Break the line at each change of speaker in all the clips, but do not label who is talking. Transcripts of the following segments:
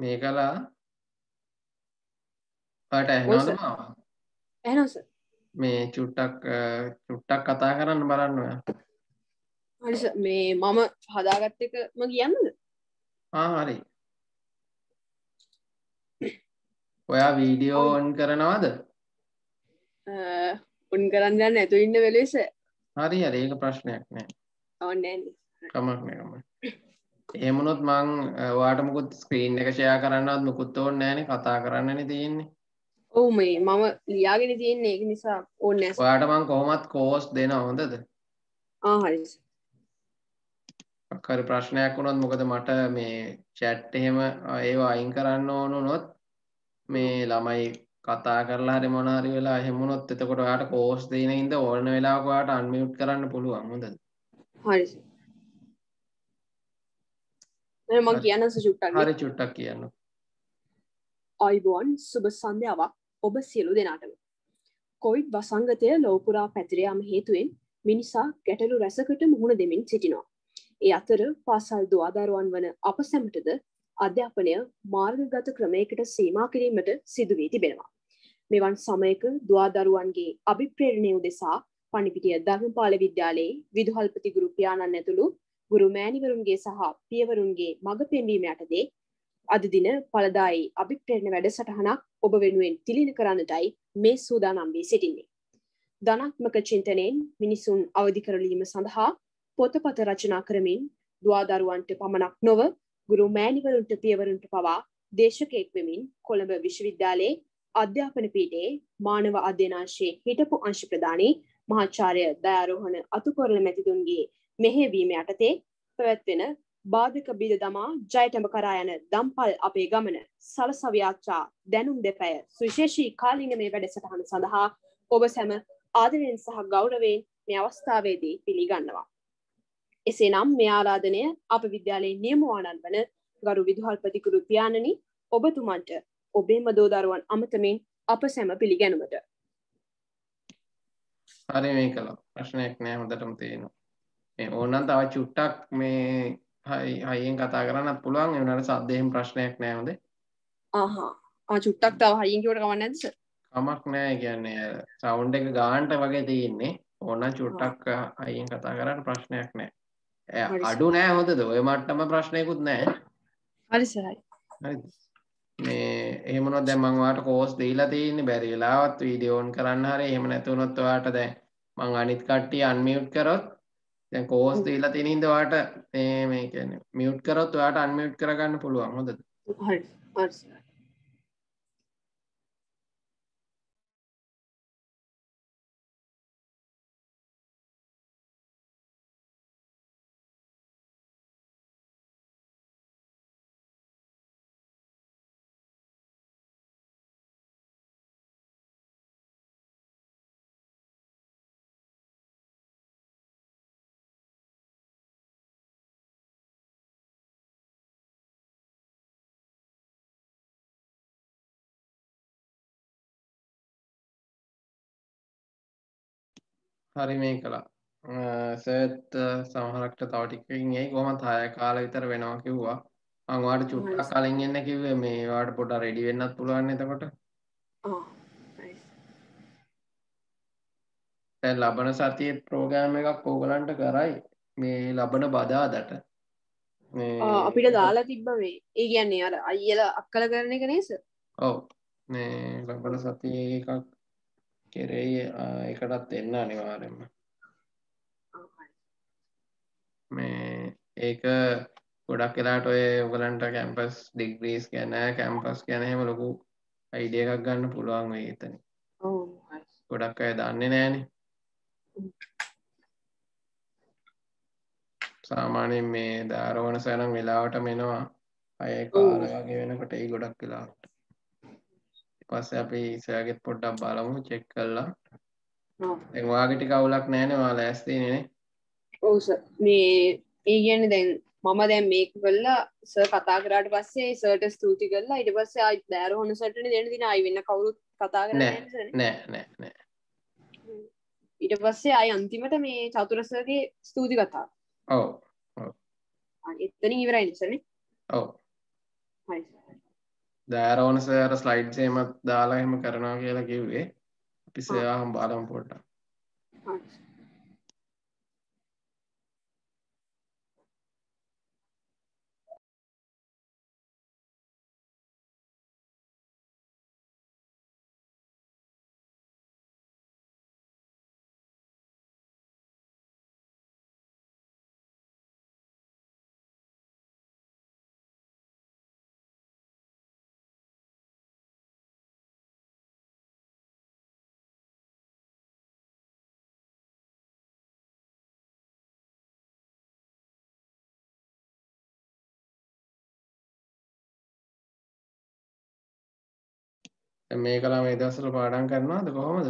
මේකලා පට ඇහනවද ඇහනස මේ චුට්ටක් චුට්ටක් කතා කරන්න බලන්න ඔය
අනිස මේ මම හදාගත්ත එකම කියන්නද
හරි ඔයා වීඩියෝ ඔන් කරනවාද
උන් කරන්න යන්න ඇතු ඉන්න වෙලෙස
හරි හරි ඒක ප්‍රශ්නයක් නෑ ඕන්න කමක් නෑකමට එහමුණොත් මං වාට මුකුත් ස්ක්‍රීන් එක ෂයා කරන්නත් මුකුත් ඕන්න ෑන කතා කරන්නන තියෙන්නේ ඔහු මේ මම
ලියාගෙන තියන්නේ එක නිසා ඕන්න
වාට මං කොහොමත් කෝස් දෙන හොඳද ආහරි කර ප්‍රශ්නයක් වුණොත් මොකද මට මේ චැට් එහෙම ඒවා අයින් කරන්න ඕනු නොත් මේ ළමයි කතා කරලා හරි මොනාරි වෙලා හෙමුණොත් එතකොට යාට කෝස් දෙන ඉද ඕන වෙලාවාට අන්මියුට් කරන්න පුළුවන් හොඳද හරිසි මම කියන්න සුට්ට හරි චුට්ටක් කියන්න
අයිබෝන් සුභ සන්ධ්‍යාවක් ඔබ සියලු දෙනාටම කොයිඩ් වසංගතය ලෝපුරා පැතිරයාම හේතුවෙන් මිනිසා ගැටලු රැසකට මුහුණ දෙමින් සිටිනවා ඒ අතර පාසල් දවාදරුවන් වන අප සැමටද අධ්‍යාපනය මාර්ගගත ක්‍රමයකට සීමා කිරීමට සිදුවී තිබෙනවා මෙවන් සමයක දවාදරුවන්ගේ අභිප්‍රේරණය උදෙසා පණිපිටිය ධර්මපාල විද්‍යාලයේ විදුහල්පති ගුරුපයාණන් ඇතුළු ගුරු මෑණිවරුන්ගේ සහ පියවරුන්ගේ මඟ පෙන්වීම යටතේ අද දින පළදායි අභිප්‍රේරණ වැඩසටහනක් ඔබ වෙනුවෙන් තිලින කරන්නටයි මේ සූදානම් වී සිටින්නේ. ධනාත්මක චින්තනයෙන් මිනිසුන් අවදි කරලීම සඳහා පොතපත රචනා කරමින් දවාදරුවන්ට පමණක් නොව ගුරු මෑණිවරුන්ට පියවරුන්ට පවා දේශකයෙක් වෙමින් කොළඹ විශ්වවිද්‍යාලයේ අධ්‍යාපන පීටේ මානව අධ්‍යනාශයේ හිටපු අංශ ප්‍රධානී මහාචාර්ය දයාරෝහණ අතුකොරළ මැතිතුන්ගේ මෙහෙවීම යටතේ පැවැත්වෙන බාධක බිද දමා ජයටම කරා යන දම්පල් අපේ ගමන සලසවියාච්චා දැනුම් දෙපැය සුවිශේෂී කාලින මේ වැඩසටහන සඳහා ඔබ සැම ආදරයෙන් සහ ගෞරවයෙන් මේ අවස්ථාවේදී පිළිගන්නවා. එසේ නම් මේ ආරාධනය අප විද්‍යාලයේ නියමවානන් වන ගරු විදුහල්පතිකුරු පියාණනි ඔබතුමන්ට ඔබේම දෝදරුවන් අමතමින් අප සැම පිළිගැනුමට
හරි මේ කලා ප්‍රශ්නයක් නෑ හොඳටම තියෙනවා Eh, ඕනන් තව චුට්ටක් මේ හයියෙන් කතා කරන්න පුළුවන් එනට සද්දයම් ප්‍රශ්නයක් නෑවද ආහා චුට්ටක් තව හයිින්කිවට කවන්න ඇදස කමක් නෑ කියන්නේ සවුන්් එක ගාන්ට වගේ තියෙන්නේ ඕන්න චුට්ටක් අයිෙන් කතා කරන්න ප්‍රශ්නයක් නෑ අඩු නෑ හොද දොය මට්ටම ප්‍රශ්නයකුත් නෑ හරිසරයි මේ එහමනො දැමංවාට කෝස් දීලා තියන්නේ බැරිලාවත් වීඩියෝන් කරන්න හරි එහම නැතුනොත්වාට දැන් මං අනිත් කට්ටි අන්මියුට් කරොත් දැන් කෝස් දීලා තියෙන හින්දා ඔයාට මේ මේ කියන්නේ මියුට් කරොත් ඔයාට අන්මියුට් කරගන්න පුළුවන් හොඳද
හරි හරි හරි මේ කළා සර්ත්
සමහරක්ට තව ටිකකින් එයි කොහොමත් හය කාල විතර වෙනවා කිව්වා මං වාට චුට්ටක් කලින් එන්න කිව්වේ මේ වාට පොඩ රෙඩි වෙන්නත් පුළුවන් එතකොට
ඔව්
දැන් ලබන සතියේ ප්‍රෝග්‍රෑම් එකක් ඕගලන්ට කරයි මේ ලබන බදාදට
මේ අපිට දාලා තිබ්බ මේ ඒ කියන්නේ අර අයියලා අක්කල කරන එක නේස
ඔව් මේ ලබන සතියේ එකක් කෙරෙයි එකටත් එන්න අනිවාරෙන්ම මේ ඒක ගොඩක් කලාට ඔය ඔගලන්ට කැම්පස් ඩිග්‍රීස් ගැන කැම්පස් ගැනහෙම ලොකු අයිඩිය එකක් ගන්න පුළුවන් වේ එතන ගොඩක් අය දන්නේ නෑන සාමානෙන් මේ ධාරවන සෑනම් වෙලාවට මෙනවා අය කාලගේ වෙනකොට ඒ ගොඩක් කලාට පස්සේ අපි ඉස්සරහගෙත් පොඩ්ඩක් බලමු චෙක් කරලා දැන් වාගේ ටික අවුලක් නැහැනේ ඔයාලා ලෑස් තියෙන්නේ
ඔව් සර් මේ ඒ කියන්නේ දැන් මම දැන් මේක කරලා සර් කතා කරාට පස්සේ සර්ට ස්තුති කරලා ඊට පස්සේ ආයි බෑර හොන සර්ටනේ දෙන්න දින ආයි වෙන කවුරුත් කතා කරන්නේ නෑ නෑ නෑ ඊට පස්සේ ආයි අන්තිමට මේ චතුර සර්ගේ ස්තුති කතාව
ඔව් ඔව්
එතනින් ඉවරයි නේද සර්නේ ඔව් හරි සර්
දෑරෝනස අර ස්ලයිඩ්සේමත් දාලා එහෙම කරනවා කියලා කිව්වේ අපි සයා හම් බාලම් පොට්ට
මේකලා මේ දවසට පාඩම් කරනවාද
කොහොමද?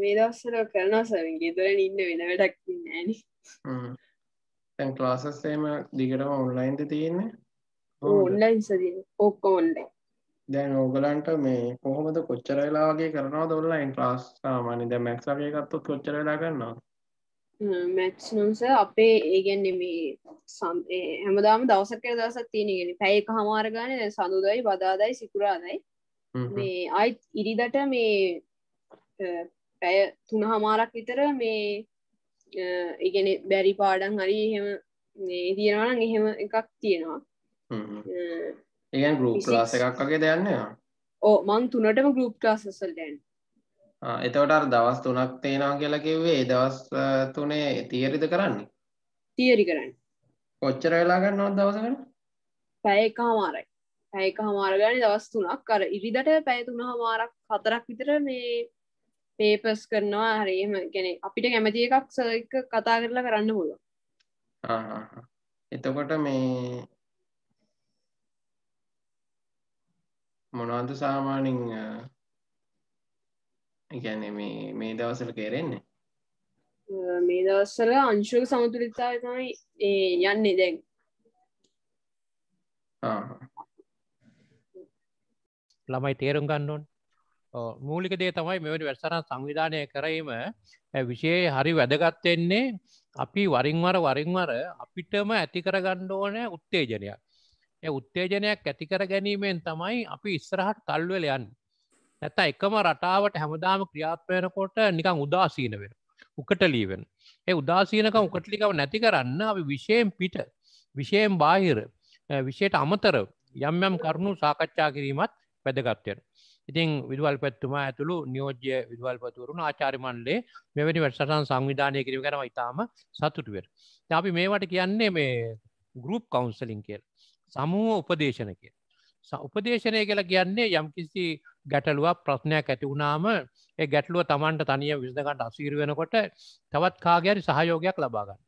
මේ දවස්වල කරනවා සවින්ගේ දොරෙන් ඉන්න වෙන වැඩක් නෑ නේ.
හ්ම්. දැන් ක්ලාසස් එහෙම දිගටම ඔන්ලයින්ද තියෙන්නේ? ඔව් ඔන්ලයින්
සදින. ඔක්කොම ඔන්ලයින්.
දැන් ඕගලන්ට මේ කොහොමද කොච්චර වෙලා වගේ කරනවද ඔන්ලයින් ක්ලාස් සාමාන්‍යයෙන් දැන් මැක්ස් වගේ ගත්තොත් කොච්චර වෙලා කරනවද?
මැත්ස් නොම්ස අපේ ඒගැන්න මේ සම් හැමදාම දවසක්කර දසක් තියෙනගෙන පැයක හමාරගාන සඳුදයි බදාදයි සිකුරාදයි මේ අයිත් ඉරිදට මේ පැය තුන හමාරක් විතර මේ ඉගෙන බැරි පාඩන් හරි එහෙම තියෙනවන එහෙම එකක් තියෙනවා
ඒගන් ගරුප් ලාස එකක් වගේ දයන්නවා
ඕ මං තුනටම ගරුප් ලාසසල් දැන්
එතවට අර දවස් තුනක් තේනවා කියලා කිව්වේ දවස් තුනේ තියරිද කරන්නේ තියරි කරන්න කොච්චර වෙලා ගන්නවත් දවසකට
පැයක හමාරයි පැයක හමාරගනි දවස් තුනක් කර ඉරිදට පැය තුන හමාරක් හතරක් විතර මේ පේපස් කරනවා හරම ගැන අපිට කැමති එකක් සක කතා කරලා කරන්න පුළුව
එතකොට මේ මොනවද සාමානින් ඉගැන මේ මේ දවසල කෙරෙන්නේ
මේ දවස්සල අංශුවක සමතුලිතා තමයි ඒ යන්න දැන්
ළමයි තේරුම් ගන්නවන් මූලික දේ තමයි මෙවැනි වැස්සරන් සංවිධානය කරීම විෂයේ හරි වැදගත්වෙන්නේ අපි වරින්වර වරින්වර අපිටම ඇති කරගන්න ඕන උත්තේජනයක් උත්තේජනයක් ඇතිකර ගැනීමෙන් තමයි අපි ඉස්සරහට තල්වලයන් නැත එකම රටාවට හැමදාම ක්‍රියාත්වයනකොට නිකං උදාසීන වෙන උකටලීවෙන් ඒ උදාසීනක උකටලිකව නැති කරන්න අපි විශයෙන් පිට විශයෙන් බාහිර විෂයට අමතර යම් යම් කරුණු සාකච්ඡා කිරීමත් වැදගත්වයෙන. ඉතින් විදවල් පැත්තුමා ඇතුළු නියෝජ්‍ය විදවල්පතුරුණු ආචාරිමන්ලේ මෙවැනි වැඩසටන් සංවිධානය කිරීම කරම ඉතාම සතුටුවෙන්. අපි මේවට කියන්නේ මේ ගරුප් කවන්සලින් කියල් සමූහ උපදේශන කිය. උපදේශනය කියලා කියන්නේ යම් කිසි ගැටලුවක් ප්‍රශ්නයක් ඇති වුණාම ඒ ගැටලුව තමන්ට තනිය විසඳකට අසීර වෙනකොට තවත් කාගැරි සහයෝගයක් ලබාගන්න.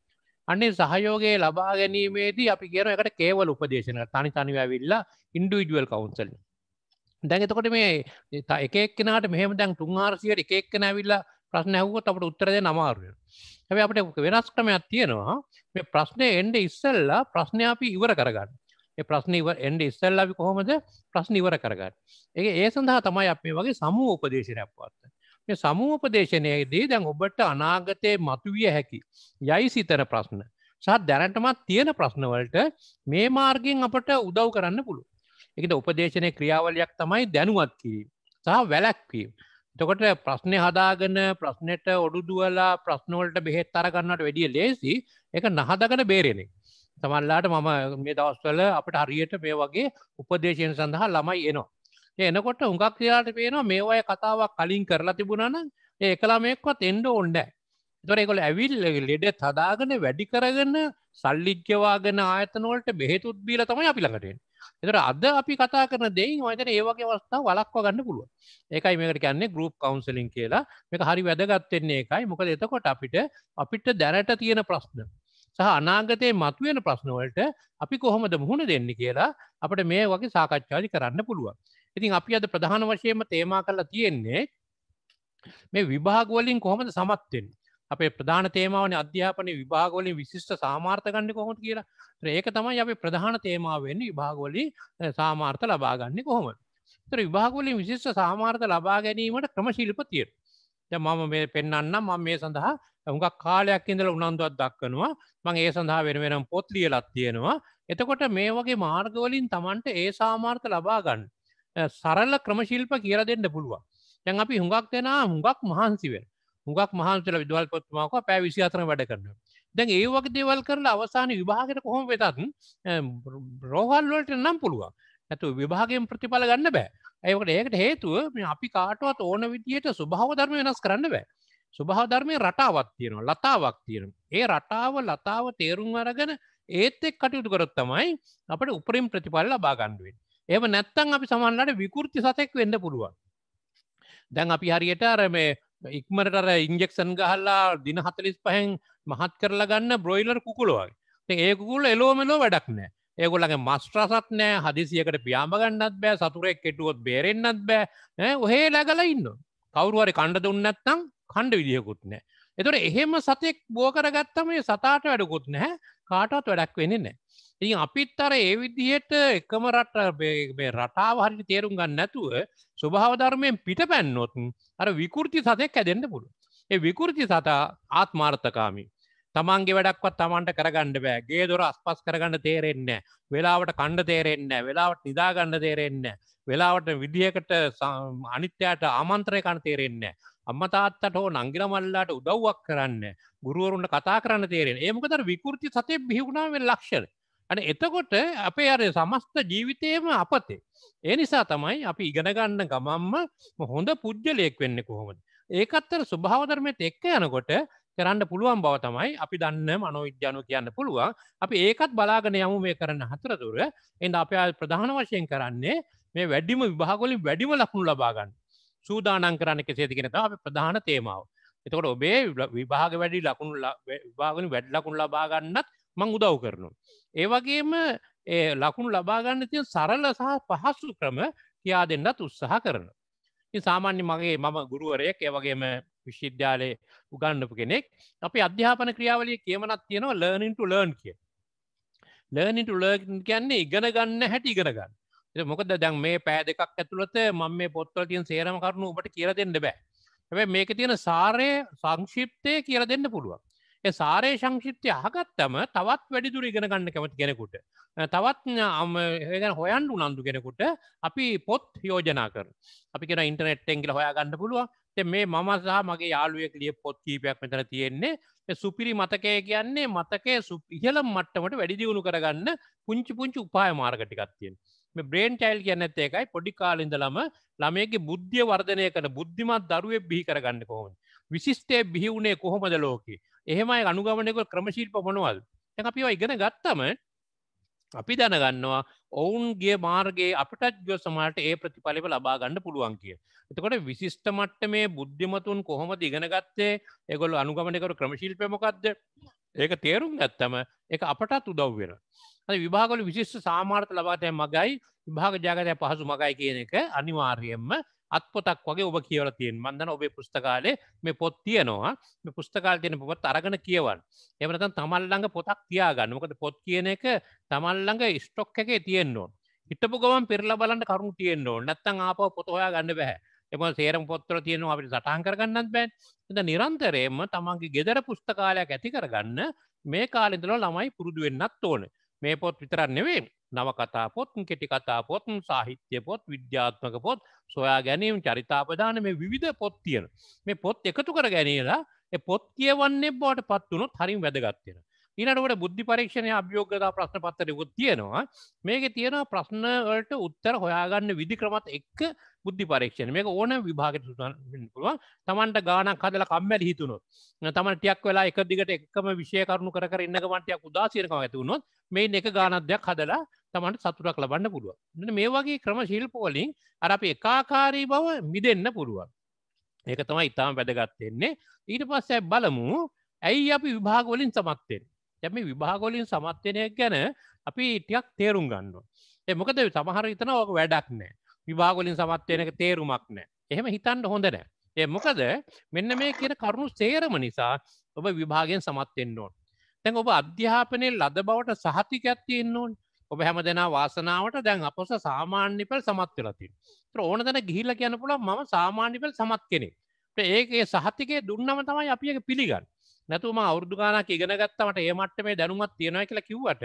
අන්නේ සහයෝගයේ ලබා ගැනීමේදී අපි කියන එකට කේවල උපදේශන තනි තනිව ඇවිල්ලා ඉන්ඩිවිජුවල් කවුන්සල්. දැන් එතකොට මේ එකෙක් කෙනාට මෙහෙම දැන් තුන්ආරසියට එකෙක් කෙනා ඇවිල්ලා ප්‍රශ්න ඇහුවොත් අපට උත්තර දෙන්න අමාරුයි. හැබැයි අපිට වෙනස් ක්‍රමයක් තියෙනවා. මේ ප්‍රශ්නේ එන්නේ ඉස්සෙල්ලා ප්‍රශ්න අපි ඉවර කරගන්න. ප්‍රශ්න ඉව එන්ඩ ඉස්සල් ලබි කොහොමද ප්‍රශ්න ඉවර කරගට ඒ ඒ සඳහා තමයි අපේ වගේ සමූ උපදේශනයක් පවත්ත මේ සමූපදේශනයේදී දැන් ඔබට අනාගතය මතුවිය හැකි යයි සිතන ප්‍රශ්න සහ දැනටමත් තියෙන ප්‍රශ්නවලට මේ මාර්ගෙන් අපට උදව් කරන්න පුළුව එකද උපදේශනය ක්‍රියාවලයක් තමයි දැනුවත් කිරීම සහ වැලැක්වීම තකොට ප්‍රශ්නය හදාගෙන ප්‍රශ්නයට ඔඩු දුවලා ප්‍රශ්නවලට බෙහෙත් අරගන්නට වැඩිය ලේසි එක නහදකට බේරෙනෙක් තමන්ලාට මම මේ දවස්වල අපට හරියට මේ වගේ උපදේශයෙන් සඳහා ළමයි එනවා. එනකොට හුඟක් කියලාට පේනවා මේ අය කතාවක් කලින් කරලා තිබුණන ඒ එකලා මේක්වත් එන්ඩ ඔන්ඩ. තොරකොල ඇවිල් ලෙඩ හදාගෙන වැඩි කරගන්න සල්ලිජ්‍යවාගෙන ආයතනවලට බෙහෙතුත් බීල තමයි අපිළඟටෙන්. එතට අද අපි කතා කරන දෙයින් අතන ඒවගේ අවස්ථාව වලක්ව ගන්න පුළුව. ඒකයි මේකට කියන්නේ ගරුප් කවන්සලින් කියලා මේක හරි වැදගත්වෙන්නේ එකයි මොකද එතකොට අපිට අපිට දැනට තියෙන ප්‍රශ්න සහ අනාගතයේ මතුවෙන ප්‍රශ්නවලට අපි කොහොමද මුහුණ දෙන්න කියලා අපට මේ වගේ සාකච්ඡාදි කරන්න පුළුවන්. ඉතින් අපි අද ප්‍රධාන වශයෙන්ම තේමා කරලා තියෙන්නේ මේ විභාග වලින් කොහොමද සමත් වෙන්නේ? අපේ ප්‍රධාන තේමාවනේ අධ්‍යාපනයේ විභාග වලින් විශිෂ්ට සාමාර්ථ ගන්න කොහොමද කියලා. ඒක තමයි අපේ ප්‍රධාන තේමාව වෙන්නේ විභාග වලින් සාමාර්ථ ලබා ගන්න කොහොමද? ඒතර විභාග වලින් විශිෂ්ට සාමාර්ථ ලබා ගැනීමට ක්‍රමශිල්ප තියෙනවා. දැන් මම මේ පෙන්වන්නම් මම මේ සඳහා උඟක් කාලයක් ඉඳල උනන්දුවත් දක්වනවා මං ඒ සඳහා වෙන වෙනම් පොත් ලියලත් තියෙනවා එතකොට මේ වගේ මාර්ගවලින් තමන්ට ඒ සාමාර්ථ ලබාගන්න සරල්ල ක්‍රමශිල්ප කියර දෙන්න පුළුවන් දැන් අපි හුඟක් දෙනා හුඟක් මහන්සිවෙන් හුඟක් මහන්සල විදවල් පොත්තුමාක පෑ විසි අතන වැඩ කරන්න දැන් ඒ වගේ දේවල් කරලා අවසාන විභාගට කොහොම වෙතත් රෝහල්වලට නම් පුළුවන් ඇතු විභාගෙන් ප්‍රතිඵල ගන්න බෑ ඒකට ඒකට හේතුව මේ අපි කාටුවත් ඕන විදියට ස්වභාව ධර්ම වෙනස් කරන්න බෑ ස්වභාධර්මය රටාවක් තියෙනවා ලතාවක් තියෙන ඒ රටාව ලතාව තේරුම් අරගෙන ඒත් එක් කටයුතු කරොත් තමයි අපට උපරිම් ප්‍රතිඵල ලබා ගණ්ඩුවෙන් ඒම නැත්තන් අපි සමන්ලට විකෘති සතෙක් වෙන්න පුළුවන් දැන් අපි හරියට අර මේ ඉක්මට අර ඉන්ජෙක්ෂන් ගහල්ලා දින හතලිස් පහෙන් මහත් කරලා ගන්න බ්‍රොයිලර් කුකුළුවගේ ඒකුකුල එලෝමලෝ වැඩක් නෑ ඒගොල්ලගේ මස්ට්‍රසත් නෑ හදිසියකට පියාමගන්නත් බෑ සතුරෙක් කෙටුවොත් බේරෙන්න්නත් බෑ ඔහේ ලැගල ඉන්න කවරුවරි කණ්ඩ දුන්නත්තං කණ්ඩ විදිියකුත් නෑ. එතොට එහෙම සතෙක් බෝ කරගත්තම මේ සතාට වැඩකුත් නැහැ කාටත් වැඩක් වෙන්නේ නෑ. ඉ අපිත් අර ඒ විදිහයට එකම රට රටාව හරි තේරුම් ගන්න නැතුව ස්වභාවධර්මයෙන් පිට පැන්නොත් අර විකෘති සතෙක් ඇදෙන්න්න පුළු. ඒ විකෘති සතා ආත්මාර්ථකාමි. තමන්ගේ වැඩක්වත් තමන්ට කරගණඩ බෑ ගේ දොර අස්පස් කරගන්න තේරෙන්න වෙලාවට කණ්ඩ තේරෙන්න වෙලාවට නිදාගන්න තේරෙන්න වෙලාවට විදිහකට අනිත්‍යයට ආමන්ත්‍රය කණ තේරෙන්න අම්මතාත්තට හෝ නංගිල මල්ලාට උදව්වක් කරන්න ගුරුවරුන්ට කතා කරන්න තේරෙන ඒමකතර විකෘති සතය බිහිුණාවෙන් ලක්ෂර අන එතකොට අපේ අර සමස්ත ජීවිතයම අපතේ ඒ නිසා තමයි අපි ඉගෙනගන්න ගමම්ම හොඳ පුද්ගලයෙක් වෙන්න කොහොමද ඒකත්තර ස්වභාවධර්මයත් එක්ක යනකොට කරන්න පුළුවන් බව තමයි අපි දන්න මනෝවිද්‍යානු කියන්න පුළුවන් අපි ඒකත් බලාගෙන යමු මේ කරන්න හතරතුර එන්ද අප ප්‍රධාන වශයෙන් කරන්නේ මේ වැඩිම විභාගොලින් වැඩිම ලකුණු ලබාගන්න සූදානන් කරන්න කෙසේ තිගෙන තාව ප්‍රධාන තේමාව එතකොට ඔබේ විභාග වැඩි ලකුණු විභාගන වැඩ ලකුණු ලබාගන්නත් මං උදව් කරනු. ඒවගේම ලකුණු ලබාගන්න තිය සරල සහ පහසු ක්‍රම කියා දෙන්නත් උත්සාහ කරන. සාමාන්‍ය මගේ මම ගුරුවරයෙක් ඒවගේම විශ්විද්‍යාලය උගන්නපු කෙනෙක් අපි අධ්‍යාපන ක්‍රියාවලිය කියමනත් තියෙනවා ලර්නින්ට ලර්න් කිය ලර්නිට ලර්න් කියන්නේ ඉගෙන ගන්න හැටි ඉගෙන ගන්න මොකද දැන් මේ පෑ දෙකක් ඇතුළත මම මේ පොත්වල තියෙන සේරම කරුණු ඔබට කියලා දෙන්න බෑ හැබැයි මේක තියෙන සාරය සංක්ෂිප්තය කියලා දෙන්න පුළුවන් ඒ සාරය සංක්ෂිප්තය අහගත්තම තවත් වැඩිදුර ඉගෙන ගන්න කැමති කෙනෙකුට තවත් ගැන හොයන් උනන්දු කෙනෙකුට අපි පොත් යෝජනා කර අපි කෙන ඉන්ටනෙට්ටෙන් කියල හොයා ගන්න පුළුවන් මේ මම සහ මගේ යාළුවෙක් ලිය පොත් කීපයක් මෙතන තියෙන්නේ සුපිරි මතකය කියන්නේ මතකය ඉහල මට්ටමට වැඩිදිියුණු කරගන්න පුංචි පුංචි උපාය මාර්ගටිකත්තියෙන් බ්‍රේන් චයිල් ගැනත් ඒකයි පොඩි කාලින්දලම ළමයගේ බුද්ධිය වර්ධනය කන බුද්ධිමත් දරුවෙක් බිහි කරගන්න කොහොම විශිෂ්ටය බිහි වුණේ කොහොමද ලෝක එහෙමයි අනුගමනයකො ක්‍රමශීල් පමනවල් ැ අපිවා ඉගෙන ගත්තම අපි දැනගන්නවා ඔවුන්ගේ මාර්ගේ අපිටත් ගෝ සමාට ඒ ප්‍රතිඵලිව ලබා ගන්න පුළුවන් කිය. එතකොට විශිෂ්ට මට්ට මේ බුද්ධිමතුන් කොහොම ඉගෙනගත්තේ එගොල අනුගමනකර ක්‍රමශීල්පමොකක්ද ඒක තේරුම් ගත්තම එක අපටත් උදව් වෙන. විභාගල විශිෂ්ට සාමාර්ථ ලබාතය මගයි විභාග ජාගතය පහසු මගයි කියන එක අනිවාර්යයෙන්ම අත්පොතක් වගේ ඔබ කියවල තියෙන් මන්දන ඔබේ පුස්තකාලේ මේ පොත් තියනවා මේ පුස්තකාල තියෙන පොත් අරගෙන කියවන් එමනතන් තමල්ලඟ පොතක් තියාගන්න මොකද පොත් කියන එක තමල්ලඟ ස්ටොක් එකේ තියෙන්නවා හිටපු ගවන් පෙරලා බලන්න කරුණු තියෙන්නවා නැත්තං ආපව පොතොයා ගන්න බැහැ එම සේරම පොත්තර තියෙනවා අපිට සටහන් කරගන්නත් බැන් එත නිරන්තරයම තමන්ගේ ගෙදර පුස්තකාලයක් ඇති කරගන්න මේ කාලෙදල ළමයි පුරුදු වෙන්නත් ඕන මේ පොත් විතරන්න නෙවේ නවකතා පොත් කෙටි කතා පොත් සාහිත්‍ය පොත් විද්‍යාත්මක පොත් සොයා ගැනීම චරිතාපදාන මේ විධ පොත් තියෙන මේ පොත් එකතු කර ගැනීලා පොත් කියවන්නේ බවට පත්වනොත් හරිම් වැදගත්වෙන ඉනටකට බුද්ධි පරීක්ෂණය අභ්‍යෝගතා ප්‍රශ්න පත්තරකුත් තියෙනවා මේක තියෙන ප්‍රශ්නවලට උත්තර හොයාගන්න විදික්‍රමත් එක්ක බුද්ධි පරීක්ෂණ මේක ඕන විභාගට සුන්න පුළුවන් තමන්ට ගානක් හදල කම්මැල හිතුණු තමටයක් වෙලා එක දිගට එක්ම විෂය කරුණු කර ඉන්න මටයක් උදාසයනක ඇතිවුණොත් මේ එක ගානත්යක් හදලා තමන්ට සතුරක් ලබන්න පුළුව මේ වගේ ක්‍රම ශිල්පවලින් අර අප එකාකාරී බව මිදන්න පුළුවන් ඒක තමයි ඉතාම වැදගත්තෙන්නේ ඊට පස්සැ බලමු ඇයි අපි විභාගවලින් සමත්තෙන් යැම විභාගොලින් සමත්වනය ගැන අපි ටියක් තේරුම් ගන්න මොකද සමහර ඉතන ඕක වැඩක් නෑ විභාගොලින් සමත් වෙනක තේරුමක් නෑ එහෙම හිතන්න හොඳ නෑ ඒ මොකද මෙන්න මේ කියන කරුණු සේරම නිසා ඔබ විභාගෙන් සමත්වෙන්න ඕන් තැන් ඔබ අධ්‍යාපනය ලද බවට සහතිකයක් තියෙන්න්න ඕන් ඔබ හැම දෙනා වාසනාවට දැන් අපස සාමාන්‍යපල් සමත් වෙලති ත්‍ර ඕන දැන ගිහිල්ල කියන පුළ ම සාමාන්‍යපල් සමත් කෙනෙ ඒඒ සහතිකේ දුන්නම තමයි අපියක පිළිගන්න නැතුම අවුරදුගානක් ඉගෙනගත්තමට ඒමට මේ දැනුමත් තියෙනවා කියලා කිව්වට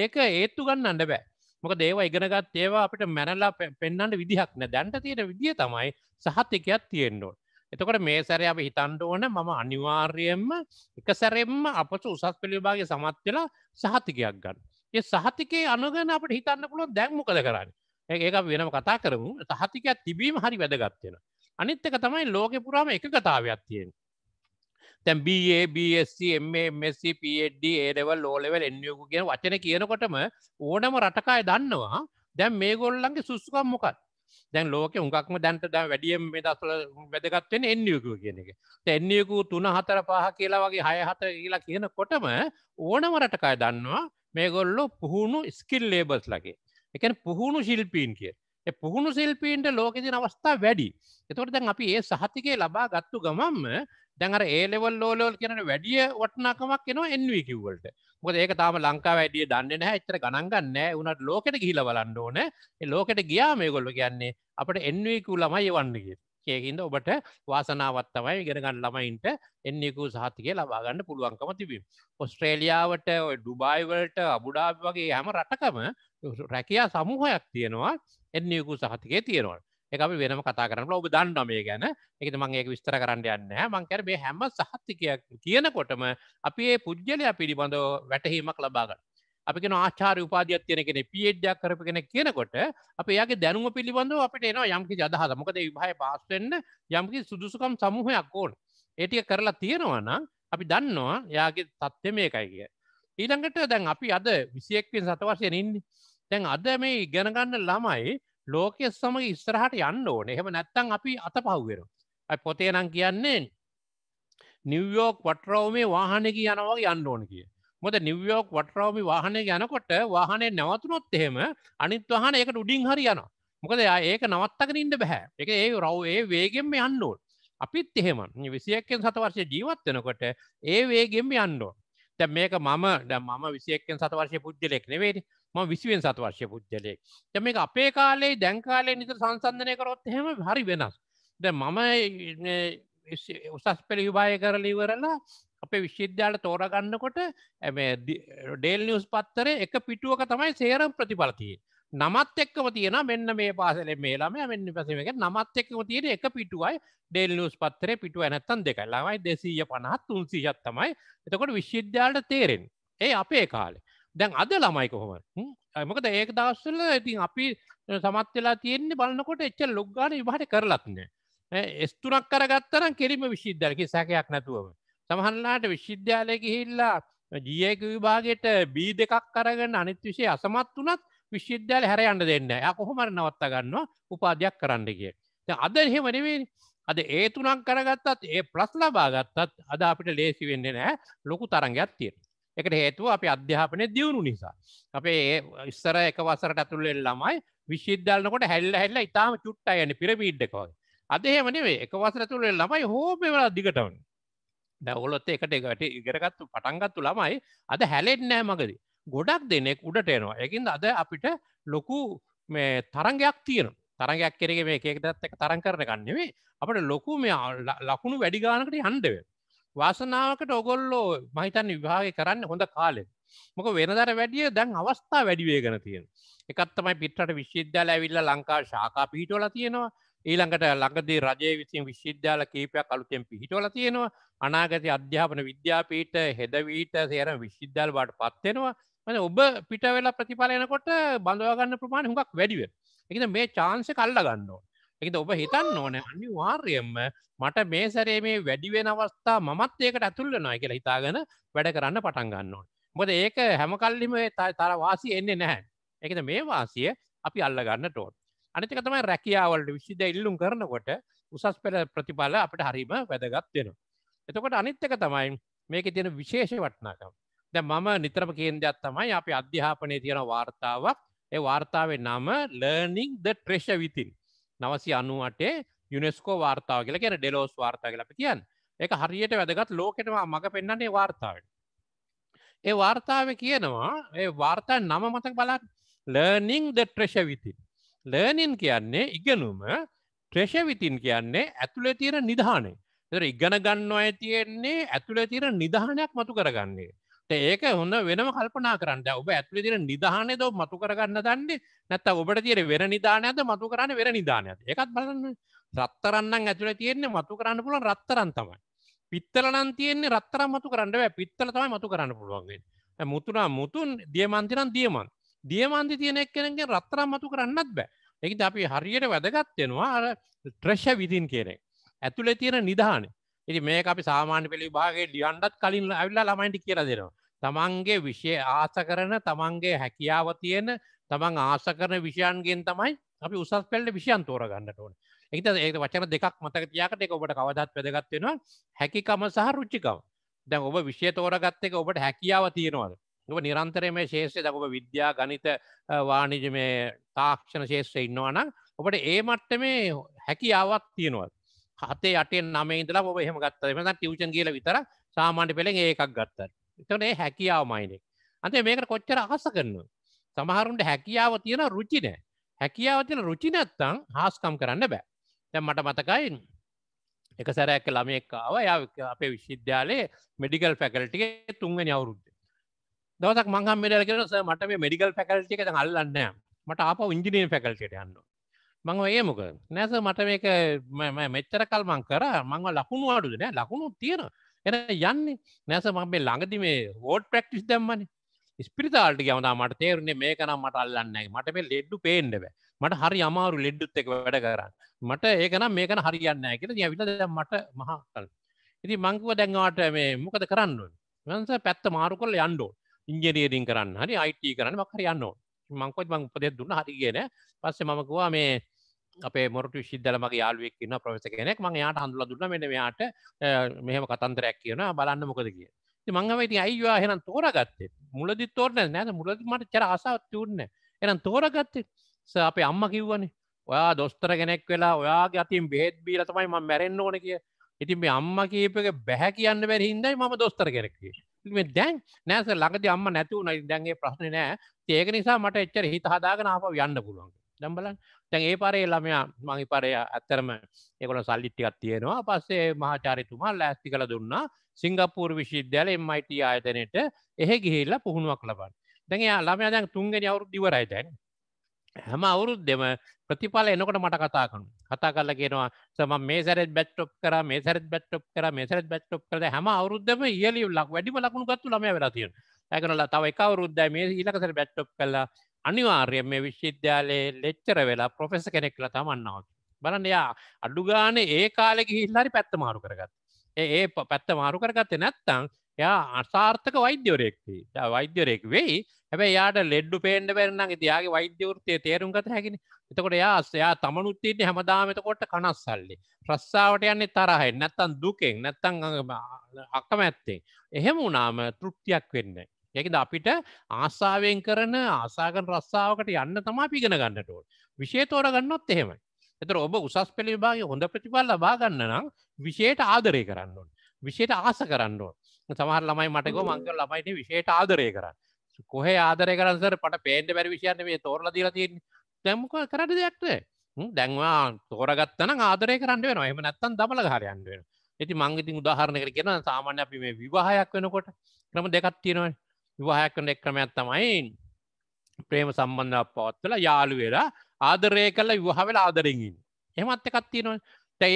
ඒක ඒත්තු ගන්න අන්න බෑ මොක දේව ඉගෙනගත් ඒවා අපිට මැනල්ලා පෙන්න්නට විදිහක් නෑ දැන්ට තියෙන විදිිය තමයි සහතිකයක් තියෙන්ඩෝ. එතකොට මේ සැරය අප හිතන්ඩ ඕන මම අනිවාර්යෙන්ම එක සැරෙන්ම අපස උසස් පිළිභාගේ සමත් වෙලා සහතිකයක් ගන්න. ඒ සහතිකේ අනුගන අපට හිතන්න පුළුව දැක්මකද කරන්න. ඒක වෙනම කතා කරමු සහතිකයක් තිබීම හරි වැදගත්වෙන. අනිත්තක තමයි ලෝක පුරාම එක කතාවයක් තියෙන්. තැම් BABSCMAMSCPD ඒරවල් ලෝලෙවල් එන්ියකු කියෙන වචන කියනකොටම ඕනම රටකාය දන්නවා දැම් මේ ගොල්ලන්ගේ සුස්සකම් මොකක් දැන් ලෝක උන්ක්ම දැන්ට දැ වැඩියම් මේ දස්ල වැදගත්වෙන එන්ියකු කියන එක එන්ියකු තුන හතර පහ කියලා වගේ හය හත කියලා කියන කොටම ඕනම රටකාය දන්නවා මේගොල්ලො පුහුණු ස්කිල් ලේබස් ලගේ එක පුහුණු ශිල්පීන් කිය පුහුණු සිල්පීන්ට ලෝකෙදින අවස්ථා වැඩි එතොට දැන් අපි ඒ සහතිකේ ලබා ගත්තු ගමම්ම දැන්ර ඒලෙවල් ලෝලෝල් කියන වැඩිය වටනාකමක් එන එන්වකිවල්ට මොද ඒක තාම ලංකා වැඩිය දන්න නැහැ එතර ගණන්ගන්න උනට ලෝකට ගිහිල බලන්න ඕන ලෝකට ගියා මේ ගොල්ල කියන්නේ අපට එන්වකූ ළමයි වන්නගේ ඒකින්ද ඔබට වාසනාවත්තමයි ගෙනගන්න ළමයින්ට එන්නෙකු සහතිකය ලබාගන්න පුළුවන්කම තිබීම. ඔස්ට්‍රේලියාවට ඔය ඩුබයිවල්ට අබුඩාබ වගේ හැම රටකම රැකයා සමූහයක් තියෙනවා එන්නෙකු සහතිකය තියෙනවා. එක අපි වෙනම කතා කරන්න ඔබ දන්න මේ ගැන එකත මං ඒක විස්තර කරන්න යන්න මංකර මේ හැම සහත්තිකයක් කියනකොටම අපි ඒ පුද්ගලයා පිළිබඳව වැටහීමක් ලබාගන්න අපි කෙන ආචාර උපාදයක් තියෙන කෙන පියඩ්ඩයක් කරප කෙන කියනකොට අප යාගේ දැනුම පිළිබඳව අපිට එනවා යම්කි ජදහද මොකද විභාය පාස්වෙන්න යම්කි සුදුසුකම් සමූහයක් ඕන් ඒටිය කරලා තියෙනවා නම් අපි දන්නවා යාගේ තත්ත්ව මේකයි කිය ඊළඟට දැන් අපි අද විසියෙක්වෙන් සතවශයෙන් ඉන්නේ දැන් අද මේ ඉගෙනගන්න ළමයි ලෝකය සමඟ ඉස්සරහට යන්න ඕන එහෙම නැත්තං අපි අත පහුවෙන අයි පොතේ නම් කියන්නේ නිවයෝක් වටරෝමේ වාහනක යනවාගේ යන්න ඕන කිය මොද නිවියෝක් වටරෝමි වාහනය යනකොට වාහනය නැවතුනොත් එහෙම අනිත් වහන එකට උඩින් හරි යන මොකද ඒක නවත්තක ඉන්න බැහැ එක ඒ රව්ඒ වේගෙන්ම යන්නෝට අපිත් එහෙම විසියක්කෙන් සතවර්ශය ජීවත් වෙනකොට ඒ වේගෙන්ම යන්නෝ තැ මේක මම ද මම විසියක්කෙන් සතවර්ශය පුද්ගලෙක් නෙවේට ම විසිවෙන් සත වර්ෂය පුද්ගලයෙක් ය මේ අපේ කාලේ දැන්කාලේ නිතර සංසන්ධනය කරොත් හෙම හරි වෙනස් ද මම උසස් පෙළ විභාය කරල ඉවරලා අපේ විශ්විද්‍යාල තෝරගන්නකොට ඇම ඩේල් නිියස් පත්තර එක පිටුවක තමයි සේරම් ප්‍රතිඵලතිය නමත් එක්කම තියෙන මෙන්න මේ පාසල මේලාම මෙන්න පැසමක නමත් එක්කම තියෙන එක පිටුවයි ඩෙල් නිියස් පත්තරේ පිටුව ඇනැත්තන් දෙකයි ළමයි දෙසීය පනහත් තුන්සිහත් තමයි එතකොට විශ්විද්‍යාලට තේරෙන් ඒ අපේ කාලේ දැන් අද ළමයි කොහොම මොකද ඒක දවස්සල ඉතින් අපි සමත් වෙලා තියෙන්නේ බලන්නකොට එච්ච ලොග්ගාන විවාහට කරලත්න්නේ ස්තුනක් කරගත්තන කෙලිම විශිද්ධලකි සැකයක් නැතුවම සමහන්ලාට විශ්විද්‍යාලය ගිහිල්ලා ජියක විභාගයට බී දෙකක් කරගන්න අනිත් විශය අසමත් වනත් විශ්විද්‍යාල හැර අන්න දෙන්න ය කොහොමර නවත්ත ගන්නවා උපාධයක් කරන්න කිය අද එහෙම නෙවෙයි අද ඒ තුනක් කරගත්තත් ඒ ප්‍රස් ලබාගත්තත් අද අපිට ලේසි වෙන්නේ නෑ ලොකු තරගයක් තියෙන එකට හේතුව අපි අධ්‍යාපනය දියුණු නිසා. අපේ ඉස්සර එක වසරට ඇතුළෙල් ළමයි විශිද්ධලනකොට හැල්ල හැල්ල ඉතාම චුට්ට යන පිරමීඩ්ඩකවගේ. අදහෙමනේ එක වසර තුළෙල් ළමයි හෝමවල දිගටවන. දැවලොත් එකට එකට ඉගරගත්තු පටන්ගත්තු ළමයි අද හැලෙන්නෑ මගද. ගොඩක් දෙනෙක් උඩට එනවා. එකින් අද අපිට ලොකු තරගයක් තියෙන තරගයක් කෙරෙ මේ එකෙක්ටත් එක තරන් කරන ගන්නෙවේ අපට ලොකු මේ ලකුණු වැඩිගානකට හන්ඩවෙේ. වාසනාවකට ඔගොල්ලෝ මහිතන් විභාග කරන්න හොඳ කාලෙ මොක වෙනදර වැඩිය දැන් අවස්ථා වැඩිවේගෙන තියෙන එකත්තමයි පිටට විශ්ද්‍යාල ඇවිල්ල ලංකා ශාකා පිහිටවල තියෙනවා ඊළඟට ලඟදී රජය විසින් විශ්ද්‍යාල කීපයක් අලුතෙන් පිහිටවල තියෙනවා අනාගති අධ්‍යාපන විද්‍යාපීට හෙදවීට සේර විශ්ද්‍යල් බට පත්වෙනවා මන ඔබ පිට වෙලා ප්‍රතිඵලයනකොට බඳවාගන්න ප්‍රමාණ හුඟක් වැඩිවෙන එකද මේ චාන්ස කල්ල ගන්නවා එකද ඔබ හිතන්න ඕන අනිවාර්යයෙන්ම මට මේ සැරේ මේ වැඩිවෙන අවස්ථා මමත් ඒකට ඇතුල්ලනවා කියලා හිතාගෙන වැඩ කරන්න පටන් ගන්න ඕන. මොකද ඒක හැම කල්ලිම තර වාසිය එන්නේ නැහැ. ඒකද මේ වාසිය අපි අල්ල ගන්න ටෝන්. අනිත් එක තමයි රැකියාවලට විශ්ද ඉල්ලුම් කරනකොට උසස් පෙළ ප්‍රතිඵල අපිට හරීම වැදගත් වෙනවා. එතකොට අනිත් එක තමයි මේකේ තියෙන විශේෂ වටිනාකම. දැන් මම නිතරම කියන දෙයක් තමයි අපි අධ්‍යාපනයේ තියෙන වார்த்தාවක් ඒ වார்த்தාවේ නම learning the treasure within. නවසි අනුවටේ යුනෙස්කෝ වාර්තාව කියල කියෙන ඩෙලෝස් වාර්තා කලප කියන්න එක හරියට වැදගත් ලෝකෙටවා මඟ පෙන්න්නන්නේ වාර්තාවට. ඒ වාර්තාව කියනවා ඒ වාර්තා නම මතක බලක් ලර්නිං ද ට්‍රේෂවිතින් ලර්නින් කියන්නේ ඉගනුම ට්‍රේෂවිතින් කියන්නේ ඇතුළේ තියෙන නිධානේ ඉගෙන ගන්නවා තියෙන්නේ ඇතුළේ තියෙන නිධානයක් මතු කරගන්නේ ඒක හොඳ වෙනම කල්පනා කරන්න ඔබ ඇත්ලි තිර නිධානය දෝ මතු කරගන්න දන්නේ නැත්ත ඔබට තිර වෙන නිධානයද මතු කරන්න වෙන නිධානයද එකත් බලන්න රත්තරන්නම් ඇතුළ තියෙන්නේ මතු කරන්න පුළන් රත්තරන් තමයි පිත්තලනන් තියෙන්නේ රත්තරම් මතු කරන්න පිත්තල තමයි මතු කරන්න පුළුවන්ගේ මුතුනා මුතුන් දියමන්තිනම් දියමන් දියමන්ති තියෙනෙක් කෙනගේ රත්තරම් මතු කරන්නත් බෑ එක අපි හරියට වැදගත්වෙනවා අර ට්‍රශ විදින් කියනෙක් ඇතුළේ තියෙන නිධාන එති මේ අපි සාමාන්‍ය පෙළි භාගේ ලියන්ඩත් කලින් ඇවිල්ලා ළමයින්ට කියලා දෙනවා තමන්ගේ විෂය ආස කරන තමන්ගේ හැකියාව තියෙන තමන් ආස කරන විෂයන්ගෙන් තමයි අපි උසස් පෙල්ල විෂයන් තෝර ගන්නට ඕන එක ඒ වචන දෙකක් මතක තියාකට එක ඔබට කවදත් වැදගත්වෙනවා හැකිකම සහ රුච්චිකව දැන් ඔබ විෂය තෝරගත්තක ඔබට හැකියාව තියෙනවාද ඔබ නිරන්තරය මේ ශේෂය දකොබ විද්‍යා ගනිත වානිජ මේ තාක්ෂණ ශේෂ්‍රය ඉන්නවානම් ඔබට ඒ මට්ට මේ හැකියාවත් තියෙනවද හතේ අටෙන් නමේ ඉදලා ඔබ එහෙම ගත්තම ටියවචන් කියල විතර සාමාන්‍ය පෙළෙන් ඒකක් ගත්තර එතට ඒ හැකියාව මයිනෙක් අන්තේ මේකට කොච්චර අහස කරන්න සමහරුන්ට හැකියාව තියෙන රුචි නෑ හැකියාව තියෙන රුචි නැත්තං හාස්කම් කරන්න බෑ දැම් මට මතකයි එක සැරැක්ක ළමයෙක්කාව ය අපේ විශ්විද්‍යාලයේ මෙඩිකල් පැකල්ටිගේ තුන්ගෙන අවුරුද්ද දවසක් මංහම් මෙඩල් කරස මට මේ මෙඩිකල් පැකල්ටි එක අල්ලන්න මට අප ඉංජිනීන් පැකල්ටියට යන්න මංව ඒ මොක නැස මට මේක මෙච්චර කල් මං කර මංව ලකුණු අඩුද නෑ ලකුණු තියෙන එන යන්නේ නැස මගේ ළඟති මේ ෝඩ් ප්‍රක්ටිස් දැම්මන ස්පිරිතාල්ට ගමතා මට තේරුණේ මේ කනම් මට අල්ලන්නයි මට මේ ලෙඩ්ඩු පේෙන්ඩව මට හරි අමාරු ලෙඩ්ඩුත් එක වැඩ කරන්න මට ඒකන මේකන හරියන්න කියල විල මට මහකල් ඉති මංකව දැන්වාට මේ මොකද කරන්නුවන් වන්ස පැත්ත මාරු කොල් යන්ඩෝ ඉංජනීරින් කරන්න හරි අයිට කරන්න මක්හර යන්න මංකොත් මං උපදෙ දුන්න හරිගෙන පස්සේ මමකවා මේ අපේ මොරට ශිද්ධල මගේ යාලුවෙක් කියන ප්‍රවස කෙනෙක් මං යාට හඳුල දුන්න මෙට යාට මෙහම කතන්තරයක් කියන බලන්න මොකද කිය මංගමයිති අයිවා හෙනම් තෝරගත්තේ මුලදි තෝරන නෑත මුලදි මට චර අසාත් තුන්න එනම් තෝරගත්තේ ස අපේ අම්ම කිව්වනේ ඔයා දොස්තර කෙනෙක් වෙලා ඔයාගේ අතින් බෙහෙත් බීල තමයි ම මැරෙන්න්න ඕන කිය ඉතින් මේ අම්ම කීපක බැහැ කියන්න බැරි හින්දයි ම දොස්තර කෙනෙක්ේ දැන් නෑස ලඟද අම්ම නැතිවුන දැන්ගේ ප්‍රශ්න නෑ ඒක නිසා මට එච්චර හිත හදාගෙන අප යන්න පුළුවන් දැම්බලන් තැන් ඒ පරේ ළමයා මගේ පරය ඇත්තරම එකොල සල්ලිට්ටිකත් තියෙනවා පස්සේ මහාචාරිතුමා ලෑස්ති කළ දුන්නා සිංගපූර් විශිද්ධල එමයිට ආයතනයට එහෙ ගිහිල්ල පුහුණුවක් ලබන් දැන්යා ළමයා දැන් තුන්ගෙන අවුරු දිවරයි දැන් හැම අවුරුත් දෙම ප්‍රතිඵල එනකොට මට කතා කනු කතා කරලා කියෙනවා සම මේ සැරත් බැට්ටොප් කර මේ සැරත් බැට්ටොප් කර මේ සැරත් බැට්ටොප් කරද හැම අවරුද්දම ඉියලි ලක් වැඩිම ලකුණු ගත්තු ලම වෙලා තියෙන ඇකනලා තව එකවරුද්ද මේ ඊලකසර බැට්ටොප් කලා අනිවාර්යෙන් මේ විශ්විද්‍යාලයේ ලෙච්චර වෙලා පොෆෙස කෙනෙක්ලා තමන්නාව බලන්න යා අඩුගාන ඒ කාලෙකි හිල්ලාරි පැත්ත මාරු කරගත් ඒ පැත්ත මාරු කරගත්තේ නැත්තං යා අසාර්ථක වෛද්‍යවරයෙක්ති වෛද්‍යවරයෙක් වෙයි හැබැ යාට ලෙඩ්ඩු පේන්ඩ බැරන්න තියාගේ වෛද්‍යවෘත්තය තේරුම් ගත හැකිෙන එතකොට යායා තමනුත්තින්නේ හැමදාමතකොට කනස් සල්ලි ප්‍රස්සාාවට යන්නේ තරහෙන් නැත්තන් දුකෙන් නැත්තන් අක්කමැත්තේ එහෙම වනාම තෘප්තියක් වෙන්නේ යකද අපිට ආසාාවෙන් කරන ආසාකන රස්සාාවකට යන්න තමා පිගෙන ගන්නටෝට විශෂය තෝර ගන්නත් එහෙමයි එතර ඔබ උසස් පෙළි විභාගේ හොඳ ප්‍රතිඵල් ලබා ගන්න නම් විශයට ආදරය කරන්නන් විශයට ආස කරන්නවන් සමහර ළමයි මටකෝ මංක ළමයිට විශයට ආදරය කරන්න කොහ ආදරය කරන්සර පට පේන්ට බැරි විශයන්න මේ තෝරල දීරතියෙන් දැමක කරට දෙයක්වේ දැන්වා තෝරගත්තන ආදරය කරන්න වෙන එම නැත්තන් දමල හරයන්ුවෙන ඇති මංගඉතින් උදාහරණයකට කියෙන සාමාන්‍ය අපි මේ විවාහයක් වෙනකොට ක්‍රම දෙකත් තියෙනවා විවාහයක් කරන එක් ක්‍රමයක් තමයි ප්‍රේම සම්බන්ධයක් පවත්වල යාළු වෙලා ආදරය කළ විවාහ වෙලා ආදරෙන්ගින් එමත් එකක් තියෙනවා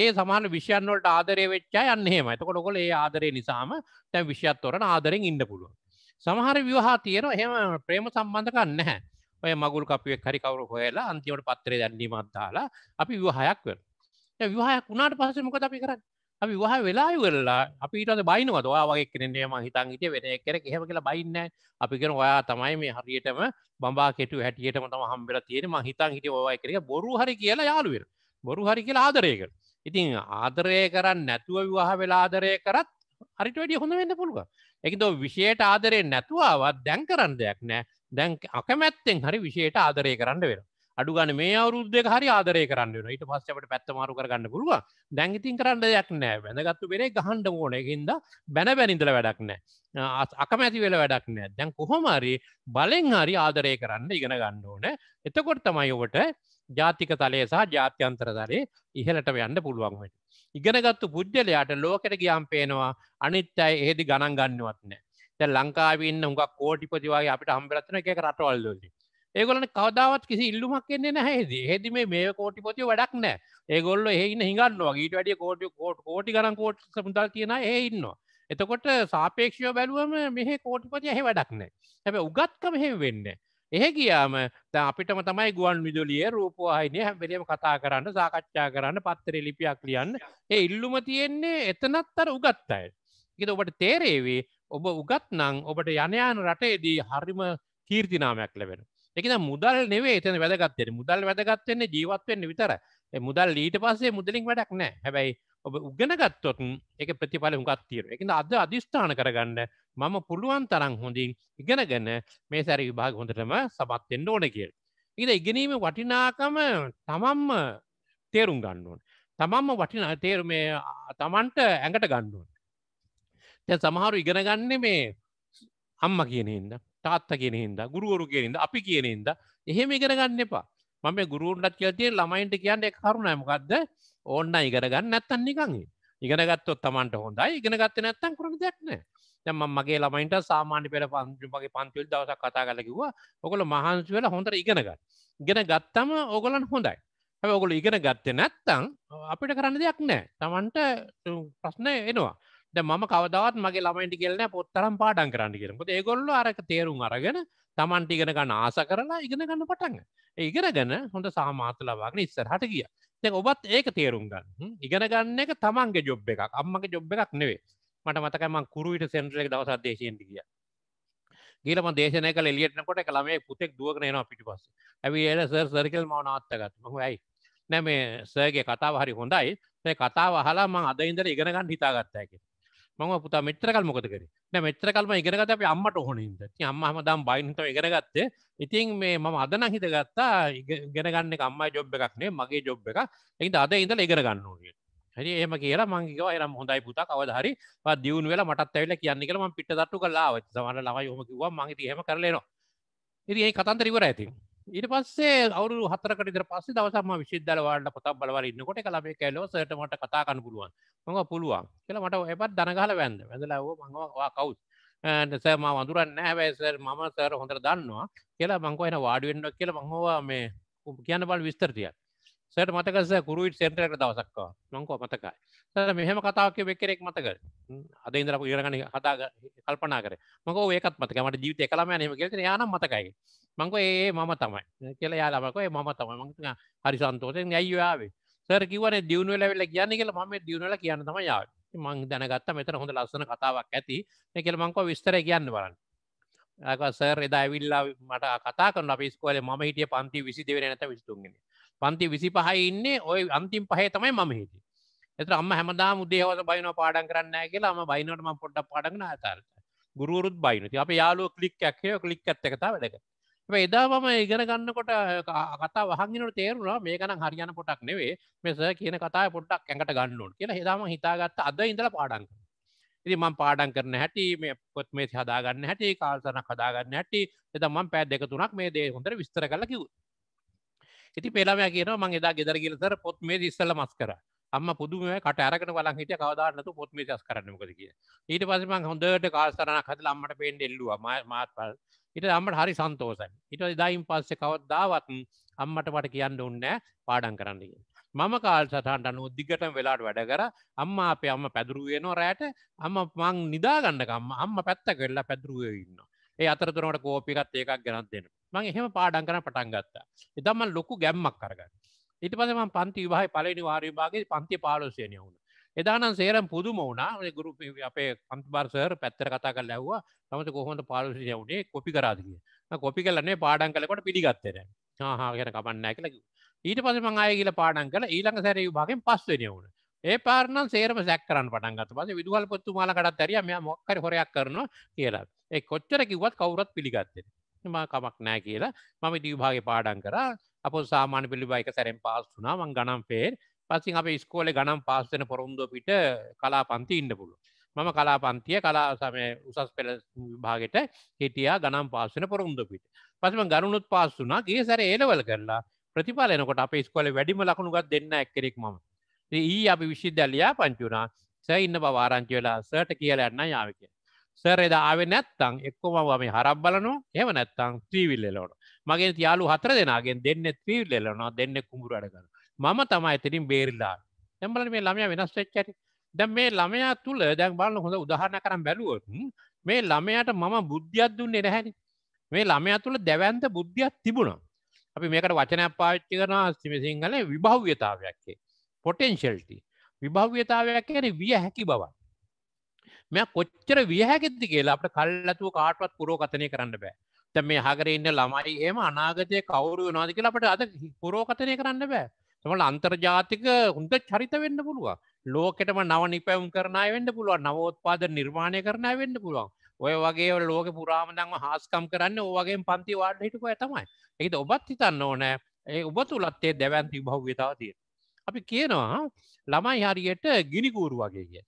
ඒ සමාන විෂයන් වලට ආදරය වෙච්චා යන්න එහෙම එතකොට ඔගොල්ලෝ ඒ ආදරය නිසාම දැන් විෂයත් තොරන ආදරෙන් ඉන්න පුළුවන් සමහර විවාහ තියෙනවා එහෙම ප්‍රේම සම්බන්ධකම් නැහැ ඔය මගුල් කපුවෙක් හරි කවුරු හොයලා අන්තිමට පත්‍රය දැන්නීමක් දාලා අපි විවාහයක් වෙනවා දැන් විවාහයක් වුණාට පස්සේ මොකද අපි කරන්නේ අපි වහ වෙලා වෙල්ලා අපිට බයිනවද වගේ කරනේ ම හිතන් හිට වෙන කර හෙම කියලා බයින්න අපිගෙන ඔයා තමයි මේ හරියටම බම්බා කෙටු හැටියටම තම හම්බෙල තියෙන ම හිතන් හිට ඔය කර බොරු හරි කියලා යාළුවෙන බොරු හරි කියලා ආදරයක ඉතින් ආදරය කරන්න නැතුව විවාහ වෙලා ආදරය කරත් හරිට වැඩිය හොඳ වෙන්න පුළුව එකද විෂයට ආදරය නැතුවාවත් දැන් කරන්න දෙයක් නෑ දැන් අකමැත්තෙන් හරි විෂයට ආදරය කරන්න වෙනවා අඩු ගන මේ අවුද්ධ හරි ආදරය කරන්න ඊට පස්සට පැත්තමාරු කරගන්න පුළුව දැංගිතින් කරන්න දෙයක් නෑ බැඳගත්තු වෙරේ ගහන්ඩ ඕනයකින්ද බැන බැනිඳල වැඩක් නෑ අකමැති වෙල වැඩක් නෑ දැන් කොහොමරි බලෙන් හරි ආදරය කරන්න ඉගෙන ගන්න ඕන එතකොට තමයි ඔවට ජාතික තලය සහ ජාත්‍යන්තර දරේ ඉහලට යන්න පුළුවන් වෙන. ඉගෙනගත්තු පුද්ගලයාට ලෝකට ගියම් පේනවා අනිත් අයි එහෙදි ගණන් ගන්නවත් නෑ. ලංකාවන්න හුඟක් කෝටිපතිවාගේ අපිට හම්බරත්න එක රටවල්ලදී ඒගොලන කවදාවත් කිසි ඉල්ලුමක් එන්නේ නැහැදි හෙදි මේ මේ කෝටිපොති වැඩක් නෑ ඒගොල්ල එහහින්න හිඟන්නවා ඊට වැඩිය කෝටි කෝට් කෝටි ගරන් කෝට් සමුදල් කියන ඒඉන්නවා එතකොට සාපේක්ෂයෝ බැලුවම මෙහ කෝටිපති ඇහෙ වැඩක් නෑ හැබ උගත්කම හෙ වෙන්න එහෙ ගියාම අපිටම තමයි ගුවන් විදුලිය රූපවාහිනය හැබැලියම කතා කරන්න සාකච්ඡා කරන්න පත්තරේ ලිපියක් ලියන්න ඒ ඉල්ලුම තියෙන්නේ එතනත් අර උගත් අය. ඉද ඔබට තේරේවේ ඔබ උගත් නං ඔබට යනයාන රටේදී හරිම කීර්තිනාමයක් ලැබෙන. එකන මුදල් නෙවේ එතන වැදගත්තෙන මුදල් වැදගත්වෙන්නේ ජීවත්වෙන්න විතර මුදල් ඊට පස්සේ මුදලින් වැඩක් නෑ හැබැයි ඔබ උගෙනගත්තොත් එක ප්‍රතිඵල හුගත්තීර එකන අද අධිෂ්ඨාන කරගන්න මම පුළුවන් තරම් හොඳින් ඉගෙනගන්න මේ සැරි විභාග හොඳටම සමත්වෙන්න ඕන කියල්. ඉද ඉගෙනීම වටිනාකම තමම්ම තේරුම් ගන්නුවන්. තමම්ම වටින තේරුම තමන්ට ඇඟට ගන්නුවන්. සමහරු ඉගෙනගන්නේ මේ අම්ම කියනෙන්ද තාත්ත කියෙනෙහින්ද ගුරුවරු කියෙනෙද අපි කියනෙද එහෙම ඉගරගන්න එපා මම ගුරුවන්ටත් කියතිය ළමයින්ට කියන්න කරුණෑමකක්ද ඕන්න ඉගරගන්න නැත්තන් නිකගේ ඉගෙනගත්තොත් තමන්ට හොඳයි ඉගෙනගත්ත නැත්තන් කරන දෙයක්න ම මගේ ළමයින්ට සාමාන්‍ය පෙර පන්ජුමගේ පන්තිවල් දවසක් කතා කලකිවා ඔකොල මහන්සි වෙල හොඳට ඉගෙනගත් ගෙන ගත්තම ඕගොලන් හොඳයි හැබ ඔගොල ඉගෙන ගත්ත නැත්තං අපිට කරන්න දෙයක් නෑ තමන්ට ප්‍රශ්නය එනවා මම කවදවත් මගේ ළමයිට කෙල්න පොත්තරම් පාඩන් කරන්න කියෙනකො ඒගොල්ල අරක තේරුම් අරගෙන තමන්ට ඉගෙන ගන්න ආස කරලා ඉගෙන ගන්න පටන්ග ඉගෙන ගැන හොඳ සාමාත ලබාගෙන ඉස්සර හට ගිය තැ ඔබත් ඒක තේරුම් ගන්න ඉගෙන ගන්න එක තමන්ගේ ජොබ් එකක් අම්මගේ ජොබ් එකක් නෙවේ මට මතකම කුරුවිට සෙන්ට්‍රලෙක් දවසත් දේශයෙන්ට කිය ගීලම දේශනය කල එලියටනකොට කළමේ පුතෙක් දුවගනයනවා පිටි පස්ස ඇවි ඒල සර් සරිකල් මවන අත්තගත් මහ ඇයි නැමේ සර්ගේ කතාව හරි හොඳයි කතාව හලා මං අද ඉදර ඉගෙනගන්න හිතාගත්තයකි මම පුතා මෙත්‍රකල් මොකද කර නෑ මෙත්‍රකල්ම ඉගෙනගත අප අම්මට හොනින්ද අම්ම හමදාම් බයිනත ඉගෙනගත්ත ඉතින් මේ මම අදන හිත ගත්තා ඉගෙනගන්න අම්මයි ජොබ් එකක්නේ මගේ ජොබ් එක එයිද අද ඉඳල ඉගෙනගන්න ඕගේ හරි ඒම කියලා මංගේව එරම් හොඳයි පුතා කවද හරි දියුණු වෙලා මටත් ඇවිල කියන්නේ කියලා ම පිට දට්ටු කලාව සමට ලමයි හොමකිවා මගේ හම කරලනවා ඉරි ඒ කතන්තරිවර ඇතින් ඊට පස්සේ අවුරු හතරකට ඉතර පස්සේ දවසම විශද්දලවාට පොතක් බලවල ඉන්නකොට කලම කැලෝ සට මට කතා කන්න පුළුවන් මඟ පුළුවන් කියලා මට එපත් දනගහල වැන්ද වැඳලාව මඟවා කවු් සෑම වඳුරන්න හැබැයිසර් මම සර හොඳර දන්නවා කියලා මංකව එන වාඩුවෙන්ඩ කියල මංහවා මේ කියන්න බල විස්තරතිය සට මතකස කුරුවිට සෙන්ටරට දවසක්වා මංකව මතකයි සර මෙහම කතාවක් වෙක්කරෙක් මතක අද ඉදරපු ඉරගණ කතා කල්පනා කර මක ඒකත් මතක මට ජීවිත කළම නම යාන මතකයි මංකෝ ඒ මම තමයි කියලා යාලාමකෝ මම තමයි මං හරි සන්තෝසෙන් ඇයි ආවේ සර කිවන දියුණුව ලැවෙල්ල කියන්න කියල ම දියුණල කියන්න තම යාව මං දැනගත්ත මෙතන හොඳ ලස්සන කතාවක් ඇති කියල මංකෝ විස්තර කියන්න බලන්න සර් එදාවිල්ලා මට කතා කරන අපිස්කෝල ම හිටිය පන්ති විසි දෙවෙන නැත විස්තුන්ගෙන පන්ති විසි පහයි ඉන්නේ ඔය අන්තිම් පහේ තමයි මම හිටිය එත අම්ම හැමදා මුදේවස බයින පාඩන් කරන්න කියලා ම බයිනටම පොඩ්ඩ පාඩගන අතාරට ගුරුරුත් බයිනති අප යාලුව කලික් ඇක්කය කලික් ඇත්තකතා වැඩක එදා මම ඉගෙන ගන්නකොට කතා වහන්ගෙනට තේරුණා මේ ගන හරියන පොටක් නෙවේ මෙස කියන කතා පොට්ටක් ඇඟට ගන්නුවට කියලා හෙදාම හිතාගත්ත අද ඉඳල පාඩන් ඉති මං පාඩන් කරන හැටි මේ පොත් මේ හදාගන්න හැටි කාල්සන කදාගන්න හැටි එතමන් පෑ දෙක තුනක් මේ දේ හොඳට විස්තර කල කිව් ඉති පෙලාමය කියන මං එදා ගෙදර ගිලතර පොත් මේ ඉස්සල මස් කරා අම්ම පුදුම කට අරගෙන බලන් හිටිය කවදාවත් නැතුව පොත් මේසස් කරන්න මොකද කිය. ඊට පස්සේ මං හොඳට කාල්සරණක් හදලා අම්මට පේන්න එල්ලුවා මාත් පල්. ඊට අම්මට හරි සන්තෝෂයි. ඊට එදායින් පස්සේ කවදාවත් අම්මට මට කියන්න ඕනේ පාඩම් කරන්න කියලා. මම කාල්සටහන්ට අනුව දිගටම වෙලාට වැඩ කර අම්මා අපේ අම්ම පැදුරුව වෙනවා රැට අම්ම මං නිදාගන්නකම්ම අම්ම පැත්තක වෙලා පැදුරුවේ ඉන්නවා. ඒ අතරතුරට කෝපිකත් ඒකක් ගෙනත් දෙන්න. මං එහෙම පාඩම් කරන්න පටන් ගත්තා. ඉතින් මම ලොකු ගැම්මක් අරගත්තා. ඉට පසම පන්ති විවාහ පලනි වාර්යභාගේ පන්ති පාලොස්සයනය වුණ එදානම් සේරම් පුදුම වුණා ගුරු අපේ කම්බර්සර් පැත්තර කතා කල් ලැව්වා තමත කොහොඳ පාලුසිය වුණේ කොපි කරාදගිය කොපි කලන්නේ පාඩන් කලකොට පිළිගත්තර හාගෙන කමන්න කල ඊට පස මංආය කියල පාඩන් කල ඊළඟ සැර භගෙන් පස්සනය වුණ ඒ පාරන සේරම සැක්කරන් පටන් ගත පස විදුවල් පොත්තු මාලකටත් තරිය මෙ මොක්කර හොරයක් කරනවා කියලා ඒ කොච්චර කිවත් කවුරත් පිළිගත්තෙන මා කමක් නෑ කියලා මම දීභාගේ පාඩන් කරා අප සාමාන පිළිබ එක සැරෙන් පාස් වුනා මං ගනම් පේෙන් පසින් අප ස්කෝල ගනම් පාස්සන පොරොන්දෝ පිට කලා පන්ති ඉන්න පුළුව මම කලා පන්තිය කලා සමය උසස් පෙළ භාගෙට හිටියා ගනම් පාස්සන පොරොන්ද පිට පසම ගරුණුත් පාස් වුනා ගේ සැර ඒනවල් කරලා ප්‍රතිපාලනකොට අප ස්කොල වැඩිම ලකුණුගත් දෙන්න එක්කෙරෙක් මම ඒ අපි විශ්ිද්ධල්ලයා පංචුනා සැඉන්න පවාරංචි වෙලා සට කියලා යන්න යාවක සරෙද ආවෙ නැත්තං එක්කොම මේ හරක් බලනු එම නැත්තං ත්‍රීවිල්ලලෝට මගේ යාලු හතර දෙෙනගෙන් දෙන්න ත්‍රීල්ලෙලනවා දෙන්න කුඹුරට කර මම තමයි එතනින් බේරිල්ලා තැම්බල මේ ළමය වෙනස් වෙච්චට දැ මේ ළමයා තුළ දැන් බලන්න හොඳ උදාහරණ කරම් බැලුවත් මේ ළමයට මම බුද්ධියත් දුන්නේ නැහැනි මේ ළමයා තුළ දැවන්ත බුද්ධියත් තිබුණා අපි මේකට වචනයක් පාච්චි කරන ස්තිම සිංහල විභව්‍යතාවයක්කේ පොටෙන්ශල්ටි විභව්‍යතාවයක් කියන විය හැකි බවක් මෙ කොච්චර වියහැකිද්දි කියලා අපට කල්ලතුව කාටවත් පුරෝකතනය කරන්න බෑ ද මේ හගරඉන්න ළමයි එම අනාගතය කවුරු වෙනවාද කියලා අපට අද පුරෝකතනය කරන්න බෑ තමට අන්තර්ජාතික හොඳ චරිත වෙන්න පුළුව ලෝකෙටම නව නිපැවුම් කරනය වෙන්න පුළුවන් නවෝත්පාද නිර්මාණය කරනය වෙන්න පුළුවන් ඔය වගේ ලෝක පුරාමදංව හාස්කම් කරන්න ඕවගේ පන්ති වාඩ හිටුක ඇතමයි එකද ඔබත් හිතන්න ඕනෑ ඒ ඔබ තුළත්තේ දැවන්ති භව්‍යතාව තිය. අපි කියනවා ළමයි හරියට ගිනිකූරු වගේ කිය.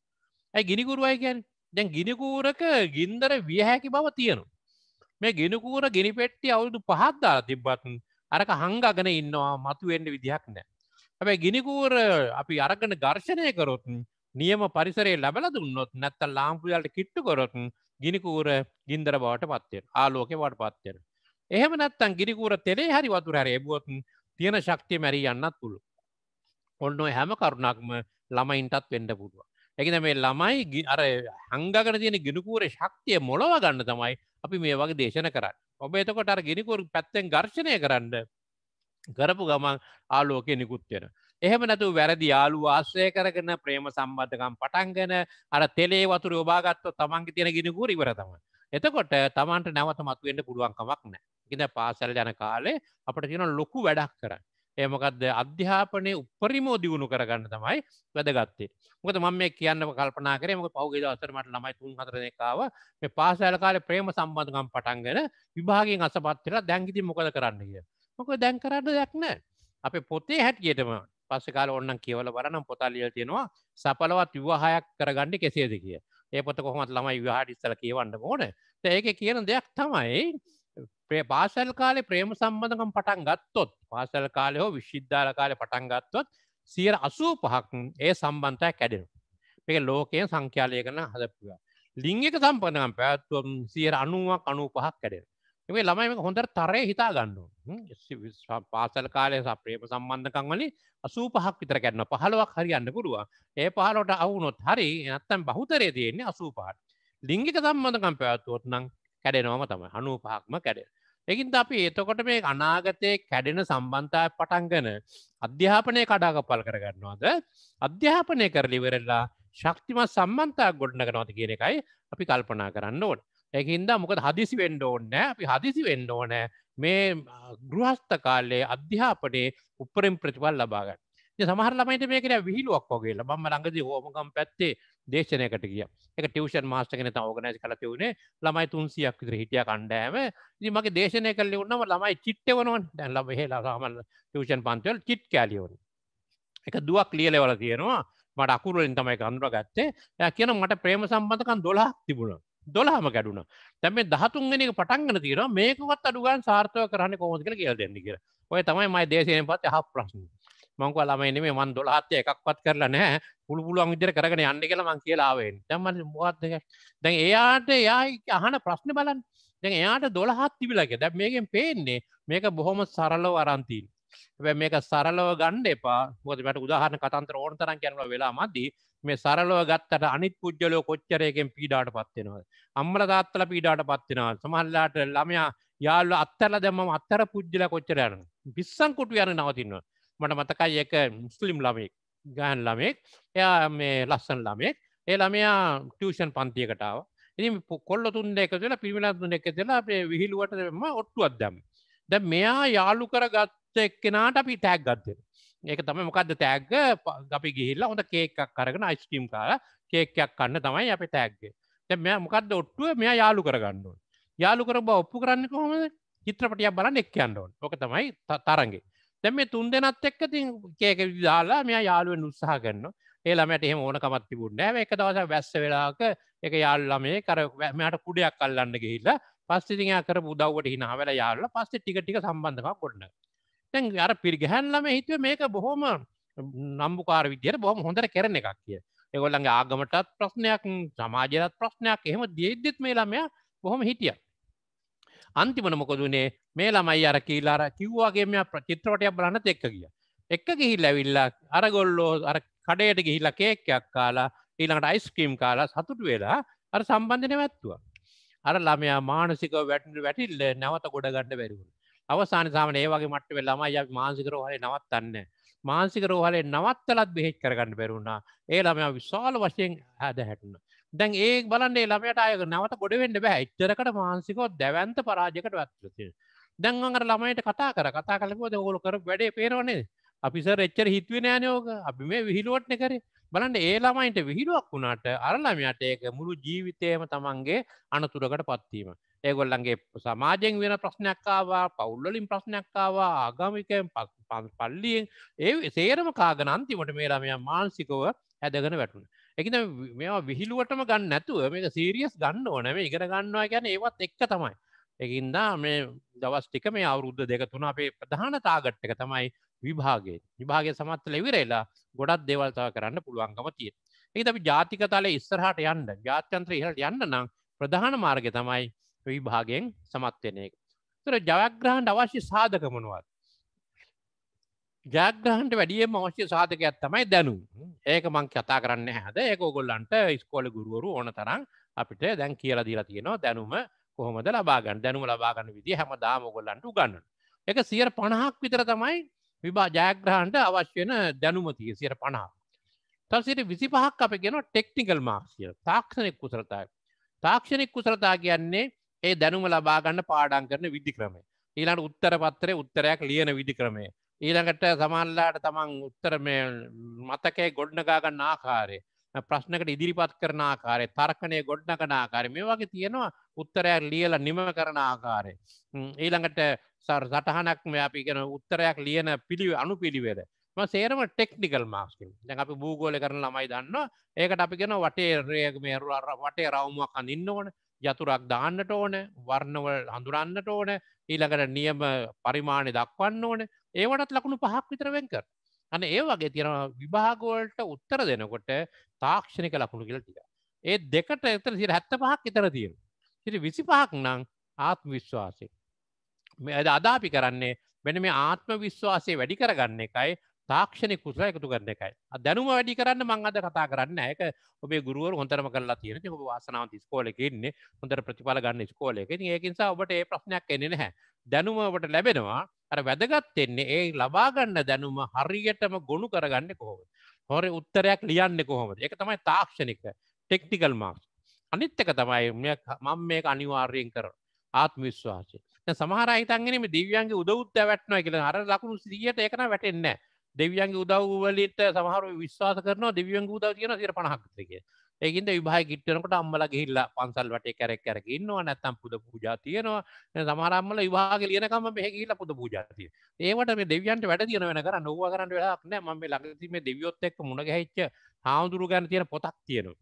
ඇයි ගිනිකුරුවයි කියන් දැන් ගිනිකූරක ගින්දර වියහැකි බව තියෙනවා. මේ ගෙනකුර ගෙනි පෙට්ටි අවුදු පහත්දා තිබ්බත් අරක හංගගෙන ඉන්නවා මතු වෙන්න විදිහක් නෑ හැබැයි ගිනිකූර අපි අරගන ගර්ශනය කරොතුන් නියම පරිසරේ ලැබල දුන්නොත් නැත්තල් ලාම්පුයාලට කිට්ටු කොරොතුන් ගිනිකූර ගින්දර බවට පත්වය ආලෝකෙ වට පත්වය. එහෙම නැත්තන් ගිනිකූර තෙරේ හරි වතුර හැර එබුවතුන් තියෙන ශක්තිය මැරී යන්නත් පුළු. ඔන්න හැම කරුණක්ම ළමයින්ටත් වෙන්ඩ පුළුව. එකන මේ ළමයි අර හංගගෙන තියෙන ගිනිකූර ශක්තිය මොලව ගන්න තමයි අපි මේ වගේ දේශන කරන්න ඔබ එතකොට අර ගෙනකුර පැත්තෙන් ගර්ශණය කරන්න කරපු ගමන් ආලෝකය නිකුත්වෙන. එහෙම නැතු වැරදි යාලු ආශ්‍රය කරගෙන ප්‍රේම සම්බන්ධකම් පටන්ගෙන අර තෙලේ වතුර යොබාගත්ව තමන්ගේ තියෙන ගෙනකුර ඉවරතම. එතකොට තමන්ට නැවත මතුවෙන්ට පුළුවන්කමක් නෑ ඉඳ පාසල් යන කාලේ අපට තියෙන ලොකු වැඩක් කරන්න. ඒමකක්ද අධ්‍යාපනය උපරිමෝ දියුණු කරගන්න තමයි වැදගත්තේ මොකද මම මේ කියන්න කල්පනා කරේ මක පෞගේ දවසරමට ළමයි තුන් හතර දෙකාව මේ පාසෑල කාලේ ප්‍රේම සම්බන්ධකම් පටන්ගෙන විභාගෙන් අසපත්තිලා දැංගිති මොකද කරන්න කිය මොක දැන් කරන්න දෙයක් නෑ අපේ පොතේ හැටියටම පස්සකාල ඔන්න කියවල බරනම් පොතල්ලියල් තියෙනවා සපලවත් විවාහයක් කරගන්න කෙසේද කිය ඒ පොත කොහොමත් ළමයි විවාහට ඉස්සල කියවන්න ඕන ඒක කියන දෙයක් තමයි පාසල් කාලේ ප්‍රේම සම්බඳකම් පටන් ගත්තොත් පාසල් කාලය හෝ විශ්ිද්ධාල කාලය පටන් ගත්තොත් සියර අසූ පහක් ඒ සම්බන්ධය කැඩෙන එක ලෝකයෙන් සංඛ්‍යාලය කරන හදපුග ලිංගික සම්පනකම් පැත්තුවම් සියර අනුවක් අනු පහක් කැඩෙන මේ ළමයි හොඳ තරය හිතා ගන්න පාසල් කාලය ප්‍රේම සම්බන්ධකම් වලි අසූ පහක් විතර කැන්න පහලවක් හරියන්න පුළුවන් ඒ පහලොට අවුනොත් හරි එනත්තම් බහුතරය තියෙන්නේ අසූ පහට ලිංගික සම්බඳකම් පැවත්වොත් නම් කැඩෙනවම තම අනු පහක්ම කැඩෙන. එකින් අපි එතකොට මේ අනාගතය කැඩෙන සම්බන්ධය පටන්ගන අධ්‍යාපනය කඩාගපල් කරගන්නවාද අධ්‍යාපනය කරලිවරල්ලා ශක්තිමත් සම්බන්ධයක් ගොඩන කනවති කියන එකයි අපි කල්පනා කරන්න ඕට එකහින්ද මොකද හදිසි වෙන්ඩ ඕන්න අපි හදිසි වෙන්න ඕන මේ ගෘහස්ථ කාලයේ අධ්‍යාපනයේ උපරින් ප්‍රතිවල් ලබාගන්න සමහරලමයිට මේකෙන විහිලුවක් වගේල මම ලඟදී හෝමකම් පැත්තේ දේශනයකට කිය එක ටියවෂන් මාස්ටගෙන ඕගනස් කල තිවුණේ ළමයි තුන්සියක් විතර හිටිය කණ්ඩෑම ඉති මගේ දේශනය කල උන්නම ළමයි චිට්ටවනවන් දැන් ලබ හලාමල් ටියවෂන් පන්තිවල් චිට් කෑලියවන එක දුවක් ලියලවල තියෙනවා මට අකුරුලින් තමයි කන්ුර ගත්තේ ය කියන මට ප්‍රේම සම්බන්ධකන් දොලා තිබුණ දොලාම ගැඩුණ තැම දහතුන්ගෙනක පටන්ගෙන තියෙන මේකවත් අඩුගන් සාර්ථව කරන්න කොමතික කියල් දෙන්නකිර ඔය තමයි මයි දේශයෙන් පත් හ ප්‍රශ්න මංකව ළමයින මේ මන් දොළහත්ය එකක්වත් කරලා නෑ පුළු පුළුවන් විදිර කරගෙන යන්න කියල මං කියලාවෙන් දැම මොත් දැන් එයාට යයි අහන ප්‍රශ්න බලන් දැන් එයාට දොළහත් තිබිලක දැ මේකෙන් පේන්නේ මේක බොහොම සරලව අරන්තින් ඇැ මේක සරලව ගණ්ඩ එපා මොද මට උදාහන කතන්තර ඕනතරන් කැනව වෙලා මදී මේ සරලව ගත්තට අනිත් පුද්ගලෝ කොච්චරයකෙන් පීඩාට පත්වෙනවද. අම්මල තාත්තල පීඩාට පත්වෙනවා සමල්ලාට ළමයා යාල්ල අත්තල දැම අත්තර පුද්ගල කොච්චරයන පිස්සං කොටු යන නවතින්නවා. මට මතකයි එක මුස්ලිම් ළමෙක් ගහන් ළමෙක් එයා මේ ලස්සන් ළමෙක් ඒ ළමයා ටියෂන් පන්තියකටාව ඉනි කොල්ල තුන් දෙක තුලා පිමිලා තුන එක දෙලා අපේ විහිළුවට දෙම ඔට්ටුවක් දැම් ද මෙයා යාලු කර ගත්ත එක්කෙනට අපි ටැක් ගත්තෙන ඒක තම මොකක්ද තෑග්ග අපි ගිහිල්ලා හොඳ කේකක් කරගෙන අයිස්ටීම් කාර කේකයක් කන්න තමයි අප තෑග්ගේ තැ මෙ මොකක්ද ඔට්ටුව මෙයා යාලු කරගන්නුවන් යාලු කර බ ඔප්පු කරන්න කොහොමද චිත්‍රපටියක් බලන්න එක්කයන්ඩෝන් ඕක තමයි තරගේ දැ මේ තුන් දෙනත් එක්ක තින් කේක විදාලා මෙයා යාළුවෙන් උත්සාහ කරන්න ඒලාමට එහෙම ඕනකමත් තිබුණ නෑ එක දවස වැස්ස වෙලාක එක යාල්ලමේ කර මෙයාට කුඩයක් කල්ලන්න ගහිල්ලා පස්තිතියා කර බුදව්වට හිනාවල යාල්ල පස්සේ ටිකටික සම්බන්ධක කොන්න තැන් අර පිරිගහැන්ලම හිතුව මේක බොහොම නම්බුකාර විදියට බොහම හොඳට කරන එකක් කිය එකොල්ලගේ ආගමටත් ප්‍රශ්නයක් සමාජයත් ප්‍රශ්නයක් එහෙම දියද්දිත් මේලාමය බොහොම හිටියා අන්තිමන මොකද වනේ මේ ළමයි අර කියීලාර කිව්වාගේ මෙ චිත්‍රවටයක් බලන්න එක්ක ගිය එක්ක ගිහිල්ල විල්ලා අරගොල්ලෝ අර කඩයට ගිහිල්ල කේක්කයක් කාලා ඊළඟට අයිස්කීම් කාලා සතුට වෙලා අර සම්බන්ධන වැත්තුවා අර ළමයා මානසික වැටට වැටිල්ල නැවත ගොඩ ගන්න බැරිවුණ අවසාන සාමන ඒවගේ මට්ට වෙල්ලම ය මාන්සිකරෝහලේ නවත්තන්න මාන්සිකරෝහලේ නවත්තලත් බෙහෙච් කරගන්න බැරුණා ඒ ළමයා විශාල වශයෙන් හැද හැටුණ දැන් ඒ බලන්නේ ළමයට අයක නැවත ගොඩවෙන්න බැ එච්චරකට මාන්සිකෝ දැවන්ත පරාජකට වත්ලති දැන්වඟට ළමයිට කතා කර කතා කලකෝ ඔගොල කර වැඩේ පේරවනේ අපිසර එච්චර හිත්වෙන යනයෝග අපි මේ විහිලුවට්න කර බලන්න ඒ ළමයින්ට විහිඩුවක් වුණාට අරළමයට ඒක මුළු ජීවිතයම තමන්ගේ අනතුරකට පත්වීම ඒගොල්ලන්ගේ සමාජයෙන් වෙන ප්‍රශ්නයක්කාවා පවුල්ලින් ප්‍රශ්නයක්කාවා ආගමිකයෙන් පල්ලියෙන් ඒ සේරම කාගනන්තිමට මේ ළමය මාන්සිකව ඇදගෙන වැටුණ එකද මෙවා විහිලුවටම ගන්න නැතුව මේක සීරියස් ගන්න ඕනම ඉගෙන ගන්නවා ගැන ඒවත් එක්ක තමයි එකින්දා මේ දවස් ටික මේ අවුරුද්ධ දෙක තුන අපේ ප්‍රධාන තාගට්ටක තමයි විභාගේ විභාගය සමත් ලෙවිරෙලා ගොඩත් දෙවල්තාව කරන්න පුළුවන්කම තිය ඒ අපි ජාතිකතල ඉස්සරහට යන්න ජාත්‍යන්ත්‍ර ඉහට යන්න නම් ප්‍රධාන මාර්ග තමයි විභාගෙන් සමත්වෙන එක තුර ජයග්‍රහන්ට අවශ්‍ය සාධකමනුවත් ජයග්‍රහන්ට වැඩියම අවශ්‍ය සාධකයක් තමයි දැනුම් ඒක මං කතා කරන්න හැද ඒක ඔගොල්ලන්ට ස්කෝල ගුරුවරු ඕන තරම් අපිට දැන් කියලා දීලා තියෙනවා දැනුම කොහොමද ලබාගන්න දැනුම ලබාගන්න විදි හැම දාම ගොල්ලන්ට උගන්න එක සියර පණහක් විතර තමයි විබා ජයග්‍රහන්ට අවශ්‍යන දැනුමතිය සියර පණහා තසිට විසි පහක් අපගෙන ටෙක්නිකල් මාක්සිය තාක්ෂණෙක් කුසරතයි තාක්ෂණෙක් කුසරතා කියන්නේ ඒ දැනුම ලබාගන්න පාඩන් කරන විදි ක්‍රමේ ඊලාට උත්තර පත්තරය උත්තරයක් ලියන විදි ක්‍රමේ ඊළඟට සමල්ලාට තමන් උත්තර මේ මතකය ගොඩ්නගාගන්න ආකාරය ප්‍රශ්නකට ඉදිරිපත් කරන ආකාරය තර්කණය ගොඩ්නගන ආකාරය මේ වගේ තියෙනවා උත්තරයක් ලියල නිම කරන ආකාරය ඊළඟට සර් සටහනක් මේ අපි ගෙන උත්තරයක් ලියන පිළිව අනු පිළිවෙද සේරම ටෙක්නිකල් මාක්කින් දැ අපි භූගෝල කරන ළමයි දන්න ඒකට අපි ගෙන වටේ රේග මේරු අර වටේ රවුමක් අඳන්න ඕන යතුරක් දාන්නට ඕන වර්ණවල් හඳුරන්නට ඕන ඊළඟට නියම පරිමාණය දක්වන්න ඕන ඒවටත් ලකුණු පහක් විතරවෙන් කර අන ඒ වගේ තියෙන විභාගෝල්ට උත්තර දෙනකොට තාක්ෂණක ලකුණු කියල ටික ඒ දෙකට එතර සිට හැත්ත පහක් ඉතර තියෙන සිරි විසි පහක් නං ආත්ම විශ්වාසය මේ අද අදාපි කරන්නේ වෙන මේ ආත්ම විශ්වාසය වැඩි කරගන්න එකයි තාක්ෂණ කුසල එකතු කරන එකයි දැනුම වැඩි කරන්න මං අද කතා කරන්න ඇක ඔබේ ගුරුවර හොඳරම කරලා තියෙන ඔබ වාසනාව ස්කෝලක ඉන්න හොඳර ප්‍රතිඵල ගන්න ස්කෝලක ඒකිනිසා ඔබට ඒ ප්‍රශ්නයක් එන්නේ නැහැ දැනුමට ලැබෙනවා අර වැදගත්තෙන්නේ ඒ ලබාගන්න දැනුම හරියටම ගොුණු කරගන්න කොහොම හොර උත්තරයක් ලියන්න කොහොමද එක තමයි තාක්ෂණික ටෙක්ටිකල් මාක්ස් අනිත්තක තමයි මං මේක අනිවාර්යෙන් කර ආත්ම විශ්වාසය සමහර අහිතන්ගෙනම දෙවියන්ගේ උදවත්ත වැටනවා කියල හර ලකුණු සිදියට එකන වැටෙන්න දෙවියන්ගේ උදව්වලට සමහර විශ්වාස කරන දෙවියන් ගූදාව කියන සිර පණහක්තික ඒකින්ද විභාය ගිට්ටනකට අම්මල ගිහිල්ලා පන්සල් වටේ කැරෙක් කැරක ඉන්නවා නැත්තම් පුද පූජා තියෙනවා සමහරම්මල විවාහග ලියනකම මෙහ ගිහිල්ලා පුද පූජා තියෙන. ඒවට මේ දෙවියන්ට වැඩ තියෙන වෙන කරන්න ඕවා කරන්න වෙලාවක් නෑ මම මේ ළඟදී මේ දෙවියොත් එක්ක මුණ ගැහිච්ච හාමුදුරු ගැන තියෙන පොතක් තියෙනවා.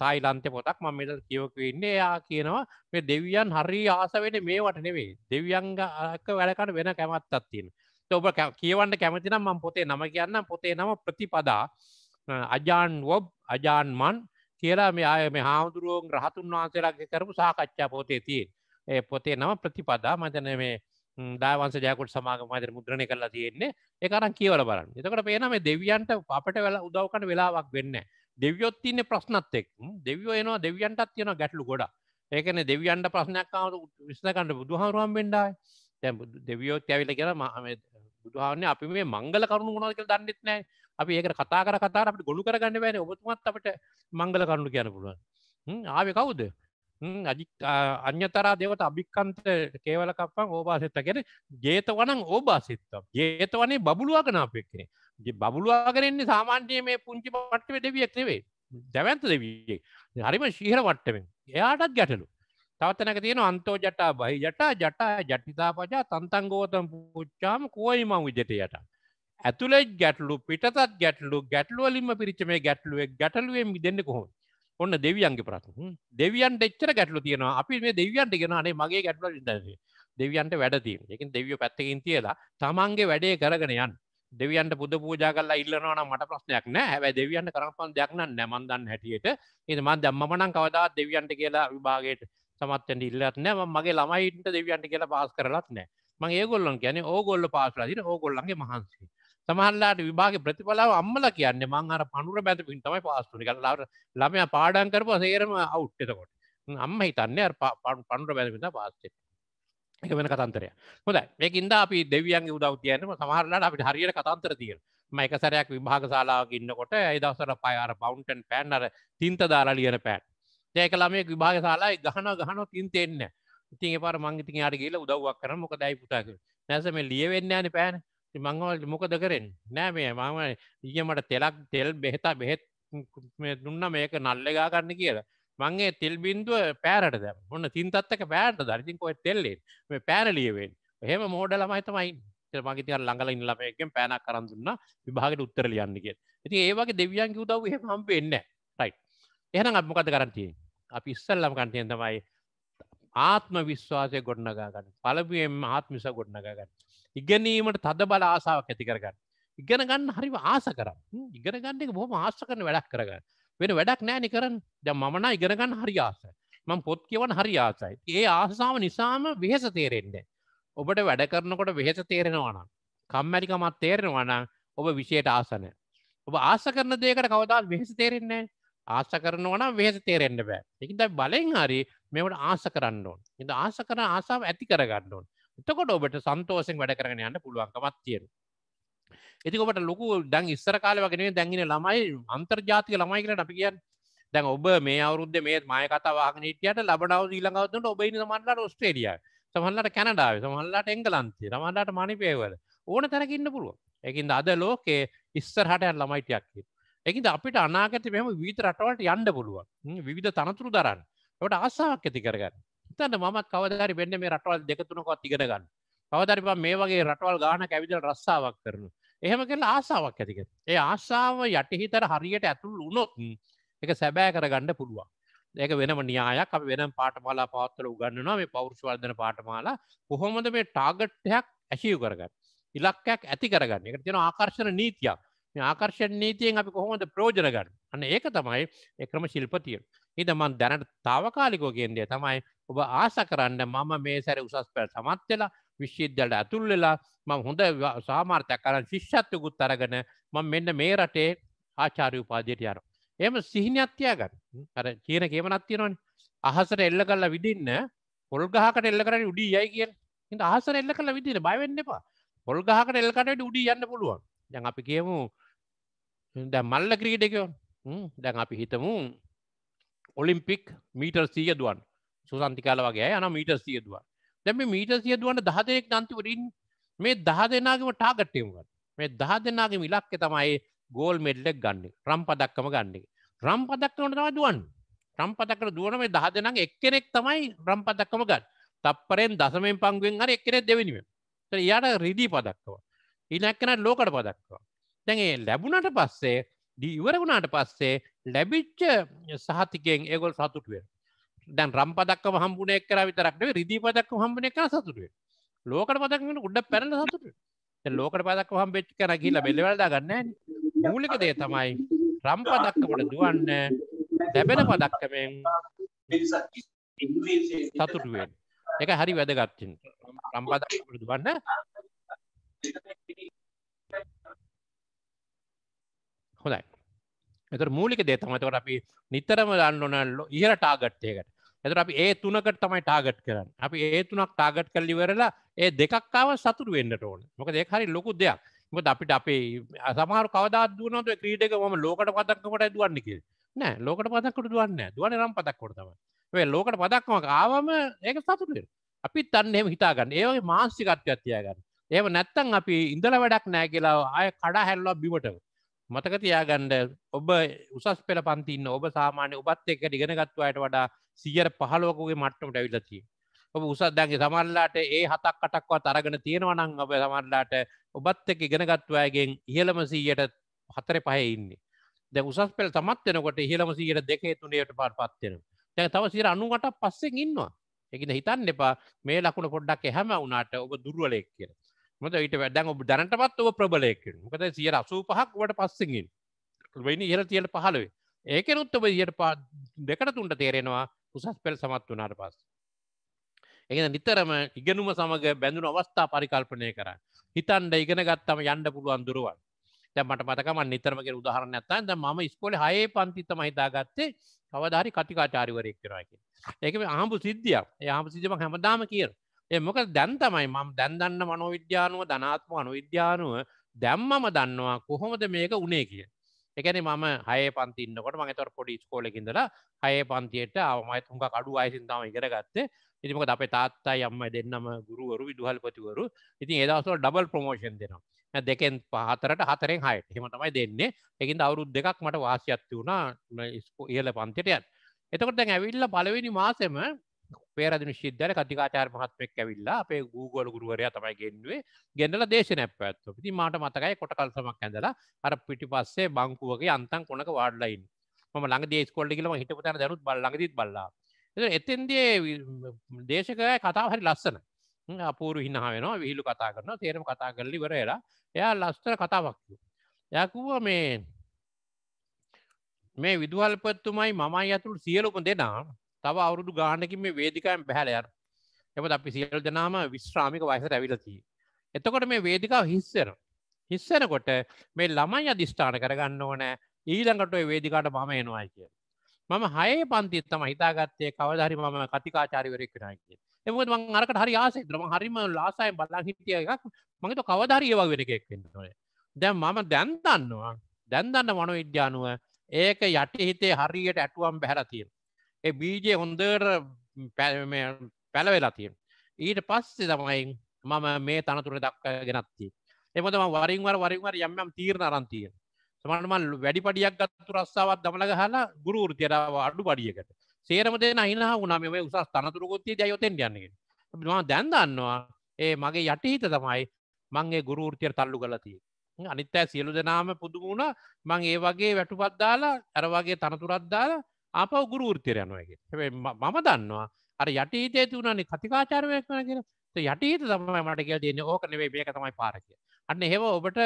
තායිලන්තේ පොතක් මම මෙතන කියවක ඉන්නේ එයා කියනවා මේ දෙවියන් හරි ආස වෙන්නේ මේවට නෙවෙයි. දෙවියන්ග අක්ක වැඩ කරන වෙන කැමැත්තක් තියෙනවා. ඔබ කියවන්න කැමති නම් මම පොතේ නම කියන්නම් පොතේ නම ප්‍රතිපදා අජාන් වොබ් අජාන් මන් කියලා මේ අය මේ හාමුදුරුවන් රහතුන් වහන්සේලාගේ කරපු සාකච්ඡා පොතේ තියෙන් ඒ පොතේ නම ප්‍රතිපදා මතන මේ දාවන්ස ජයකුට සමාගම මතර මුද්‍රණය කරලා තියෙන්නේ ඒ අරන් කියවල බලන්න එතකට පේන මේ දෙවියන්ට අපට වෙලා උදව්කට වෙලාවක් වෙන්න දෙවියොත් ඉන්න ප්‍රශ්නත් එක් දෙවියෝ එනවා දෙවියන්ටත් තියෙන ගැටලු ගොඩ ඒකන දෙවියන්ට ප්‍රශ්නයක් ආවතු විසඳගන්න බුදුහාරුවම් වෙන්නයි දැන් දෙවියෝ ඇවිල්ලා කියලා බුදුහාරන්නේ අපි මේ මංගල කරුණු මොනවද කියලා දන්නෙත් නැහැ අපි ඒක කතා කර කතා අපට ගොඩු කරගන්න බෑන ඔබතුමත් අපට මංගල කරුණු කියන පුළුවන් ආව කවුද අන්‍යතරා දෙවට අභික්කන්ත කේවල කප්පන් ඕබාසිත්ත කෙන ජේතවනං ඕබාසිත්තම් ජේතවනේ බබළුවගනාපයක් කෙන බබළුවාගරෙන්නේ සාමාන්‍යය මේ පුංචි පට්ටේ දෙවියක් නෙවේ දැවන්ත දෙවියේ හරිම ශීහර වට්ටමෙන් එයාටත් ගැටලු තවත්තනක තියෙන අන්තෝ ජටා බහි ජටා ජටා ජටිතා පජා තන්තංගෝතම් පුච්චාම කෝයි මං විජටයට ඇතුළ ගැටලු පිටත් ගැටලු ගැටලුවලින්ම පිරිච්ච මේ ගැටලුවේ ගැටලුවෙන් දෙන්න කොහොම ඔන්න දෙවියන්ගේ ප්‍රතු දෙවියන්ට එච්චර ගැටලු තියෙනවා අපි මේ දෙවියන්ට ගෙන අනේ මගේ ගැටලු ඉදන්නේ දෙවියන්ට වැඩතිීම එකින් දෙවිය පැත්තකින් තියලා තමන්ගේ වැඩේ කරගෙන යන් දෙවියන්ට පුද පූජා කල්ලා ඉල්ලනවන මට ප්‍රශ්නයක් නෑ හැබැ දෙවියන්ට කරපන් දෙයක්න නැමන්දන්න හැටියට ඒම දම්මනං කවදා දෙවියන්ට කියලා විභාගයට සමත්තෙන් ඉල්ලත් නෑ මගේ ළමයින්ට දෙවියන්ට කියලා පාස් කරලත් නෑ මං ඒගොල්ලන් ගැන ඕගොල්ල පාසලදින ඕගොල්ලන්ගේ මහන්සේ සමහල්ලාට විභාග ප්‍රතිඵලාව අම්මල කියන්නේ මං අර පනුර බැත පින් තමයි පාස්තුනි කර ලාට ළමය පාඩන් කරපු සේරම අවුට් එතකොට අම්ම හිතන්නේ අර පනුර බැලපිට පාස්සේ එක වෙන කතන්තරය හොඳයි මේකින්ද අපි දෙවියන්ගේ උදව් තියන්නම සමහරලාට අපිට හරියට කතන්තර තියෙන ම එක සැරයක් විභාග ශලාවක ඉන්නකොට ඒ දවසර පයාර බවන්ටන් පෑන් අර තින්ත දාලා ලියන පෑන් ඒක ළමය විභාග ශලා ගහන ගහන තින්තෙන්න ඉතින් පර මංගිතින් අට කියලා උදව්වක් කරන මොක දැයි පුටාක නැසම ලියවෙන්න යන පෑන මංවලට මොකද කරෙන් නෑ මේ මම ඊය මට තෙලක් තෙල් බෙහෙතා බෙහෙත් දුන්න මේක නල්ලගා කරන්න කියලා මංගේ තෙල් බින්දුව පෑරට දැ ඔන්න තින්තත්තක පෑට දරිතින් කොයි තෙල්ලෙන් මේ පෑනලියවෙන් එහෙම මෝඩ ළමයි තමයි මගේතික ළඟල ඉල්ලමයකෙන් පෑනක් කරන්න විභාගට උත්තර ලියන්නගේ ඇති ඒවගේ දෙවියන්ගේ උදව එහෙම හම්බ වෙන්න රයි් එහන අත්මොකද කරන්තිය අපි ඉස්සල්ලම් කන්ටයෙන් තමයි ආත්ම විශ්වාසය ගොඩනගාගන්න පලපුුවෙන් ආත්මිස ගොඩනගාගන්න ඉගැනීමට තද බල ආසාාවක් ඇති කරගන්න ඉගෙන ගන්න හරි ආස කර ඉගෙන ගන්නෙක බොහම ආස කරන වැඩක් කරගන්න වෙන වැඩක් නෑනි කරන්න ද මනා ඉගෙනගන්න හරි ආස මං පොත් කියවන් හරි ආසයි ඒ ආසාාව නිසාම වෙහෙස තේරෙන්ද ඔබට වැඩ කරනකොට වෙහෙස තේරෙනවාන කම්මැරිකමත් තේරෙනවාන ඔබ විෂයට ආසන ඔබ ආස කරන දේකට කවදාත් වෙහෙස තේරෙන්නේ ආස කරනවන වෙහෙස තේරෙන්න්න බෑ එකද බලෙන් හරි මෙවට ආස කරන්න ඕන් ඉඳ ආස කරන ආසාාව ඇති කරගන්න ඕන් එතකොට ඔබට සන්තෝසෙන් වැඩ කරගෙන යන්න පුළුවන්කමත් තියෙන. ඉතින් ඔබට ලොකු දැන් ඉස්සර කාලේ වගේ නෙවෙයි දැන් ඉන්නේ ළමයි අන්තර්ජාතික ළමයි කියලා අපි කියන්නේ. දැන් ඔබ මේ අවුරුද්දේ මේ මාය කතා වහගෙන හිටියට ලබනව ඊළඟ අවුරුද්දේ ඔබ ඉන්නේ සමහරලාට ඔස්ට්‍රේලියාවේ. සමහරලාට කැනඩාවේ, සමහරලාට එංගලන්තේ, සමහරලාට මණිපේවල. ඕන තැනක ඉන්න පුළුවන්. ඒකින්ද අද ලෝකේ ඉස්සරහට යන ළමයි ටිකක් ඉන්නවා. ඒකින්ද අපිට අනාගතේ මෙහෙම විවිධ රටවලට යන්න පුළුවන්. විවිධ තනතුරු දරන්න. ඒකට ආසාවක් ඇති කරගන්න. හිතන්න මම කවදරි වෙන්න මේ රටවල් දෙකතුනකොත් ඉගෙන ගන්න කවදරිප මේ වගේ රටවල් ගාන කැවිදල් රස්සාාවක් කරනු එහෙම කරලා ආසාාවක් ඇතික ඒ ආසාාව යටිහිතර හරියට ඇතුල් වුණොත් එක සැබෑ කරගන්න පුළුවන් ඒක වෙනම න්‍යායක් අප වෙන පාටමාලා පවත්තල උගන්නවා මේ පෞරුෂවර්ධන පාටමාලා කොහොමද මේ ටාගට්ටයක් ඇසිව් කරගන්න ඉලක්කයක් ඇති කරගන්න එක තියෙන ආකර්ශණ නීතියක් මේ ආකර්ශණ නීතියෙන් අපි කොහොමද ප්‍රෝජන ගන්න අන්න ඒක තමයි එක්‍රම ශිල්පතිය ඉද මන් දැනට තාවකාලිකෝ කියන්දේ තමයි ඔබ ආස කරන්න මම මේ සැර උසස් පැ සමත් වෙලා විශ්විද්‍යලට ඇතුල් වෙලා මම හොඳ සාමාර්ථයක් කරන්න ශිෂ්‍යත්වකුත් අරගෙන මම මෙන්න මේ රටේ ආචාරය උපාදයට යන. එම සිහිනත්තියාගන්න අර කියන කියමනත් තියෙනවන අහසර එල්ල කල්ලා විදින්න පොල්ගහකට එල්ල කරන උඩී යයි කියෙන් හිට අහසර එල්ල කළ විදින බයවෙන්න එපා පොල්ගහකට එල්කට උඩී යන්න පුළුවන් දැන් අපි කියමු දැ මල්ල ක්‍රීඩකයෝ දැන් අපි හිතමු ඔලිම්පික් මීටර් සීය දුවන් සුසන්තිකාල වගේ යන මීට සියදුවන් දැම මීට සියදුවන්න දහදයෙක් නන්තිවරින් මේ දහ දෙනාගම ටාගට්ටයමුගත් මේ දහ දෙනාගේ මිලක්ක තමයි ගෝල් මෙල්ලෙක් ගන්නේ රම් පදක්කම ගන්නේ රම් පදක්කමට තම දුවන් රම් පදක්කට දුවන මේ දහ දෙනගේ එක්කෙනෙක් තමයි රම් පදක්කම ගන්න තප්පරෙන් දසමෙන් පංගුවෙන් අර එක්කෙනෙ දෙවනිීම යට රිදී පදක්කව ඉනැක්කෙන ලෝකට පදක්වා දැන්ඒ ලැබුණට පස්සේ දී ඉවරගුණාට පස්සේ ලැබිච්ච සහතිකෙන් ඒගොල් සතුටුවෙන් දැන් රම්පදක්කම හම්බුණයක් කර විතරක්නේ රිදී පදක්කම හම්බුණේ කර සතුටුවේ ලෝකට පදක්කම උඩ පැනලා සතුටුවේ දැන් ලෝකට පදක්කම හම්බෙච්ච කර ගිහිල්ලා බෙල්ලවල දාගන්නේ මූලික දේ තමයි රම්පදක්කමට දුවන්න ලැබෙන පදක්කමෙන් සතුටු වෙන්න ඒක හරි වැදගත්
රම්පදක්කමට
දුවන්න හොඳයි එතකොට මූලික දේ තමයි එතකොට අපි නිතරම දන්න ඕන ඉහළ ටාගට් එකකට එතර අපි ඒ තුනකට තමයි ටාගට් කරන්න අපි ඒ තුනක් ටාගට් කල්ලිවරලා ඒ දෙකක්කාව සතුර වෙන්නට ඕන මොක දෙක හරි ලොකු දෙයක් මොකද අපිට අපේ අසමාර කවදාත් දුවනොත් ක්‍රීඩක මම ලෝකට පදක්කමට දුවන්නේ කියලා නෑ ලෝකට පදක්කට දුවන්නේ දුවන්නේ නම් පදක්කට තමයි මේ ලෝකට පදක්කමක් ආවම ඒක සතුට වෙනවා අපිත් අන්න එහෙම හිතාගන්න ඒ වගේ මානසිකත්වයක් තියාගන්න එහෙම නැත්තම් අපි ඉඳලා වැඩක් නෑ කියලා ආය කඩා හැරලා බිමටම මතක තියාගණ්ඩ ඔබ උසස් පෙළ පන්තින්න ඔබ සාමාන්‍ය ඔබත් එක්ක ඉගෙන ගත්වායට වඩා සියර පහලෝකගේ මට්ටමට ඇවිලතිය ඔබ උසත් දැන්ගේ සමල්ලාට ඒ හතක් කටක්වා අරගෙන තියෙනවනං ඔබ සමල්ලාට ඔබත් එක් ඉගෙන ගත්වායගෙන් ඉහළම සීයට හතර පහඉන්නේ දැ උසස් පෙල් තමත් වෙනකොට ඉහළම සීයට දෙකේ තුනයට පාට පත්වෙන දැ තව සිර අනුවට පස්සෙන් ඉන්නවා එකන හිතන්න එපා මේ ලකුණ පොඩ්ඩක් හැම වුණට ඔබ දුර්ුවලෙක් කියලා මොද ඊට වැඩැන් ඔබ දැනටමත් ඔබ ප්‍රබලයකෙන් මොකද සිය අසූ පහක් වට පස්සගින් වෙනි ඉහර තියට පහළවේ ඒකෙනුත් ඔබ යට පා දෙකට තුන්ට තේරෙනවා උසස් පෙල් සමත් වනාට පස්. එගෙන නිතරම ඉගෙනුම සමඟ බැඳුන අවස්ථා පරිකල්පනය කර හිතන්ඩ ඉගෙන ගත්තම යන්න පුළුවන් දුරුවන් මට මතකම නිතරමගේ උදාහරණ ඇත්තන් ම ස්කොල හයේ පන්තිත්තම හිතාගත්තේ කවධාරි කතිකාචාරිවරයෙක් කරයකි. ඒක ආහපු සිද්ධියක් යහම සිදම හැමදාම කියන එමොක දැන් තමයි මම දැන්දන්න මනොවිද්‍යානුව ධනාත්ම අනුවිද්‍යානුව දැම්මම දන්නවා කොහොමද මේක උනේ කිය. එකන ම හය පන්තින්නකොට මගතර පොඩි ස්කෝලකින්දලා හය පන්තියට අවමයි තුන්ක කඩු අයිසින්තාව ඉගර ගත්තේ ඉතිමක අපේ තාත්තා යම්ම දෙන්නම ගුරුවරු විදුහල්පතිවරු ඉතින් ඒදසව ඩබල් ප්‍රමෝෂන් දෙනවා දෙකෙන් පහතරට හතරෙන් හයට හෙමතමයි දෙන්නේ එකින් අවුරුද් දෙකක් මට වාසියත්ති වුණා ඉස්කෝ ඉහල පන්තිට යත් එතකොට ඇවිල්ල පලවෙනි මාසෙම පේරදි ශිද්ධර කතිකාචාර මහත්මෙක් ඇවිල්ලා අපේ ගූගෝල ගුරුවරයා තමයි ගෙන්ුවේ ගෙන්ඩල දේශනැප ඇත්තු පිති මට මතකයි කොට කල්සමක් ඇඳලා අර පිටි පස්සේ බංකුවගේ අන්තන් කොනක වාඩලයින් ම ළඟ දේස්කොල්ලි කියලම හිටපුතන දැනුත් බල්ලඟදත් බල්ලා එතන්දේ දේශකය කතාව හරි ලස්සන අපූරු හිනාවෙන විහිලු කතා කරන තේරම කතා කරලි වරලා එයා ලස්තර කතාවක්ය යකුව මේ මේ විදුහල්පත්තුමයි මමයි ඇතුළ සියලුප දෙනා තව අවුරුදු ගානකින් මේ වේදිකයන් බැහැල යන එමද අපි සියල් දෙනාම විශ්‍රාමික වයසට ඇවිලතිී. එතකොට මේ වේදිකාව හිස්සෙන. හිස්සෙනකොට මේ ළමයි අධිෂ්ඨාන කරගන්න ඕනෑ ඊළඟට වේදිකාට මම එනවායි කිය. මම හය පන්තිත් තම හිතාගත්තේ කවදහරි මම කතිකාචාරිවරෙක් කෙනගේ. එමුත් මං අරකට හරි ආසේ ම හරිම ලාසයෙන් බලා හිටිය එකක් මගේත කවධරිය ඒවා වෙනකෙක් න්නොේ. දැන් මම දැන්දන්නවා දැන්දන්න මනො විද්‍යානුව ඒක යටි හිතේ හරියට ඇටුවම් බැහැරතිීම. බීජය හොඳර පැලවෙලා තියෙන ඊට පස්සේ තමයි මම මේ තනතුර දක් ගෙනත්ති එමතම වරින්වර වරින්වර යම්යම් තීරණ අරන්තිය සමන්මල් වැඩි පඩියක් ගත්තු රස්සාවත් දමලග හලා ගුරු ෘතියරාව අඩු පඩියකට සේරම දෙෙන අහිනා වුණම මේ උසස් තනතුරකොත්තිය ජයොතෙන් යන්නේ මා දැන්දන්නවා ඒ මගේ යටහිත තමයි මංගේ ගුරුෘතිය තල්ලු කලතිය අනිත්තෑ සියලු දෙනාම පුදුමුණ මං ඒ වගේ වැටුපත්දාලා ඇරවාගේ තනතුරත්දාලා අපව ගුරු ෘතිර යනුවගේ හැබයි මම දන්නවා අර යටහිතේ තුනන්නේ කතිකාචාරයක් වන කියෙන යටහිත තමයි මට කියල් දෙන්න ඕක නෙවේ මේක තමයි පාරකය අන්න හෙව ඔබට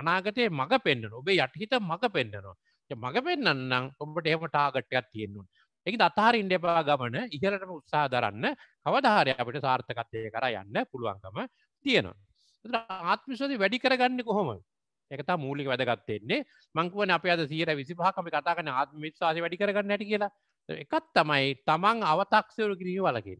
අනාගතය මඟ පෙන්න්නන ඔබේ යටහිත මඟ පෙන්න්නනවා මඟ පෙන්න්නම් ඔබට එහම ටාගට්ටයක් තියෙන්නුන් එක අතහර ඉන්ඩපා ගමන ඉහලටම උත්සා දරන්න කවධාරය අපට සාර්ථකත්වය කර යන්න පුළුවන්කම තියෙනවා ආත්මිශවති වැඩි කරගන්න කොහොමයි එකතා මූලික වැදගත්තෙන්නේ මංකුවන අප අද සියර විසිපහකම කතා කන ආත්ම විශ්වාස වැඩි කරගන්න නැට කියලා එකත් තමයි තමන් අවතක්ෂවරු කිරීම වලකින්.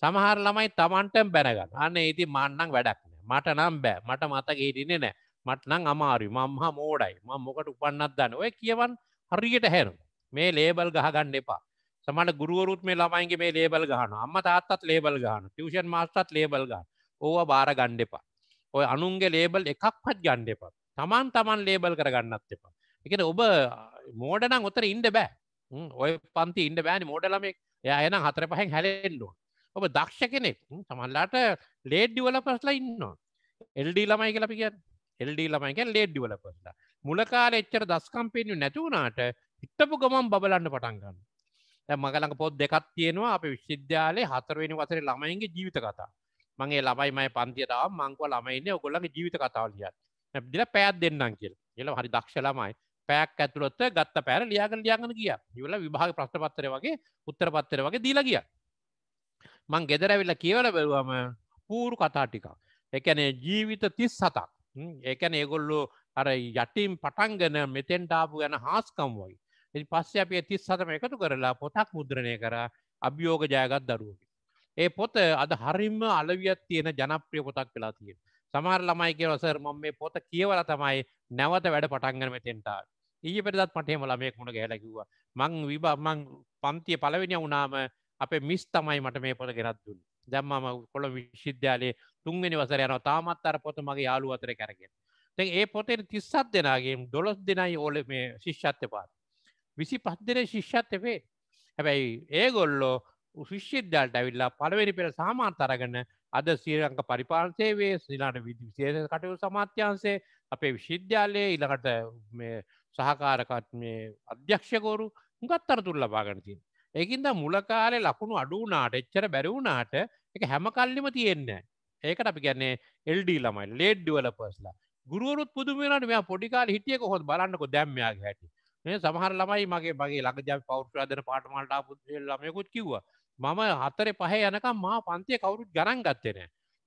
සමහර ළමයි තමන්ටම් බැනගන්න අන්න ඒති මන්නං වැඩක්න මට නම් බෑ මට මතක හිටින්නේ නෑ මටනං අමාරු මංහා මෝඩයි ම මොකට උපන්නත් දන්න ඔය කියවන් හරියට හැරු මේ ලේබල් ගහගන්න එපා සමට ගුරුවරුත් මේ ළමයින්ගේ මේ ලේබල් ගහන අම්ම තාත්තත් ලේබල් ගහන ටියෂන් මස්ටත් ලේබල් ගන්න ඕව බාර ගණ්ඩ එපා ඔය අනුන්ගේ ලේබල් එකක්හත් ගණ්ඩ එපා තමන් තමන් ලේබල් කරගන්නත් එපා එකන ඔබ මෝඩනම් ඔතර ඉන්ඩ බෑ ඔය පන්ති ඉන්ඩ බෑනි මෝඩලමෙක් යන හතර පහැන් හැලෙන්ඩුව ඔබ දක්ෂ කෙනෙක් තමන්ලාට ලේඩ්ඩිවල පස්ලා ඉන්නවා එල්ඩ ළමයි කලපි කිය එල්ඩ ළමයික ලේඩ්ඩිවල පස්ලා මුලකාල එච්චර දස්කම්පෙන්ු නැතිවුණට හිටපු ගමන් බලන්න පටන්ගන්න මගලඟ පොත් දෙකත් තියෙනවා අප විශ්ද්‍යාලය හතරවෙනි වසර ළමයින්ගේ ජීවිත කතා මගේ ලබයි මයි පන්තියතාව මංකව ළමයින්නේ ඔගොල්ලගේ ජීවිත කතාවලියත් දිල පෑත් දෙන්නම් කියල එල හරි දක්ෂලමයි පෑක් ඇතුළොත්ත ගත්ත පැර ලියග ලියගන කිය ඉවල විභාග ප්‍රශ්පත්තර වගේ උත්තර පත්තර වගේ දීලා කිය මං ගෙදරැවිල්ල කියවල බැලුවම පූරු කතා ටිකක් එකනේ ජීවිත තිස් සතක් ඒකැන ඒගොල්ලු අර යටටීම් පටන්ගෙන මෙතෙන්ටාපු ගැන හාස්කම් වයි එති පස්ස අපේ තිස් සතම එකතු කරලා පොතක් මුද්‍රණය කර අභියෝග ජයගත් දරුවකි. ඒ පොත අද හරිම අලවියත් තියෙන ජනප්‍රිය පොතක් වෙලා තියෙන සමහර ළමයි කියව සර් මම මේ පොත කියවලා තමයි නැවත වැඩ පටන්ගෙන මෙතෙන්ටාව. ඊයේ පෙරදත් මටේම ළමයෙක් මුණ ගහලා කිව්වා මං විභා මං පන්තිය පළවෙනිය වුණාම අපේ මිස් තමයි මට මේ පොත ගෙනත් දුන්නේ. දැන් මම කොළඹ විශ්වවිද්‍යාලයේ තුන්වෙනි වසරේ යනවා තාමත් අර පොත මගේ යාළුව අතරේ කරගෙන. දැන් ඒ පොතේ 37 දෙනාගේ 12 දෙනයි ඕලේ මේ ශිෂ්‍යත්ව පාස්. 25 දෙනේ ශිෂ්‍යත්ව වේ. හැබැයි ඒගොල්ලෝ විශ්වවිද්‍යාලට ඇවිල්ලා පළවෙනි පෙර සාමාන්‍ය අරගෙන අද සීරංක පරිපාලන සේවේ ශ්‍රීලාට විශේෂ කටයු සමාත්‍යන්සේ අපේ විශ්විද්‍යාලයේ ඉළඟට සහකාරකත් මේ අධ්‍යක්ෂකෝරු ගත් අරතුර ලබාගනතින්. ඒකින්ද මුලකාලේ ලකුණු අඩුනාට එච්චර බැරවුනාට එක හැම කල්ලිම තියෙන්න. ඒකට අපි ගැන්නේ එල්ඩ ළමයි ලේඩ් ඩුවලපස්ලා ගුරුවරුත් පුදුමේලට මෙයා පොඩිකාල හිටියක හොත් බලන්නකො දැම්මයාගේ හැටි මේ සමහර ළමයි මගේ මගේ ළඟ ජ පෞට්‍රාදන පාටමල්ට පුදල් ලමයකුත් කිව්වා මම හතර පහ යනකම් මා පන්තිය කවුරුත් ගණන් ගත්තෙන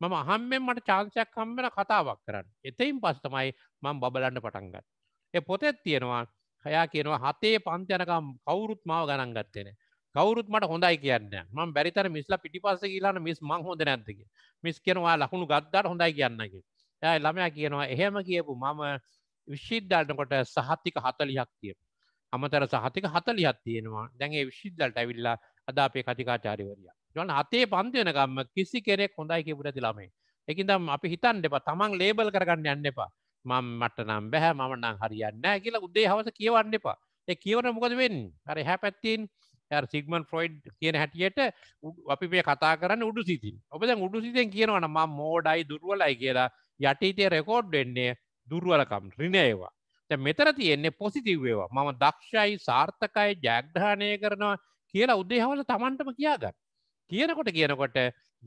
මම අහම්මෙන් මට චාන්සයක් කම්මෙන කතාවක් කරන්න එතයින් පස්තමයි මං බබලන්න පටන්ගත් එ පොතෙත් තියෙනවා හයා කියනවා හතේ පන්තියනකම් කවුරුත් මාව ගණන් ගත්තෙන කවරුත් මට හොඳයි කියන්න ම බැරිතර මිස්ල පිටිපස කියලාන මිස් මං හොඳ නැතික මිස් කෙනවා ලහුණු ගත්දට හොඳයි කියන්නකි ඇ ළමයා කියනවා එහෙම කියපු මම විශ්ිද්ධල්ටකොට සහතික හතලියක් තිය අමතර සහතික හතලියක් තියෙනවා දැන්ගේ විශ්ිද්ධල්ට ඇවිල්ලා අද අපේ කතිකාචාරිවරයා ොන අතේ පන්තියනකම්ම කිසි කෙනෙක් හොඳයි කිපුර තිලාමේ එකදම් අපි හිතන් දෙප තමන් ලේබල් කරගන්න යන්න එපා මම මට නම් බැහැ මම නම් හරියන්න කියලා උදේ හවස කියවන්න එපා ඒ කියවන මොකද වෙන් අර හැ පැත්තින් සිගමන් ෆ්‍රොයිඩ් කියන හැටියට අපි මේ කතා කරන්න උඩු සිතින් ඔබ දැන් උඩු සිතෙන් කියනවන ම මෝඩයි දුරුවලයි කියලා යටටේ රෙකෝඩ් වෙන්නේ දුර්ුවලකම් රිනයවා මෙතර තියෙන්නේ පොසිතිව්වේවා මම දක්ෂයි සාර්ථකයි ජයග්‍රහණය කරනවා කියලා උදේහවල තමන්ටම කියාගන්න කියනකොට කියනකොට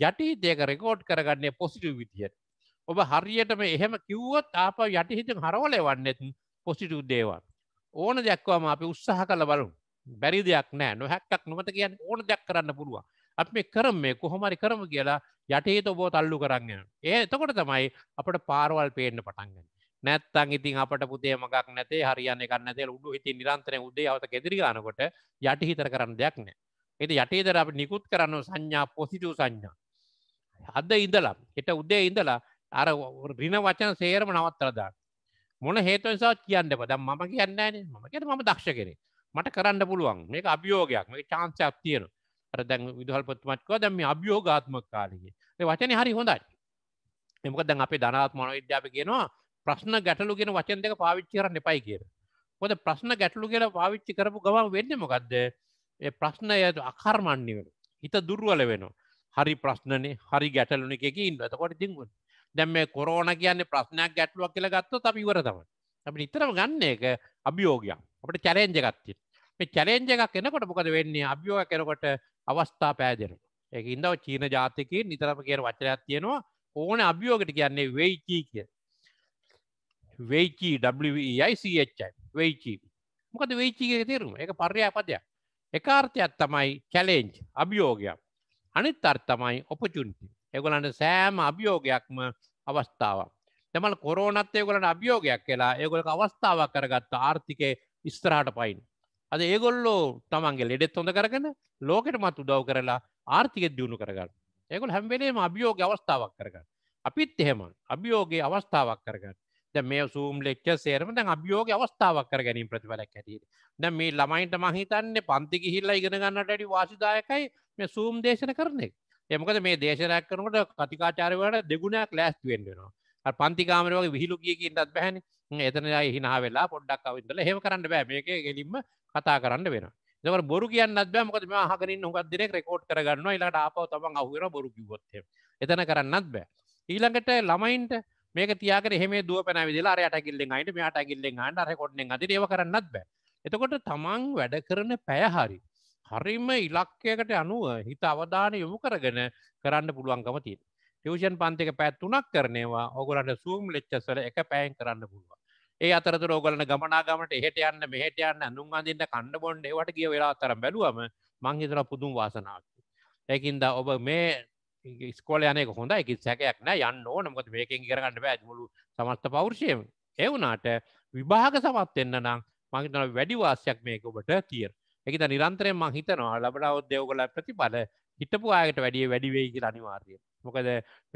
යටිහිතයක රෙකෝඩ් කරගන්නේ පොසිටව විදිහයට ඔබ හරියටම එහෙම කිව්වොත් අප යටිහිතෙන් හරවල වන්නෙත් පොසිටව් දේවා ඕන දැක්වාම අපි උත්සාහ කල බලු බැරි දෙයක් නෑ නොහැක්කක් නොමත කියන්න ඕන දෙයක් කරන්න පුළුවන් අප මේ කරම මේ කොහොමරි කරම කියලා යටහිත ඔබෝ තල්ලු කරන්න ඒ එතකොට තමයි අපට පාරවල් පේන්න පටන්ගෙන නැත්තං ඉතින් අපට පුතේ මගක් නැතේ හරියන්න කන්නතේ උඩු හිති නිරන්තරය උදේ අවත කෙදිරි ගනකොට යට හිතර කරන්න දෙයක් නෑ එති යටේදර අප නිකුත් කරන්න සංඥා පොසිටූ සංඥා. අද ඉඳලා හෙට උදේ ඉඳලා අර රින වචන සේරම නවත්තරදා. මොන හේතු නිසා කියන්න පදම් මම කියන්නන මම කියට මම දක්ෂ කරේ මට කරන්න පුළුවන් මේක අභියෝගයක් මේ චාන්සයක් තියෙන අර දැන් විදහල්පොත්මත්කව දැම අභියෝගාත්මක කාලගේ වචනය හරි හොඳයි එමක දැන් අපේ ධනාත්මන විද්‍යාප කියනවා ප්‍රශ්න ගැටලු කියෙන වචන දෙක පාවිච්චි කරන්න එපයි කිය හොද ප්‍රශ්න ගැටලු කියලා පාවිච්චි කරපු ගම වෙන්න මොකක්ද ප්‍රශ්නය අකර්මණ්‍ය වෙන හිත දුර්වල වෙන හරි ප්‍රශ්නනේ හරි ගැටලුන එක ඉන්න ඇතකොට තිංගුන් දැම මේ කොරෝන කියන්නේ ප්‍රශ්නයක් ගැටලුවක් කියලා ගත්ත අපි ඉවර තම අපි ඉතරම ගන්න එක අභියෝගයක් අපට චැලෙන්ජ ගත්තිත් මේ චැලෙන්ජ එකක් එනකොට මොකද වෙන්නේ අභියෝග කෙනකොට අවස්ථා පෑදෙන එක ඉදව චීන ජාතිකය නිතරම කියන වචනයක් තියෙනවා ඕන අභියෝගට කියන්නේ වෙයිචී කිය වෙයිචී වයිචයි වෙයිචී මොකද වෙයිචීගේ තේරුම එක පර්යා පදයක් එකාර්ථයක් තමයි චැලෙන්ජ් අභියෝගයක් අනිත් අර්ථමයි ඔපචුන්ටි එගොලන්ට සෑම අභියෝගයක්ම අවස්ථාවක් තමල් කොරෝනත් ඒගොලට අභියෝගයක් කියලා ඒගොලක අවස්ථාවක් කරගත්ත ආර්ථිකය ඉස්තරහට පයින් අද ඒගොල්ලෝ තමන්ගේ ලෙඩෙත් හොඳ කරගෙන ලෝකට මත් උදව් කරලා ආර්ථිකෙ දියුණු කරගන්න ඒගොල් හැම්වෙලේම අභියෝග අවස්ථාවක් කරගන්න අපිත් එහෙම අභියෝගේ අවස්ථාවක් කරගන්න ද මේ සූම් ලෙක්ච සේරමට අභියෝග අවස්ථාවක් කර ගැනීම ප්‍රතිඵලක් ඇටියට ද මේ ළමයින්ට මහිතන්නේ පන්ති කිහිල්ලා ඉගෙන ගන්නට ඇඩි වාසිදායකයි මේ සූම් දේශන කරනෙක් එමකද මේ දේශනයක් කරනට කතිකාචාරවට දෙගුණයක් ලෑස්තුවෙන් වෙනවා පන්තිකාමර වගේ විහිලු කියකින්ටත් බැහැන එතන හිනා වෙලා පොඩ්ඩක් අවිදල හෙම කරන්න බෑ මේක ගෙලින්ම කතා කරන්න වෙන දව බොරු කියන්නත් බෑමකද මේ හකරින් හොකක් දිනෙක් රෙකෝඩ් කරගන්න ඉලාට ආපව තමන් අහුවෙන බොරු කිවොත්තේ එතන කරන්නත් බෑ ඊළඟට ළමයින්ට මේක තියාක එහෙම දුව පැනවිදිලා අරයට ඇකිල්ලෙන් අයිට මෙයාට ඇකිල්ලෙන් අන්ට අර කොට්න අද ඒව කරන්නත් බෑ එතකොට තමන් වැඩ කරන පැයහරි හරිම ඉලක්කයකට අනුව හිත අවධානය යොමු කරගෙන කරන්න පුළුවන්කම තියෙන ටියෂන් පන්තික පැත්තුනක් කරනවා ඔගොලන්ට සූම් ලෙච්චසල එක පැයින් කරන්න පුළුවන් ඒ අතරතුර ඔගලන ගමනාගමට එහෙට යන්න මෙහට යන්න අඳුන් අඳන්න කණ්ඩ බොන්්ඩ ඒවට ගිය වෙලා අතර බැලුවම මංහිතර පුදුම් වාසනාවක්. ඇකින්ද ඔබ මේ ස්කොල යනක හොඳ එක සැකයක් නෑ යන්න ඕන මොකද මේකෙන් කරගන්න බෑ මුළු සමස්ත පෞරුෂයම එවුනාට විභාග සමත් වෙන්න නම් මහිතන වැඩිවාසයක් මේක ඔබට තියර එකත නිරන්තරයෙන් මං හිතනවා ලබඩාවත් දෙව් කළ ප්‍රතිඵල හිටපු අයට වැඩිය වැඩිවෙයි කියලා අනිවාර්යය මොකද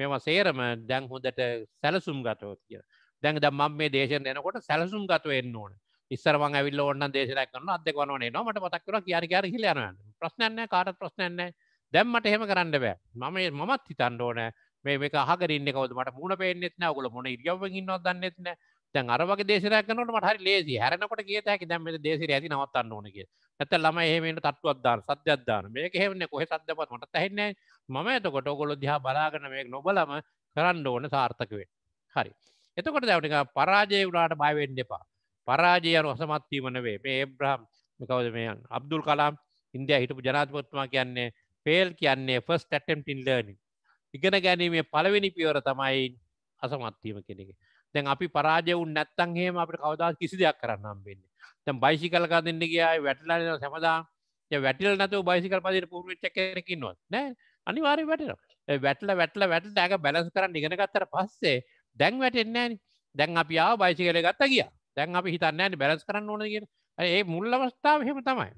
මෙම සේරම දැන් හොඳට සැලසුම් ගතව තිය දැන් දම් මේ දේශන එනකොට සැලසුම් ගතව එන්න ඕන ඉස්සරම ඇවිල්ල ඔන්න දේශනයක් කරන අදකවන නමට පතක්කර කියාර කියර හිලයන ප්‍රශ්නයන්න කාට ප්‍රශ්නයන්නේ දැම්මට එහෙම කරන්න බෑ මම මත් හිතන්න ඕන මේක හගරන්න කවද මට මුණ පේෙන්නෙත්න ගොල මොන ඉරියවෙන් ඉන්නව දන්නෙත්න තැන් අරවගේ දේශරයක්කනට මටහරි ලේසි හැරනකට කිය හැකි දැම දේශර ඇති නවත්තන්න ඕනක ඇත ළම ඒමට තත්වත්දාන සද්‍යධාන මේක හෙවන කොහ සද්‍යපත් මට තැහෙන්නේ මම ඇතකොට ගොල දිහා බලාගන මේ නොබලම කරන්න ඕන සාර්ථකවේ හරි එතකොට දැවනික පරාජය වුණට බයවෙන්න එපා පරාජයන ඔසමත්වීමන වේ මේ ඒබ්‍රහම් කවද මේයන් අබ්දුල් කලාම් ඉන්දයා හිටපු ජනාතිපොත්තුමා කියන්නේ ෆෙල් කියන්නේ ෆස් ටැටම්ටින් ලර්නි ඉගෙන ගැනීමේ පළවෙනි පියවර තමයි අසමත්වීම කෙනෙක දැන් අපි පරාජවුන් නැත්තන් හෙම අපට කවදා කිසි දෙයක් කරන්නම් වෙන්න තැම් බයිසි කල්ක දෙන්න කියයි වැටලන සැමදා වැටල් නතු බයිසිකල් පදිර පුරුවච්ච කරකින්නවා නෑ අනිවාරය වැටන වැටල වැටල වැට දැක බැලස් කරන්න ඉගෙනගත්තර පස්සේ දැන් වැටෙන්නේ දැන් අපි ආ බයිසි කල ගත්ත කිය දැන් අපි හිතන්න බැලස් කරන්න ඕනගෙන ඒ මුල් අවස්ථාව හෙම තමයි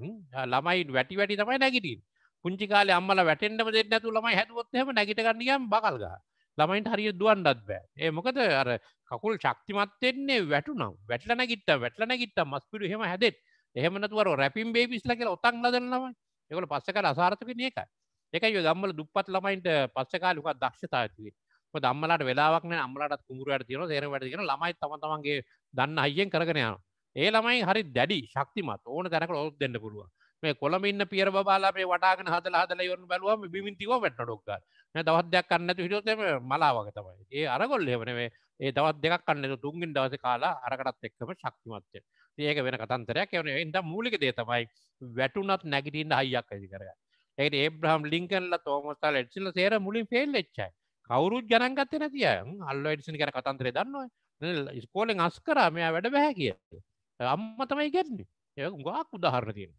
ළමයි වැටි වැටි තමයි නැගිටින් පුංචි කාලේ අම්මලා වැටෙන්නම දෙන්නේ නැතුව ළමයි හැදුවොත් එහෙම නැගිට ගන්න ගියාම බකල් ගහ. ළමයින්ට හරියට දුවන්නත් බෑ. ඒ මොකද අර කකුල් ශක්තිමත් වෙන්නේ වැටුණා. වැටලා නැගිට්ටා. වැටලා නැගිට්ටා. මස්පිඩු එහෙම හැදෙත්. එහෙම නැතුව අර රැපින් බේබිස්ලා කියලා ඔතන් ලදන ළමයි. ඒගොල්ලෝ පස්සේ කාලේ අසාර්ථක වෙන්නේ ඒකයි. ඒකයි ඔය ගම්වල දුප්පත් ළමයින්ට පස්සේ කාලේ උකක් දක්ෂතාවය තියෙන්නේ. මොකද අම්මලාට වෙලාවක් නැහැ. අම්මලාටත් කුඹුරයට තියෙනවා. තේරෙම වැඩ තියෙනවා. ළමයි තම තමන්ගේ දන්න අයියෙන් කරගෙන යනවා. ඒ ළමයි හරි දැඩි ශක්තිමත් ඕන තැනකට ඔලොත් දෙන්න පුළුවන්. මේ කොළමින්න පියර බාලා මේ වටාගෙන හදල හදල යවරන බැලුවම බිමින්තිව වැට ඩොක්ග දවත් දෙයක් කන්නතු හිටොතම මලාවක තමයි ඒ අරගොල් එවනේ ඒ දවත් දෙකක් කන්න තුන්ගින් දවස කාලා අරකටත් එක්කම ශක්තිමත්ය ඒක වෙන කතන්තරයක් එවන එන්ද මූලික දේ තමයි වැටුනත් නැගිටන්න හයියක් ඇති කර ඒට ඒබ්‍රහම් ලිංකල්ල තෝමස්ථාල එට්සිල සේර මුලින් පෙල් එච්චයි කවරුත් ජනන්ගත්ත නැතිය අල්ල එඩිසිනි කර කතන්තරය දන්නවා ස්කෝලෙන් අස්කරා මෙයා වැඩ බැහැ කිය අම්ම තමයි ගැන්නේ ඒ ගක් උදාහරණ තියෙන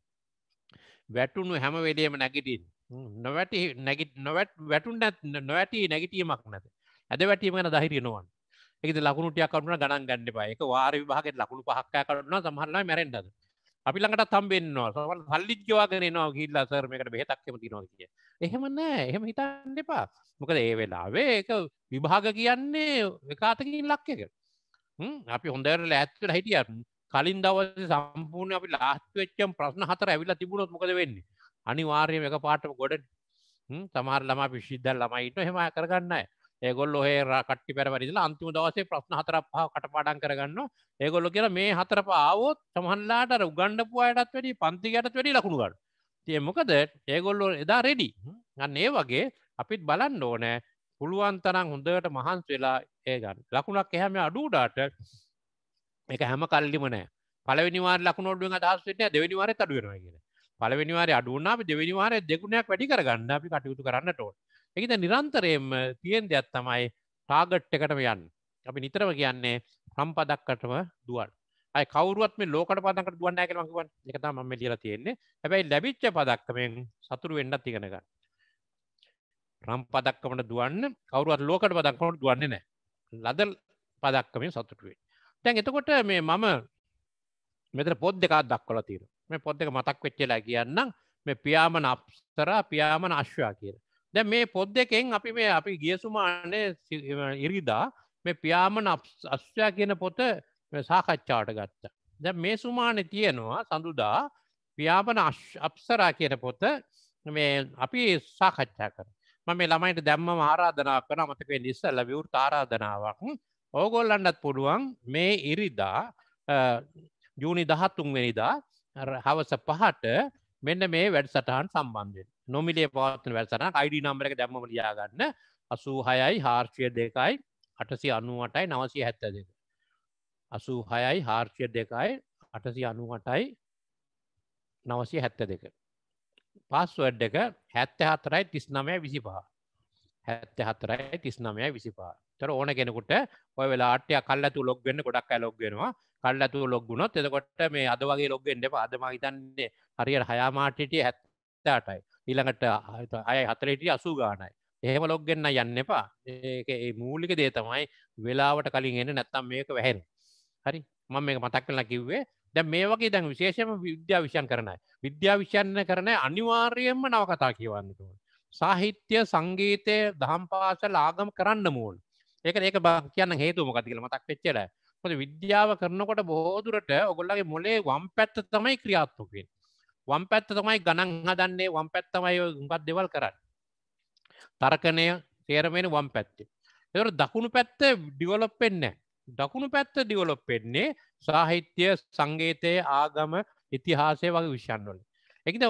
වැටුණු හැම වෙලේම නැගිටින් නොවැට නැගි නොවැට වැටුන්ට නොවැටී නැගිටීමක් නැත ඇද වැටීම ගැන දහිරිය නොවන් එකද ලකුණුටියක් කරුණ ගණන් ගන්න පා එක වාර විභාගට ලකුණු පහක්කා කරුණ සමහරලා මැරෙන්ඩද අපි ළඟට තම්බෙන්නවා සමල් හල්ලිජ්‍යවාගෙනවා ගිල්ලා සර්මකට බෙහතක්කම තිනවා කිය එහෙමන්න එහෙම හිතන්න එපා මොකද ඒ වෙලාවේ එක විභාග කියන්නේ එකාතකින් ලක්කක අපි හොඳර ඇත්තට හිටියන් කලින් දවස සම්පූර්ණ අපි ලාස්වෙච්චම් ප්‍රශ්න හතර ඇවිල්ලා තිබුණොත් මොකද වෙන්නේ අනිවාර්යයෙන් එක පාටම ගොඩන සමහර ළමා විශ්වවිද්‍යාල ළමයි ඉන්නවා එහෙම කරගන්න අය ඒගොල්ලෝ හේ කට්ටි පෙරවරිදලා අන්තිම දවසේ ප්‍රශ්න හතර පහ කටපාඩම් කරගන්නවා. ඒගොල්ලෝ කියලා මේ හතර පහ ආවොත් සමහරලාට අර උගන්නපු අයටත් වැඩි පන්ති ගැටත් වැඩි ලකුණු ගන්න. ඉතින් මොකද ඒගොල්ලෝ එදා රෙඩි. අන්න ඒ වගේ අපිත් බලන්න ඕනේ පුළුවන් තරම් හොඳට මහන්සි වෙලා ඒ ගන්න. ලකුණක් එහා මේ අඩු උඩාට මේක හැම කල්ලිම නෑ පලවෙනිවාර ලකුණොඩුවෙන් අදහස් වෙන්නේ දෙවෙනි වාරෙත් අඩු වෙනවා කියලා. පළවෙනි වාරේ අඩු වුණා අපි දෙවෙනි වාරේ දෙගුණයක් වැඩි කරගන්න අපි කටයුතු කරන්නට ඕන. ඒක ඉතින් නිරන්තරයෙන්ම තියෙන දෙයක් තමයි ටාගට් එකටම යන්න. අපි නිතරම කියන්නේ සම්පදක්කටම දුවන්න. අය කවුරුවත් මේ ලෝකඩ පදක්කට දුවන්නේ නැහැ කියලා මම කියන්නේ. ඒක තමයි මම ලියලා තියෙන්නේ. හැබැයි ලැබිච්ච පදක්කමෙන් සතුරු වෙන්නත් ඉගෙන ගන්න. රම් පදක්කමට දුවන්න කවුරුවත් ලෝකඩ පදක්කමට දුවන්නේ නැහැ. ලද පදක්කමෙන් සතුටු වෙන්න. දැන් එතකොට මේ මම මෙතර පොද් දෙකක් දක්වල තීර මේ පොද් දෙක මතක් වෙච්චලා කියන්නම් මේ පියාමන අප්තර පියාමන අශ්වා කියර දැ මේ පොද් දෙකෙන් අපි මේ අපි ගියසුමානය ඉරිදා මේ පියාමන අශ්්‍යයා කියන පොත සාකච්ඡාට ගත්ත දැ මේ සුමානය තියෙනවා සඳුදා පියාපන අප්සරා කියන පොත මේ අපි සාකච්ඡා කර මම ළමයිට දැම්ම ආරාධනා කන මතකේ නිස්සල්ල විවෘ ආරාධනාවක් ඕගොල්ලන්නත් පුළුවන් මේ ඉරිදා ජූනි දහත්තුන්වෙනිදා හවස පහට මෙන්න මේ වැඩසටහන් සම්බන්ධෙන් නොමිලේ පවත්න වැඩසටහන් අයිඩි නම්බර එක දැම්ම ලියාගන්න අසූ හයයි හාර්ෂය දෙකයි අටසි අනුවටයි නවසී හැත්ත දෙක අසූ හයයි හාර්ෂය දෙකයි අටසි අනුවටයි නවසී හැත්ත දෙක පස්වඩ් එක හැත්ත හතරයි තිස් නමය විසි පහ හැත්ත හතරයි තිස් නමයයි විසිපා තර ඕන කෙනෙකුට ඔය වෙලාටය කල්ලතු ලොග් වෙන්න ගොඩක් අයි ලොග් වෙනවා කල්ලතු ලොග් වුණොත් එතකොට මේ අද වගේ ලොග් වෙන්න එපා අද මම හිතන්නේ හරියට හයාමාටිටිය 78යි ඊළඟට අය 4 හිටිය 80 ගාණයි එහෙම ලොග් වෙන්න යන්න එපා ඒක ඒ මූලික දේ තමයි වෙලාවට කලින් එන්න නැත්තම් මේක වැහෙනවා හරි මම මේක මතක් කරලා කිව්වේ දැන් මේ වගේ දැන් විශේෂයෙන්ම විද්‍යාව විෂයන් කරන අය විද්‍යාව විෂයන් කරන අය අනිවාර්යයෙන්ම නවකතා කියවන්න ඕන සාහිත්‍ය සංගීතය දහම් පාසල් ආගම කරන්න මූල් ඒක ඒක බ කියන්න හේතුමකත් කියල මතක් පෙච්චර ොද විද්‍යාව කරනකොට බෝදුරට ඔගොල්ලගේ මොලේ වම් පැත්ත තමයි ක්‍රියාත්තුකින් වම් පැත්ත තමයි ගණන් හදන්නේ වම් පැත්තමයි උගත් දෙවල් කරන්න තර්කනය තේරමෙන වම් පැත්තේ එර දකුණු පැත්ත ඩිවලොප් වෙන්න දකුණු පැත්ත ඩිවලොප් වෙන්නේ සාහිත්‍ය සංගේතය ආගම ඉතිහාසය වගේ විෂයන්වල එකද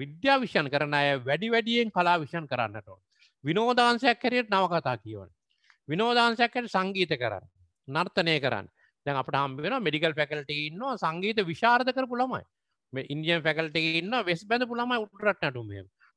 විද්‍යා විෂන් කරන අය වැඩි වැඩියෙන් කලා විෂන් කරන්නට විනෝදාන්සයක් හැරියට නවකතා කියවන විනෝදාන්සයක්කට සංගීත කරන්න නර්තනය කරන්න දැන් අපට හම්බෙන මඩිකල් පැකල්ට ඉන්න සංගීත විශාර්ධ කරපු ළමයි ඉන්දියන් පැකල්ට ඉන්න වෙස් බැඳ පුළමයි උටරට්නටුම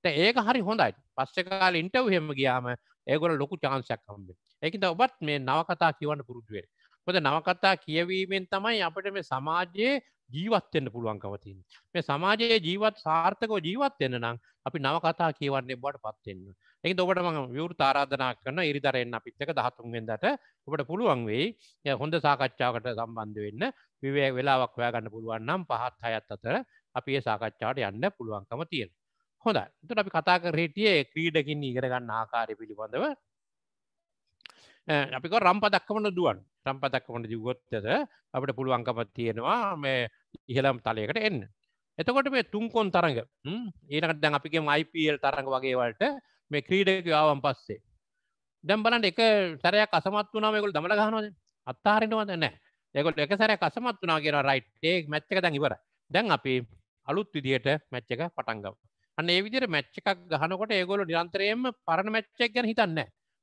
ඒක හරි හොඳයි පස්සකාල ඉන්ටව හෙම ගියාම ඒගොල ලොකු චාන්සයක් හම්බේ එකද ඔබත් මේ නවකතා කියවන්න පුරුදුවේ හොද නවකතා කියවීමෙන් තමයි අපට මේ සමාජයේ ජීවත්වෙන්න්න පුළුවන්කවතින් මේ සමාජයේ ජීවත් සාර්ථකව ජීවත්වෙන්න නම් අපි නවකතා කියවන්නේ බට පත්වෙන්න එක ඔබට ම විවරු තාරාධනා කරන ඉරිදරෙන් අපිත්තක දහතුන්ගෙන්දට ඔබට පුළුවන් වෙයි ය හොඳ සාකච්ඡාවට සම්බන්ධ වෙන්න විවේ වෙලාවක් ඔයාගන්න පුළුවන් නම් පහත් අයත් අතර අපි ඒ සාකච්ඡාට යන්න පුළුවන්කම තියෙන හොඳ තුට අපි කතා කරහිටියේ ක්‍රීඩකින් ඉගරගන්න ආකාරය පිළිබඳව අපික රම්පදක්කමන දුවන් රම්පදක්කමට ජිගොත්තද අපට පුළුවන්කමත් තියෙනවා මේ ඉහළම් තලයකට එන්න. එතකොට මේ තුන්කොන් තරඟ ඒනකට දැන් අපිගේ මයිපල් තරඟ වගේවලට මේ ක්‍රීඩක ආවන් පස්සේ. දැම් බලන්න එක සැරයක් අසමත් වනාමකුල් දමල ගහනවද අත්තාහරෙනවද නෑ ඒකොට එක සැරයක් අසමත් වනා කියෙන රයිට් ඒ මැච්චක දැන් ඉවර දැන් අපි අලුත් විදියට මැච්ච එක පටන්ගව. අන්න ඒ විදිර මැච්ච එකක් ගහනකොට ඒගොලු නිරන්තරයම පරණ මැච්චක් ගැන හිතන්න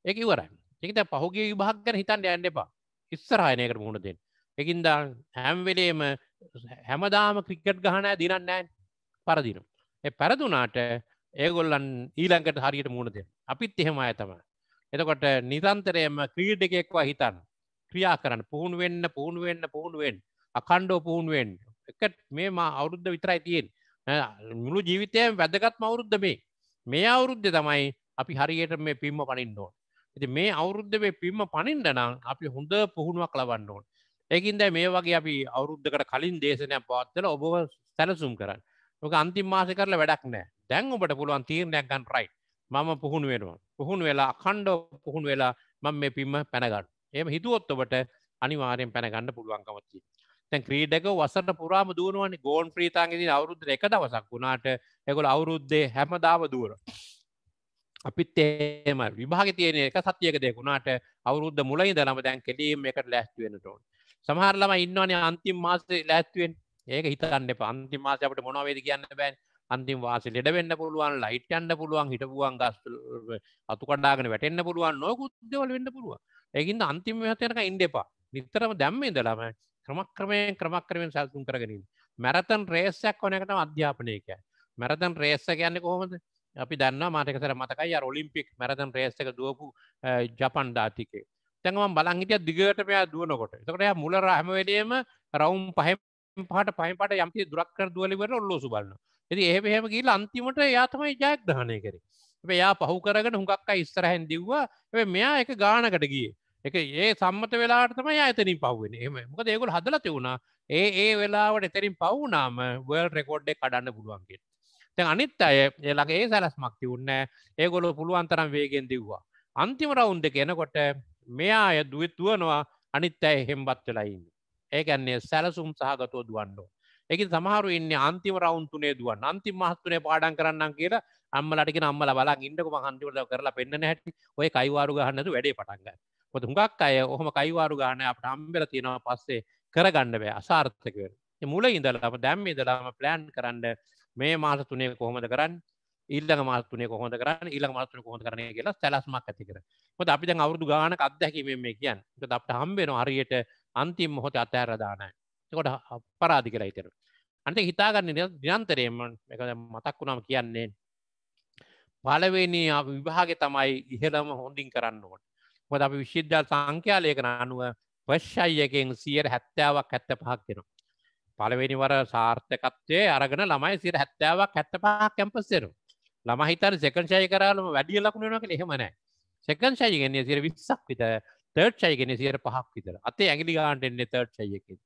එක ඉවරයි. එකත පහුගේ විභාග කර හිතන් යන්න එපා ඉස්සරහයනයකට මුණ දෙෙන් එකින්ද හැම්වෙලේම හැමදාම ක්‍රිකට් ගහනෑ දිනන්න නෑන් පරදිනම් එ පැරදුනාට ඒගොල්ලන් ඊළංකට හරියට මුණදෙන් අපිත් එහෙම ඇතම එතකොට නිතන්තරයම ක්‍රීඩ එකෙක්වා හිතන් ක්‍රියා කරන්න පුහුණු වෙන්න පුහුණු වෙන්න පුහුණුවෙන් අකණ්ඩෝ පුහුණුවෙන් එකට මේ මා අවුරුද්ධ විතරයි තියෙන් මුළු ජීවිතයම වැදගත් අවුරුද්ධ මේ මේ අවුරුද්ධ තමයි අපි හරියට මේ පිම්ම පනින්න ඕන ඇති මේ අවුරුද්ධවේ පිම්ම පනින්ඩනම් අපි හොඳ පුහුණුවක් ලබන්න ඕන් ඒකින්ද මේ වගේ අපි අවුරුද්ධකට කලින් දේශනයක් පවත්වල ඔබව සැලසුම් කරන්න ක අන්තිම් මාස කරල වැඩක් නෑ දැන් ඔබට පුළුවන් තීරණයක් ගන්න රයි් මම පුහුණු වෙනවා පුහුණු වෙලා අකණ්ඩෝ පුහුණු වෙලා මං මේ පිම්ම පැනගන්න එම හිතුවොත් ඔබට අනිවාරයෙන් පැනගන්න පුළුවන්කමත්ති තැන් ක්‍රීඩක වසට පුරාම දුවනුවනි ගෝන් ප්‍රීතාන්ගෙදී අවුරුද්ධ එක දවසක් වුණාට එකොල අවුරුද්දේ හැම දාව දුවර අපිත් එහෙම විභාග තියෙන එක සතියක දෙයක් වුණාට අවුරුද්ද මුලින්ද ළම දැන් කෙලීම් එකට ලෑස්ති වෙන්න ඕන. සමහර ළමයි ඉන්නවනේ අන්තිම මාසේ ලෑස්ති වෙන්න. ඒක හිතන්න එපා. අන්තිම මාසේ අපිට මොනවා වේද කියන්න බෑනේ. අන්තිම වාසේ ලෙඩ වෙන්න පුළුවන්, ලයිට් යන්න පුළුවන්, හිටපුවන් ගස් අතු කඩාගෙන වැටෙන්න පුළුවන්, නොයෙකුත් දේවල් වෙන්න පුළුවන්. ඒකින්ද අන්තිම වෙහත යනකම් ඉන්න එපා. නිතරම දැම්ම ඉඳලාම ක්‍රමක්‍රමයෙන් ක්‍රමක්‍රමයෙන් සැලසුම් කරගෙන ඉන්න. මැරතන් රේස් එකක් වන එක තමයි අධ්‍යාපනය කියන්නේ. මැරතන් රේස් එක කියන්නේ කොහොමද? අපි දන්න මාටකසර මතකයි ඔලිම්පික් මැරතන් ප්‍රේස්සක දුවපු ජපන් ධාතිකේ තැන්ම බලංහිටිය දිගට මෙයා දුවනකොට තකට මුලර හමවැඩේම රවුම් පහෙම පහට පහිපට යම්පි දුරක්කර දුවලිවර ඔල්ලෝසු බලන්න ඇති ඒ පහෙම කියල අන්තිමට යාතමයි ජයක් දහනය කරේ එයා පහු කරගෙන හුඟක් ඉස්තරහැන් දිව්වා මෙයා එක ගානකට ගිය එක ඒ සම්මත වෙලාටම අතනින් පව්වෙන එම මොක ඒකුල් හදලති වුණා ඒ ඒ වෙලාවට එතරින් පවුනාම වල් රෙකෝඩ්ඩ කඩන්න පුළුවන්ගේ අනිත් අය එලගේ සැලස්මක් තිවුන්න ඒගොලො පුළුවන්තරම් වේගෙන් දිව්වා. අන්තිම රවුන්් දෙක එනකොට මෙයා අය දුවත්තුවනවා අනිත් අය හෙම්බත් වෙලයින්න. ඒකන්නේ සැලසුම් සහගතෝ දුවන්නෝ. එක සමහරු ඉන්න අන්තිම රවුන්තුනේ දුවන් අන්තිම මහත්තුනේ පාඩන් කරන්න කියලා අම්මලටික අම්මල බලක් ඉන්නකම හන්තිවල කරලා පෙන්න්න හැටි ඔය කයිවාරු ගහන්නතු වැඩේ පටන්ග පොත හුඟක් අය ඔහොම කයිවාරු ගහන අපට අම්බෙල තියෙනවා පස්සේ කරගන්න බෑ අසාර්ථකව මුල ඉඳලාම දැම්ම ඉදලාම ප්ලෑන් කරන්න මේ මාස තුනේ කොහොමද කරන්න ඉල්ලඟ මාතුනේ කොහොඳ කරන්න ඉල්ල මාතුන කොහොඳ කරන කියලා සැලස්මක් ඇතිකර ොද අපි දැන් අවුරදු ගානක් අත්දැකීම මේ කියන්න අපට හම්බෙන හරියට අන්තිම මොහොත අතෑරදානයි කොට පරාදි කියලා හිතරු අන්ට හිතාගන්න දිනන්තරයම එක මතක් වුණම කියන්නේ පලවෙනි විභාග තමයි ඉහළම හොඳින් කරන්න ඕට හොද අපි විශ්ද්‍යල් සංඛ්‍යාලයකන අනුව ප්‍රශ්ෂයකෙන් සියයට හැත්තාවක් හැත්ත පහක් කෙනවා පළවෙනිවර සාර්ථකත්වය අරගෙන ළමයි සිට හැත්තාවක් හැත්තපා කැම්පස්සෙරු ළම හිතර සෙකංශය කරලම වැඩිය ලකුණනක එහෙමනෑ සෙකංශයගෙන්නේ සිර විස්සක් විත තර්ට් ශයගෙන සියට පහක් විතර අතේ ඇගිලි ගාන්ට එන්නේ තර්ට් ශයකෙන්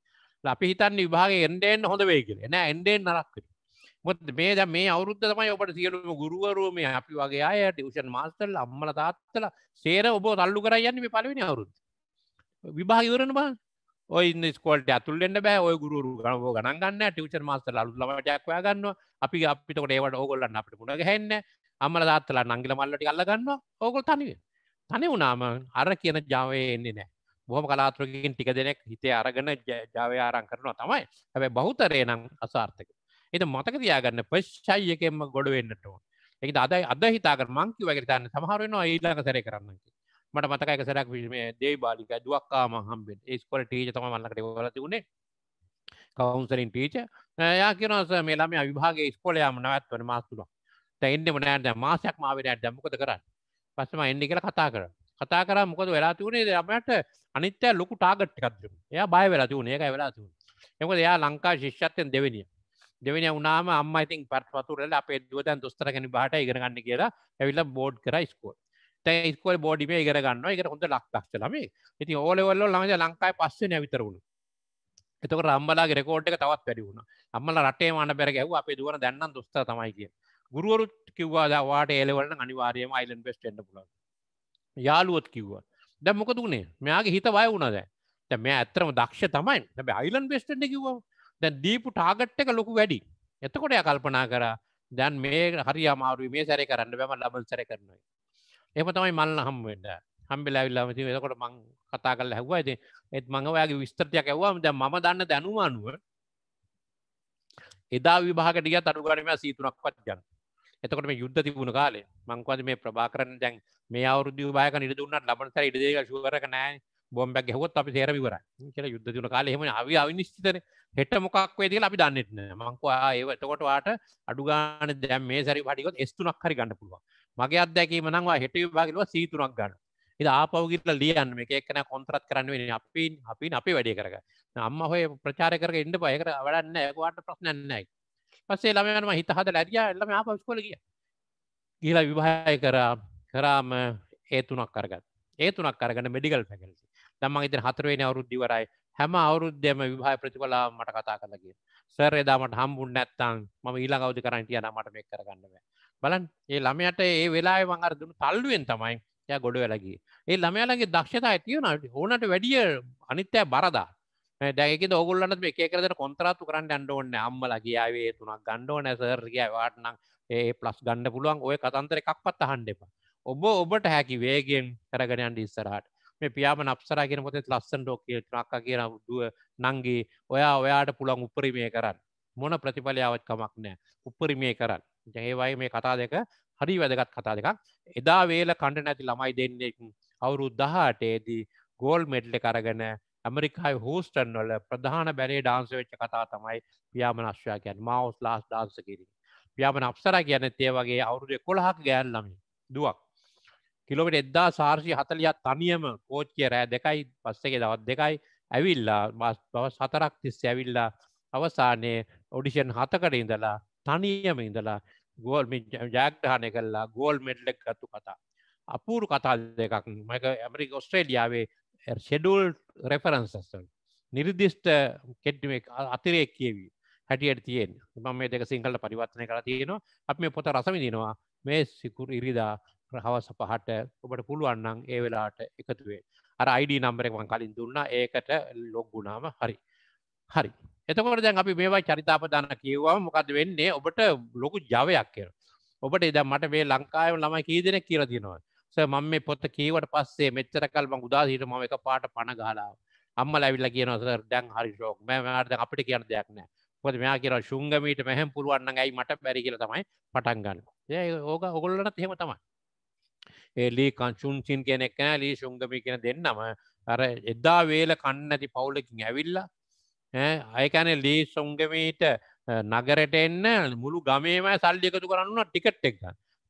අපි හිතන්න විභාග එන්ඩෙන් හොඳ වේගෙන එන එන්ඩෙන් නරක්කට මොත් මේ ද මේ අවුද්ධ තමයි ඔබට සියලුම ගුරුවරුවම අපි වගේ අය ටියෂන් මාස්ටර්ල අම්මල තාත්තල සේර ඔබ තල්ලු කරයන්න මේ පලවෙනි අවුරුද් විභාග ඉවරන බා ඔයින්න ස්කොල්ට ඇතුල්ලෙන්න්න බෑ ඔය ගුරු ගනව ගනගන්න ටිචර් මස්තර අලුලමට ජක්වය ගන්න අපි අපිටකට ඒවට ඕගොල්ලන්න අපට පුුණ ගැන්න අම්මල දාත්තලා නංගිල මල්ලට අල්ලගන්න ඕකොල් තනිව තනි වුනාම අර කියන ජාවය එන්නේ නෑ බොහම කලාතුරකින් ටික දෙනෙක් හිතේ අරගන ජාවය ආරං කරනවා තමයි හැබැ බහුතරේ නම් අසාර්ථක එත මතක තියාගන්න පශ්චයි එකෙන්ම ගොඩ වෙන්නට ඕන එක අදයි අද හිතාකර මංකිව වගරිතන්න සමහරෙනවා ඊල්ලක සැර කරන්නකි මට මතක එකසරක් විල්මේ දෙයි බාලික දුවක්කා මහම්බෙන් ඒස්කොල ටීච තම මල්ලකට වලතිුණේ කවුන්සරින් ටීච යා කියනස මේලාම අවිභාගේ ස්කොලයාම නවත්වන මාස්තුල තැන්නෙම නෑට මාසයක් මාවරයට දැමකොද කරන්න පස්සම එන්න කියල කතා කර කතා කර මොකද වෙලා තිවුණේ දමට අනිත්‍ය ලොකු ටාගට් එකක්ද එය බය වෙලා තිවුණ ඒක වෙලා තිවුණ එකොද එයා ලංකා ශිෂ්‍යත්තයෙන් දෙවනිිය දෙවනි වුණාම අම්ම ඉතින් පත් වතුරල අපේ දුවදන් දොස්තර කෙන බාට ඉගරගන්න කියලා ඇවිල්ල බෝඩ් කර ස්කෝල් තැයිස්කල් බෝඩිම ඉගරගන්න එක හොඳ ලක්තක්ෂ ලමේ ඉති ඕලෙවල්ල ළඟ ලංකායි පස්සේ නැවිතරුණු එතක රම්බලාගේ රෙකෝඩ් එක තවත් වැඩි වුණ අම්මල රටේ මන පැරගැව අපේ දුවන දැන්න දුස්ත තමයි කිය ගුරුවරු කිව්වාද වාට ඒලවලන අනිවාර්යම අයිලන් පෙස්ට එන්න පුල යාලුවොත් කිව්වා දැ මොක දුණේ මෙයාගේ හිත වය වුණද තැම ඇතරම දක්ෂ තමයි ැ අයිලන් පෙස්ටෙන්ට කිව්වා දැන් දීපු ටාගට් එක ලොකු වැඩි එතකොට කල්පනා කරා දැන් මේ හරි අමාරුව මේ සැරය කරන්න බැම ලබන් සැර කරනවා එම තමයි මල්ල හම්බෙන්ට හම්බෙලා විල්ලාම ති එතකොට මං කතා කල හැව ඇති එත් මඟ ඔයාගේ විස්තරතියක් ඇවවාම ද ම දන්න දැනුමානුව එදා විභාගටිය තරුගරම සීතුනක්වත් ගන්න එතකට මේ යුද්ධ තිබුණ කාලේ මංකවද මේ ප්‍රභාකරන දැන් මේ අවුරුදු බායක නිට දුන්නට ලබනස ඉඩදේක ශුවරක නෑ බොම්බැක් හොත් අපි තේර විවර කියල යුද්ධ තිබුණ කාලේ හෙම අවි අවිනිශ්චිතන හෙට මොකක් වේද අපි දන්නෙත්න මංකවා ඒව එතකොට වාට අඩුගාන දැම් මේ සැරි පටිකොත් ස්තුනක් හරි ගන්න පුළුවන් මගේ අදැකීම නංවා හෙට විභාගලවා සීතුනක් ගන්න ඉ ආපවගිට ලියන් මේ එකන කොන්ත්‍රත් කරන්න වෙන අපි අපි අපි වැඩි කරග අම්ම හොය ප්‍රචාර කර ඉන්න පයකර වැඩන්න ඇකවාට ප්‍රශ්නන්නයි පස්සේ ළමයනම හිතහද ලැරිය එල්ලම ආපස්කොල ගිය කියලා විභාය කරා කරාම ඒතුනක් කරගත් ඒතුනක් කරගන්න මෙඩිකල් පැකල්සි දම්ම ඉතින් හතරවෙන අවරුද්ධිවරයි හැම අවුරුද්‍යම විභාය ප්‍රතිඵලා මට කතා කලගේ සර් එදාමට හම්බුන් නැත්තං ම ඊලා ගෞති කරන්ටියන මට මේ කරගන්නව බලන් ඒ ළමයට ඒ වෙලා වංගර දුන්න තල්ලුවෙන් තමයි ය ගොඩ වෙලගී ඒ ළමයාලගේ දක්ෂතා ඇතිවන ඕනට වැඩිය අනිත්‍යය බරදා දැක ඔගුල්ලට මේ එකකරද කොන්තරාතු කරන්න අන්ඩෝන්න අම්මල ගියාවේ තුනක් ගණ්ඩෝ නැසරගිය වාටනම් ඒ පලස් ගණ්ඩ පුළුවන් ඔය කතන්තර එකක් පත් අහන්ඩ එපා ඔබ ඔබට හැකි වේගෙන් කරගෙනයන්ට ඉස්සරහට මේ පියාම නප්සරගෙන පොතෙත් ලස්සන් ඩෝකල් ක්ක කියන දුව නංගේ ඔයා ඔයාට පුළන් උපරිමය කරන්න මොන ප්‍රතිඵලයාවත් කමක් නෑ උපරිමය කරන්න ඒවයි මේ කතා දෙක හරි වැදගත් කතා දෙකක් එදා වේල කණ්ඩ නැති ළමයි දෙන්නෙක් අවුරු දහටේදී ගෝල් මෙඩ්ල කරගෙන ඇමරිකායි හෝස්ටන් වල ප්‍රධාන බැරේ ඩාන්ස වෙච්ච කතා තමයි පියාමන අශ්වයා කියන් මවස් ලාස් ඩාන්ස කිරී පියාමන අපසර කියන තේ වගේ අවුරුදු කොළහක් ගෑන් ළමින් දුවක් කිලොමිට එද්දා සාර්ශය හතලියත් තනියම කෝච්චය රෑ දෙකයි පස්සගේ දවත් දෙකයි ඇවිල්ලා බව සතරක් තිස්ස ඇවිල්ලා අවසානයේ ඔඩිෂන් හතකට ඉඳලා තනියම ඉඳලා ගෝල් ජයග්‍රහණය කල්ලා ගෝල් මෙඩ්ලෙක් ගත්තු කතා අපූරු කතා දෙකක් මක ඇමරික ඔස්ට්‍රේලියාවේ ෂෙඩුල් රෙෆරන්සස්ට නිර්දිිෂ්ට කෙට්ටිමෙක් අතිරේක් කියවී හැටියට තියෙන් ම මේ දෙක සිංහල පරිවර්තනය කර තියෙනවා අප මේ පොත රසමිදිනවා මේ සිකුර ඉරිදා හවස පහට ඔබට පුළුවන්නන් ඒ වෙලාට එකතුවේ අර අයිඩ නම්බරෙක්වන් කලින් දුන්න ඒකට ලොග්ගුණාම හරි හරි එතකොට දැන් අපි මේවා චරිතාපදාන කියවම මොකද වෙන්නේ ඔබට ලොකු ජවයක් කියර ඔබට එද මට මේ ලංකාව ළම කීදෙන කියර තිනවා ස මම මේ පොත්ත කීවට පස්සේ මෙච්චරකල් මං උදා හිට ම එක පාට පණ ගලාව අම්ම ලැවිල්ල කියනවස දැන් හරි ශෝක් මට අපිට කියන දෙයක් නෑ පොද මෙයා කියර ශුංගමීට මෙහැම් පුරුවන්න ඇයි මට බැරි කියල තමයි පටන් ගන්න ඒ ඕක ඔගොල්ලට හෙම තමයි එලි කංශුන්සින් කෙනෙක් නෑ ලී ශුංගමි කියෙන දෙන්නම අර එදා වේල කන්න ඇති පවුලකින් ඇවිල්ලා අයකැන ලී සුන්ගමීට නගරට එන්න මුළු ගමේම සල්ලි එකතු කරන්න ටිකට් එක්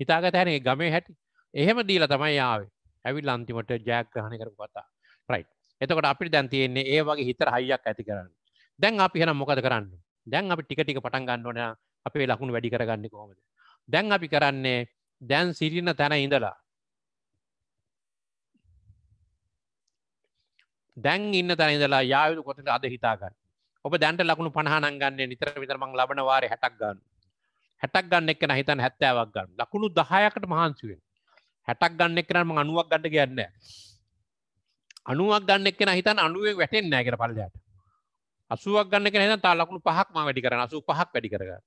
හිතාගත හැනේ ගමේ හැටි එහෙම දීලා තමයි යාවේ ඇවිල් අන්තිමට ජෑග්‍රහණ කරු කතා රයි් එතකට අපි දැන් තියෙන්නේ ඒ වගේ හිතර හයියක් ඇති කරන්න දැන් අපි හෙන මොකද කරන්න දැන් අපි ටිකටික පටන් ගන්නවන අපේ ලකුණු වැඩි කරගන්න කොමද දැන් අපි කරන්නේ දැන් සිරින්න තැන ඉඳලා දැන් ඉන්න තැන ඉඳලා යායුතු කොටට අද හිතාගන්න ඔබ දැන්ට ලකුණු පණහනන් ගන්න නිතර විතරමං ලබනවාර හැටක් ගන්න හැටක් ගන්න එක්කෙන හිතන් හැත්තෑවක් ගන්න ලකුණු දහයකට මහන්සුවෙන් හැටක් ගන්න එක්කෙනම අනුවක් ගන්න ගන්න අනුවක් ගන්න එක්කෙන හිතන් අනුවෙන් වැටෙන් නෑකර පල්ලයට අසුවක් ගන්න එක හිතන් තා ලකුණු පහක්ම වැඩි කරන අසු පහක් වැඩි කරගන්න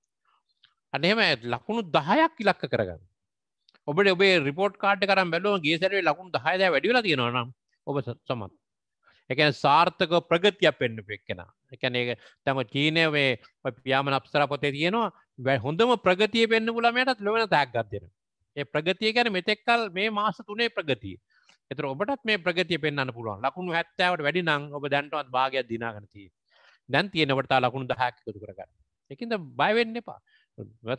අනෙම ලකුණු දහයක් ඉලක්ක කරගන්න ඔබට ඔබේ රිපෝට් කාඩ් කරම් බැලුව ගේ සැරේ ලකුණු දහයද වැඩිවෙලා තියෙනවා නම් ඔබ සමත් එකන සාර්ථක ප්‍රගතියක් පෙන්ඩු පෙක්කෙනා එකන ඒ තැම චීනය මේ පියාමන අපසර පොතේ තියෙනවා වැ හොඳම ප්‍රගතිය පෙන්න්න පුලමයටත් ලොවන තැක්ගත්දෙන ඒ ප්‍රගතිය ගැන මෙතෙක්කල් මේ මාස තුනේ ප්‍රගතිය එතර ඔබටත් මේ ප්‍රගතිය පෙන්න්න පුළුවන් ලකුණු හැත්තාවට වැඩි නං ඔබ දැන්ටවත් භාගයක් දිනාගනතිය දැන් තියෙනවටතා ලකුණු දහැකිකතු කරගන්න එකින්ද බයවෙන්න එපා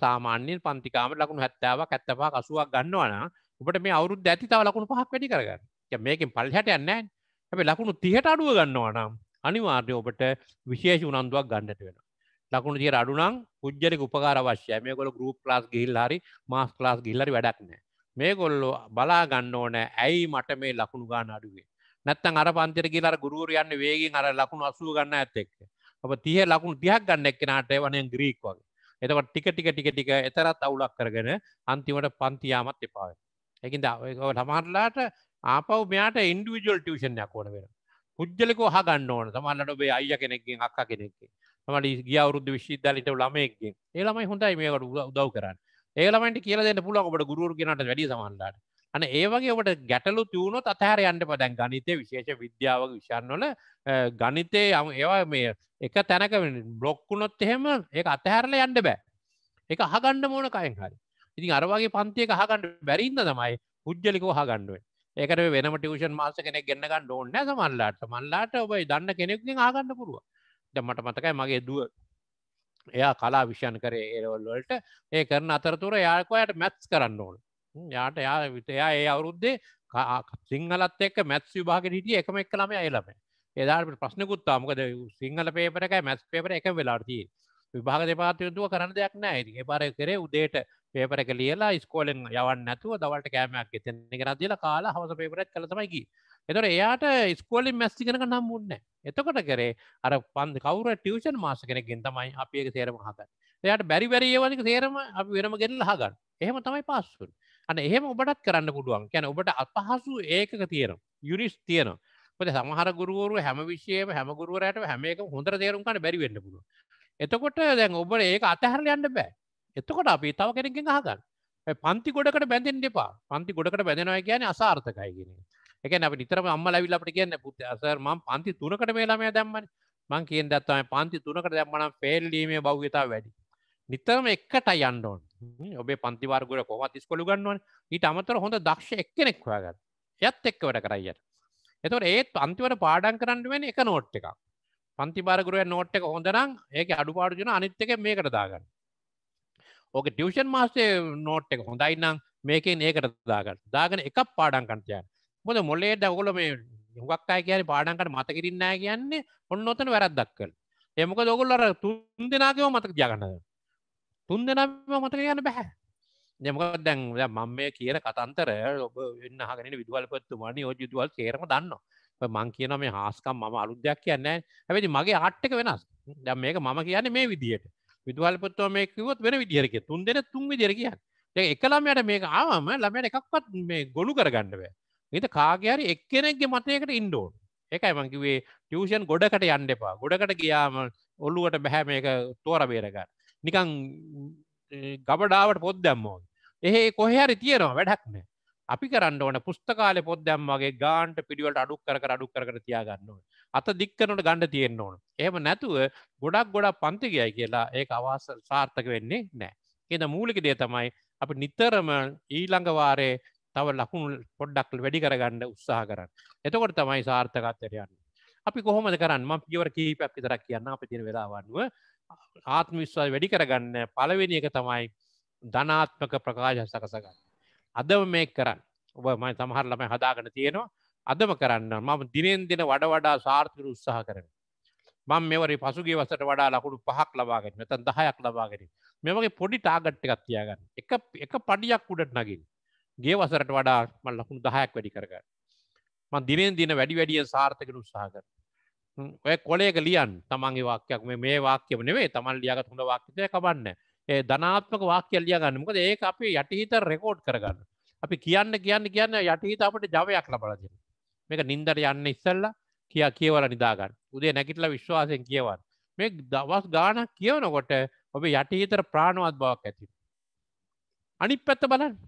සාමාන්‍යෙන් පන්තිකාමට ලකුණු හැත්තාවක් ඇත්තපා කසුවක් ගන්නවන ඔබට මේ අවුරුද් ඇති තාව ලකුණු පහක් වැඩි කරගන්න මේකින් පල්හට යන්නෑ හැබ ලකුණු තිහට අඩුව ගන්නවා නම් අනිවාර්ය ඔබට විශේෂ උනන්දුවක් ගන්නට වෙන ලකුණු තියට අඩුනම් පුද්ජලක උපකාර අවශ්‍යය මේ කොල ගරුප් ලාස් ගිල් හරි මාස් ලාස් ගිල්ලරි වැඩක් නෑ මේ ගොල්ලො බලා ගන්න ඕනෑ ඇයි මට මේ ලකුණු ගාන අඩුවේ නැත්තන් අර පන්තර කියලාර ගුරුවර යන්න වේගෙන් අර ලකුණු අසුව ගන්න ඇත්තෙක් අප තිය ලකුණු තියක් ගන්න එක් නාට වනය ග්‍රීක් වගේ එතකට ටික ටික ටික ටික එතරත් අවුලක් කරගෙන අන්තිමට පන්තියාමත් එපාව. ඇකින් සමහරලාට ආපව් මෙයාට ඉන්ඩිවිජුවල් ටියෂණයක් ඕන වෙන පුද්ජලක හ ගන්න ඕන තමන්නට ඔබේ අය කෙනෙක්ගෙන් අක්ක කෙනෙක්ගේ තමට ගිය අවුරුද්ධ විශ්විද්‍යාලිට ළමයක්ගෙන් ඒළමයි හොඳයි මේකට උදව් කරන්න ඒළමට කියල දෙන්න පුළුවන් ඔබට ගුරුවරගෙනට වැඩි සමන්ලාට අන ඒවගේ ඔට ගැටලු තියුණොත් අතහර යන්න පදැන් ගනිතය විශේෂ විද්‍යාවක විෂන්වල ගනිතය ඒවා මේ එක තැනක බ්ලොක්කුණොත් එහෙම ඒ අතහැරල යන්න බෑ එක හගණ්ඩ මෝන කයෙන් හරි ඉතින් අරවාගේ පන්තියක හගණ්ඩ බැරින්න තමයි පුද්ජලිකෝ හගණ්ඩුවෙන් ඒකට වෙනම ටියෂන් මාස කෙනෙක් ගන්න ගන්න ඕන්න සමල්ලාට මල්ලාට ඔබයි දන්න කෙනෙක්ින් ආගන්න පුළුව දැමට මතකයි මගේ දුව එයා කලා විෂන් කරේ ඒරවල්වලට ඒ කරන අතරතුර යාකොයට මැත්ස් කරන්න ඕන යාට යා විතයා ඒ අවුරුද්දේ සිංහලත් එක් මැත්ස් විභාග හිටිය එකම එක් කළම අයලම එදාට ප්‍රශ්නකුත්තාමකද සිංහල පේපරකයි මැස් පේපර එක වෙලාර්තිී විභාග දෙපාතියුතුව කරන දෙයක් නෑ ඉතින් එපාර කරේ උදේට පේපර එක ලියලා ඉස්කෝලෙන් යවන්න නැතුව දවල්ට කෑමයක් එතන කරත් දීලා කාලා හවස පේපරත් කළ තමයි ගියේ. එතොට එයාට ස්කෝලින් මැස්තිකෙනක නම් මුන්න එතකොට කරේ අර පන්ද කවර ටියවෂන් මාස කෙනගෙන් තමයි අපියක තේරම හගන්න එයාට බැරි වැරියවලික තේරම අපි වෙනම ගෙනල හගන්න එහෙම තමයි පස්සුන් අන එහෙම ඔබටත් කරන්න පුඩුවන් කැන ඔබට අපහසු ඒකක තියෙන යුනිස් තියෙන පද සමහර ගුරුවරු හැම විශෂයම හැමගුරුවරයට හැමක හොඳ තේරුම්කට බැරිවෙන්න පුළුව එතකොට දැන් ඔබට ඒක අතහැරල යන්න බෑ එතකොට අපි තව කෙනකින් හගන්න පන්ති ගොඩකට බැඳෙන් දෙපා පන්ති ගොඩකට බැඳෙනවා කියන අසාර්ථකයි කියෙන එක අපි නිතරම අම්ම ලැවිල්ලට කියන්න පුත් අසර් ම පන්ති තුනකට මේලාමය දැම්මන මං කියෙන් දත්වම පන්ති තුනකට දැම්මනම් පෙල්ලීමේ බෞ්‍යතාව වැඩි නිතරම එක්කට යන්නඕන් ඔබේ පන්තිවර්ගුර කොමත් ස්කොළු ගන්නුවන් ඊට අමතර හොඳ දක්ෂ එක්කෙනෙක් හොයාගත් යත් එක්ක වැඩ කරයියට එතොට ඒත් පන්තිවට පාඩන් කරන්න වෙන එක නෝට් එකක් පන්තිබාරගරුව නෝට් එක හොඳනම් ඒක අඩුපාඩුජන අනිත්තක මේකට දාගන්න ඕක ටියෂන් මාස්සේ නෝට් එක හොඳයින්නම් මේකෙන් ඒකට දාගන්න දාගෙන එකක් පාඩන් කටයන් මොද මොල්ලේ දවගොල මේ හුගක් අය කියන පාඩන්කට මත කිරන්නෑ කියන්නේ ඔන්න ඔතන වැරද්දක් කළ එමක දොගොල්ලර තුන් දෙනාගේව මතක ජාගන්නද තුන් දෙනම මතක කියන්න බැහැ නමක දැන් මම මේ කියන කතන්තර ඔබ වෙන්නහගෙන විදුවල්පත්තුමානි යෝජ යුතුවල් කේරම දන්නවා මං කියන මේ හාස්කම් මම අලුද්‍යයක් කියන්න හැබැති මගේ ආට්ටක වෙනස් දැම් මේක මම කියන්න මේ විදිහයට විදවල්පත්ව මේ කිවත් වෙන විදිරක තුන් දෙෙන තුන් විදිර කියන්න එකලාමයට මේක ආවම ළමයට එකක්වත් මේ ගොලු කරගන්නව ඒත කාගයාරි එක්කෙනෙක්ගේ මතයකට ඉන්ඩෝන් එකයි මංකිවේ ටියෂන් ගොඩකට යන්න එපා ගොඩකට ගියාම ඔල්ලුවට බැහැ මේක තෝර බේරක නිකං ගබඩාවට පොත් දැම්මෝ එහෙ කොහරි තියෙනවා වැඩක්නෑ අපි කරන්න ඕන පුස්තකාල පොත් දැම් වගේ ගාන්ට පිඩිවලට අඩුක් කර අඩුක් කර තියාගන්නවා. අත දික්කනට ගණඩ තියෙන්න්න ඕන. එහම නැතුව ගොඩක් ගොඩක් පන්තිගයයි කියලා ඒ අවාස සාර්ථක වෙන්නේ නෑ. එද මූලික දේ තමයි අපි නිතරම ඊළඟවාරය තව ලකුණු පොඩ්ඩක් වැඩි කරගන්න උත්සාහ කරන්න. එතකොට තමයි සාර්ථකත්තරයන්න. අපි කොහොමද කරන්න ම පියවර කීපයක් විතරක් කියන්න අපි තින වෙලාවන්නුව ආත්ම විශ්වාස වැඩි කරගන්න පලවෙනි එක තමයි ධනාත්මක ප්‍රකාශ සකසගන්න. අදව මේ කරන්න ඔබ ම සමහරලම හදාගෙන තියෙනවා අදම කරන්න මම දිනෙන් දෙන වඩ වඩා සාර්ථකර උත්සාහ කරන මං මෙවරි පසුගේ වසට වඩා ලකුණු පහක් ලබාගෙන මෙතන් දහයක් ලබාගෙන මෙමගේ පොඩි ටාගට් එකක් තියාගන්න එක එක පඩියක් උඩට නගින් ගේ වසරට වඩා මල් ලකුණු දහයක් වැඩි කරගන්න මං දිනෙන් දින වැඩි වැඩිය සාර්ථකර උත්සාහ කර ඔය කොලේක ලියන් තමන්ගේ වාක්‍යයක් මේ වාක්‍යම නෙවේ තමන් ලියගත් හොඳ වාක්‍යය කබන්න ධනාත්මක වාක්‍ය ලිය ගන්න මොකද ඒක අපි යටහිත රෙකෝඩ් කරගන්න අපි කියන්න කියන්න කියන්න යටහිත අපට ජවයක් ලබලදෙන මේක නින්දර යන්න ඉස්සල්ලා කියා කියවල නිදාගන්න උදේ නැගිටල විශ්වාසයෙන් කියවන්න මේ දවස් ගාන කියවනකොට ඔබ යටහිතර ප්‍රාණවත් බවක් ඇති අනිත් පැත්ත බලන්න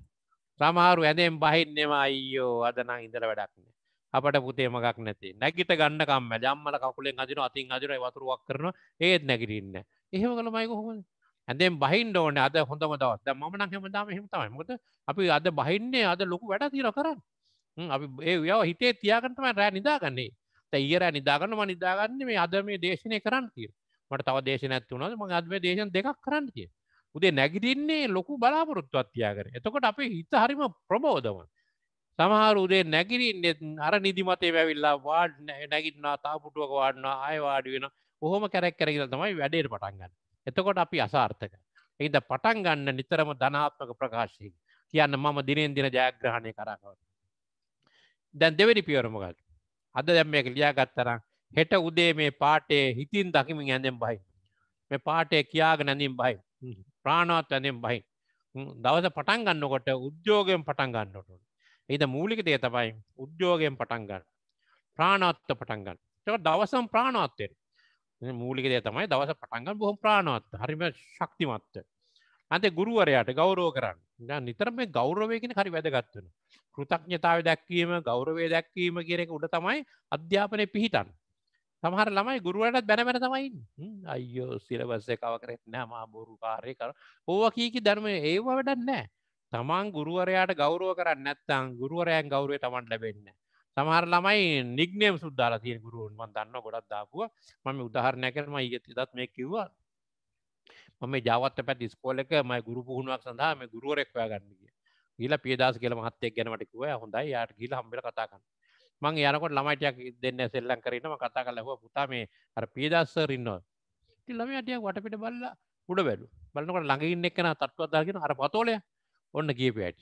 සමහරු ඇදෙන් බහින්නවා අයියෝ අදනම් ඉඳල වැඩක්නේ අපට පුතේ මගක් නැති නැගිට ගන්න කම්ම ජම්මල කකුලෙන් අදින අතින් අදින වතුරුවක් කරන ඒත් නැගිටින්න එහෙම කළ මයික හොමද ඇදෙන් බහින් ඕන අද හොඳම දවස් ද මන හෙමදාම හිමතමයි මොද අපි අද බහින්නේ අද ලොකු වැඩ තිර කරන්න අපි ඒ යව හිතේ තියාගටම රෑ නිදාගන්නේ තයිර නිදාගන්නම නිදාගන්න මේ අද මේ දේශනය කරන්න තිය මට තව දේශනැත් වුණද ම අදම දේශන දෙකක් කරන්න තිය උදේ නැගිටින්නේ ලොකු බලාපොරොත්තු අත්තියාකර එතකොට අපි හිත හරිම ප්‍රබෝධම සමහර උදේ නැගිරින්න අර නිදිමතේ වැැවිල්ලා වාඩ නැගිටනා තාපුටුවක වාඩනා අයවාඩි වෙන හොම කැරැක් කරගල තමයි වැඩේට පටන්ගන්න එතකොට අපි අසාර්ථක. එහිද පටන් ගන්න නිතරම ධනාත්මක ප්‍රකාශයෙන් කියන්න මම දිනෙන් දින ජයග්‍රහණය කරකවට. දැන් දෙවැනි පියවරමකක් අද දැම් මේක ලියාගත්තරම් හෙට උදේ මේ පාටේ හිතින් දකිමින් ඇඳෙන් බයි. මේ පාටේ කියාග නැඳින් බයි ප්‍රාණවත් ඇඳෙන් බයි. දවස පටන් ගන්නකොට උද්‍යෝගයෙන් පටන් ගන්නට. එද මූලික දේ තබයි උද්‍යෝගයෙන් පටන් ගන්න. ප්‍රාණත්ත පටන් ගන්න. දවසම් ප්‍රාණවත්තයට මූලික දේ තමයි දවස පටන්ගන් බොහොම ප්‍රාණවත් හරිම ශක්තිමත්ත අන්තේ ගුරුවරයාට ගෞරෝ කරන්න නිතරම ගෞරවයගෙන හරි වැදගත්වන කෘතඥතාව දැක්වීම ගෞරවේ දැක්වීම කියරෙක උඩ තමයි අධ්‍යාපනය පිහිටන් සමහර ළමයි ගුරුවටත් බැනබැන තමයි අයෝ සිලබස්ස කව කරෙත් නෑ මා බොරු කාරය කර ඕවා කියකි ධර්මය ඒවා වැඩක් නෑ තමන් ගුරුවරයාට ගෞරුව කරන්න නැත්තං ගුරුවරයන් ගෞරුවේ තමන් ලැබෙන්නේ සමහර ළමයි නික්නේම් සුද්දාලා තියෙන ගුරුවන් මන් දන්න ගොඩක් දාපුුව මම උදාහරණය කරම ඉගතිදත් මේ කිව්වා මම ජාවත පැත් ස්කෝලක මයි ගුරු පුහුණුවක් සඳහා මේ ගුරුවරෙක්වයා ගන්නගිය ගිල පියදස් කියල මහත්තෙක් ගැනමටිකුව හොඳයි යායට ගිල හම්බිට කතා කන්න මං යනකොට ළමයිටයක් දෙන්න සෙල්ලන් කරන්නම කතා කලහුව පුතා මේ අර පියදස්සරන්නවා ටිල්ලම අටියක් වටපිට බල්ල උඩ වැඩු බලන්නකට ළඟඉන්න එකන තත්වත්දාගෙන අර පතෝලය ඔන්න කියප ඇට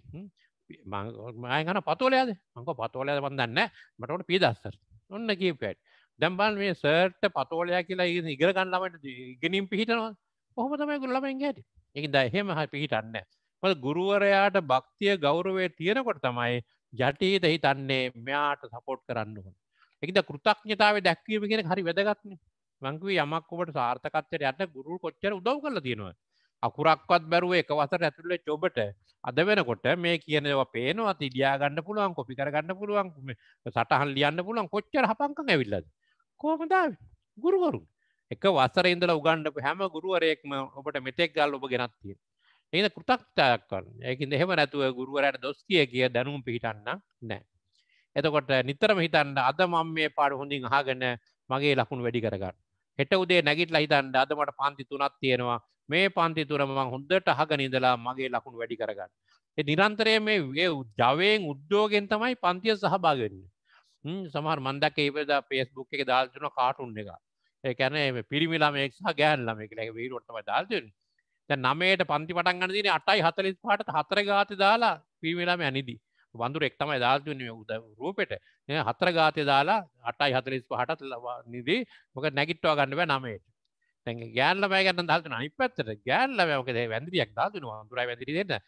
මයගන පතුලයද මංක පතෝලයද බන්දන්න මටට පිදස්සර ඔන්න කීපට දැම්බන් මේ සර්ට පතෝලයා කියලා ඉ ඉගර ගන්නලමට ඉගෙනින් පිහිටනවා පොහොමතමයි ගුල්ලමෙන් ගැට එක දහෙම හ පිහිටන්න ප ගුරුවරයාට භක්තිය ගෞරවේ තියෙනකොට තමයි ජටීත හිතන්නේ මෙයාට සපෝට් කරන්නුවන් එකද කෘතක්ඥතාව දැක්වීම කියෙන හරි වැදගත්න මංකව යමක් ඔබට සාර්ථකත්තයට යන්න ගුරු කොච්චර උදව් කල තියෙනවා අකුරක්වත් බැරුව එක වසර ඇතුළේ චොබට අද වෙනකොට මේ කියනවා පේනවා තිඩියාගන්න පුළුවන් කොපි කරගන්න පුළුවන් සටහන් ලියන්න පුළුවන් කොච්චර හපංකං ඇවිල්ලද කෝමදාව ගුරුවරු එක වසර ඉඳල උගන්නපු හැම ගුරුවරයෙක්ම ඔබට මෙතෙක් ගල් ඔබ ගෙනත්තිය ඒද කෘතක්තායක් කරන්න ඒකින් එහෙම නැතුව ගුරුවරයට දොස්තිය කිය දැනුම් පිහිටන්න නෑ එතකොට නිතරම හිතන්න අද මම මේ පාඩු හොඳින් අහගෙන මගේ ලකුණු වැඩි කරගන්න හෙට උදේ නැගිටලා හිතන්න අද මට පන්ති තුනක් තියෙනවා මේ පන්ති තුර මං හොඳට අහගෙන ඉඳලා මගේ ලකුණු වැඩි කරගන්න. ඒ නිරන්තරය මේ ඒ ජවයෙන් උද්‍යෝගෙන් තමයි පන්තිය සහභාගෙන්නේ. සමහර මන්දක් ඒවද පේස්බුක් එක දාල්තුන කාටුන් එක. ඒකැන පිරිමිලාම එක්හ ගෑන් ලම එක වීරුවටම දාල්තුන. නමේට පන්ති පටන් ගන්න දින අටයි හතලිස් පහට හතර ගාති දාලා පිරිමිලාම ඇනිදී. වඳුර එක් තමයි දාල්තුනේ උද රූපෙට හතර ගාතය දාලා අටයි හතලිස් පහටත් නිදී මොක නැගිට්වා ගන්නව නමේට ගෑල්ලමය ගන්න දල්න අනි පත්තට ගෑල්ලම මකද වැදිියක් දාතුනවා දුර වැදිරි දෙන්න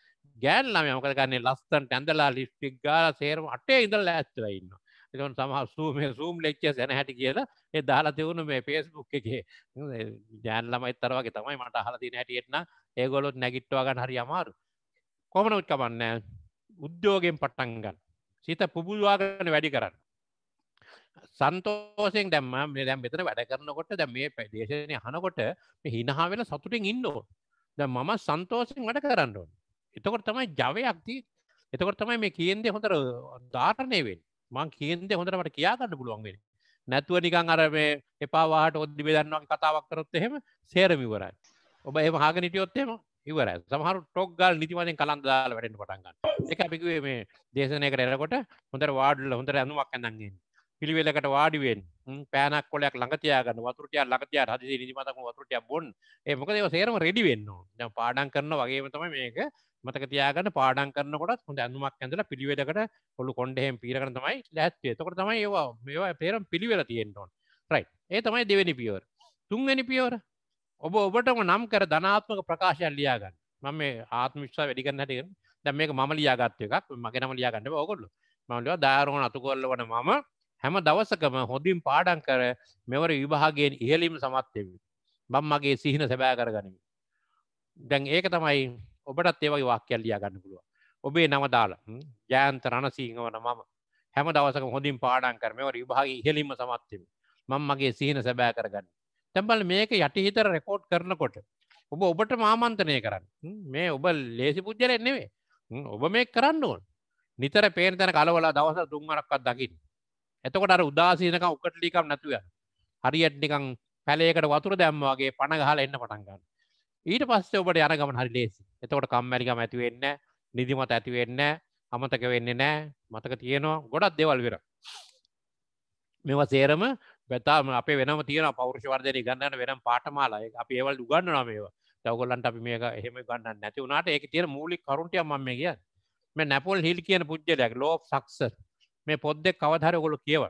ගෑල්ලම මකද ගන්නේ ලස්සන් ඇඳලා ලිස්්ටික් ගාල සේරම අටේ ඉඳල් ඇත්තලඉන්න එකන් සමහසූම සූම් ලෙක්්ච සැන හැටි කියලා ඒ දාලා තිවුණු මේ පේස්බුක් එකේ ජෑන්ලම එත්තරවගේ තමයි මට හලතින හැටියටන ඒගොලොත් නැගිට්වාගන්න හරි අමාරු කොමනොත් කමන්න උද්‍යෝගෙන් පට්ටන්ගන්න සිත පුබුදවාගන්න වැඩි කරන්න සන්තෝසයෙන් දැම්ම මේ දැම් මෙතන වැඩ කරනකොට දැ මේ දේශනය හනකොට හිනහා වෙන සතුටින් ඉන්නෝ ද මම සන්තෝසිෙන් වැඩ කරන්නඩුවන් එතකොට තමයි ජවයක්ති එතකොට තමයි මේ කියන්දේ හොඳර ධාරණයවෙන් මං කියන්දේ හොඳරට කියාගන්න පුළුවන්ගෙන නැතුව නිකං අර මේ එපාවාට ඔද්දි බෙදන්නවා කතාවක් කරොත් එහෙම සේරමිවරයි ඔබ ඒ හාගනිටියොත්තෙම ඉවර සහර ටොක්ගල් නිතිවනෙන් කලන් දාල වැටෙන් පටන්ගන්න එක අපිකුවේ මේ දේශනයකට එරකොට හොඳර වාඩල්ල හොඳර ඇනුවක් ඇඳන්ගන්න පිළිවෙලකට වාඩිුවෙන් පෑනක් කොලයක් ළඟතියාගන්න වතුරටයා ලකතියා හදි නිදිමතක වතුරටයා බොන් මොකද ඒව සේරම රෙඩි වෙන්න ය පාඩන් කරන වගේම තම මේක මතක තියාගන්න පාඩන් කරනකොට හොඳ අඳුමක් ඇඳල පිළිවෙලකට කොළු කොන්ඩහෙම පීරකන තමයි ලැස්වේ තකොට තමයි ඒවා මේවා පේරම් පිළිවෙල තියෙන්ටොන් රයි ඒ තමයි දෙවැනි පියවර තුන්වැනි පියවර ඔබ ඔබටම නම් කර ධනාත්මක ප්‍රකාශයන් ලියාගන්න මම මේ ආත්මිශ්වා වැඩිගන්න හැටිකෙන දැන් මේක මම ලියාගත්ත එකක් මගේ නම ලියාගන්න ඕගොල්ලෝ මම ලියවා දායාරෝහණ අතුකොල්ල වන මම හැම දවසකම හොඳින් පාඩන් කර මෙවර විභාගයෙන් ඉහලිම සමත්වෙවි. බම් මගේ සිහින සැබෑ කරගනිමි. දැන් ඒක තමයි ඔබටත් ඒවගේ වාක්‍යල් ලියා ගන්න පුළුව. ඔබේ නම දාලා ජයන්ත රණසිංහවන මම හැම දවසක හොඳින් පාඩන් කර මෙවර විභාග ඉහලිම සමත්වෙමි. මං මගේ සිහින සැබෑ කරගන්න. තැම්බල මේක යටිහිතර රෙකෝඩ් කරනකොට. ඔබ ඔබට මාමන්තනය කරන්න මේ ඔබ ලේසි පුද්ජලෙන් නෙවේ ඔබ මේ කරන්න ඕන් නිතර පේන තැන කලවලා දවස දුන්වරක්කත් දකින්න එතකොට අර උදාසීනක උකටලිකම් නැතුව හරියට නිකං පැලේකට වතුර දැම්වාගේ පණ ගහලා එන්න පටන් ගන්න. ඊට පස්සේ ඔබට යන ගමන් හරි ලේසි. එතකොට කම්මැලිකම ඇති වෙන්නේ නිදිමත ඇති වෙන්නේ අමතක වෙන්නේ නැහැ. මතක තියෙනවා ගොඩක් දේවල් වෙනවා. මේවා සේරම බැතාම අපේ වෙනම තියෙන පෞරුෂ වර්ධනය ගන්නන වෙනම් පාඨමාලා. අපි ඒවල් උගන්වනවා මේවා. දවගොල්ලන්ට අපි මේක එහෙම ගන්න නැති වුණාට ඒක තියෙන මූලික කරුණටියක් මම කියන්නේ. මේ නැපොල් හිල් කියන පුජ්‍යලයක් ලෝ ඔෆ් සක්සස් මේ පොද්දෙ කවදර ගොලු කියව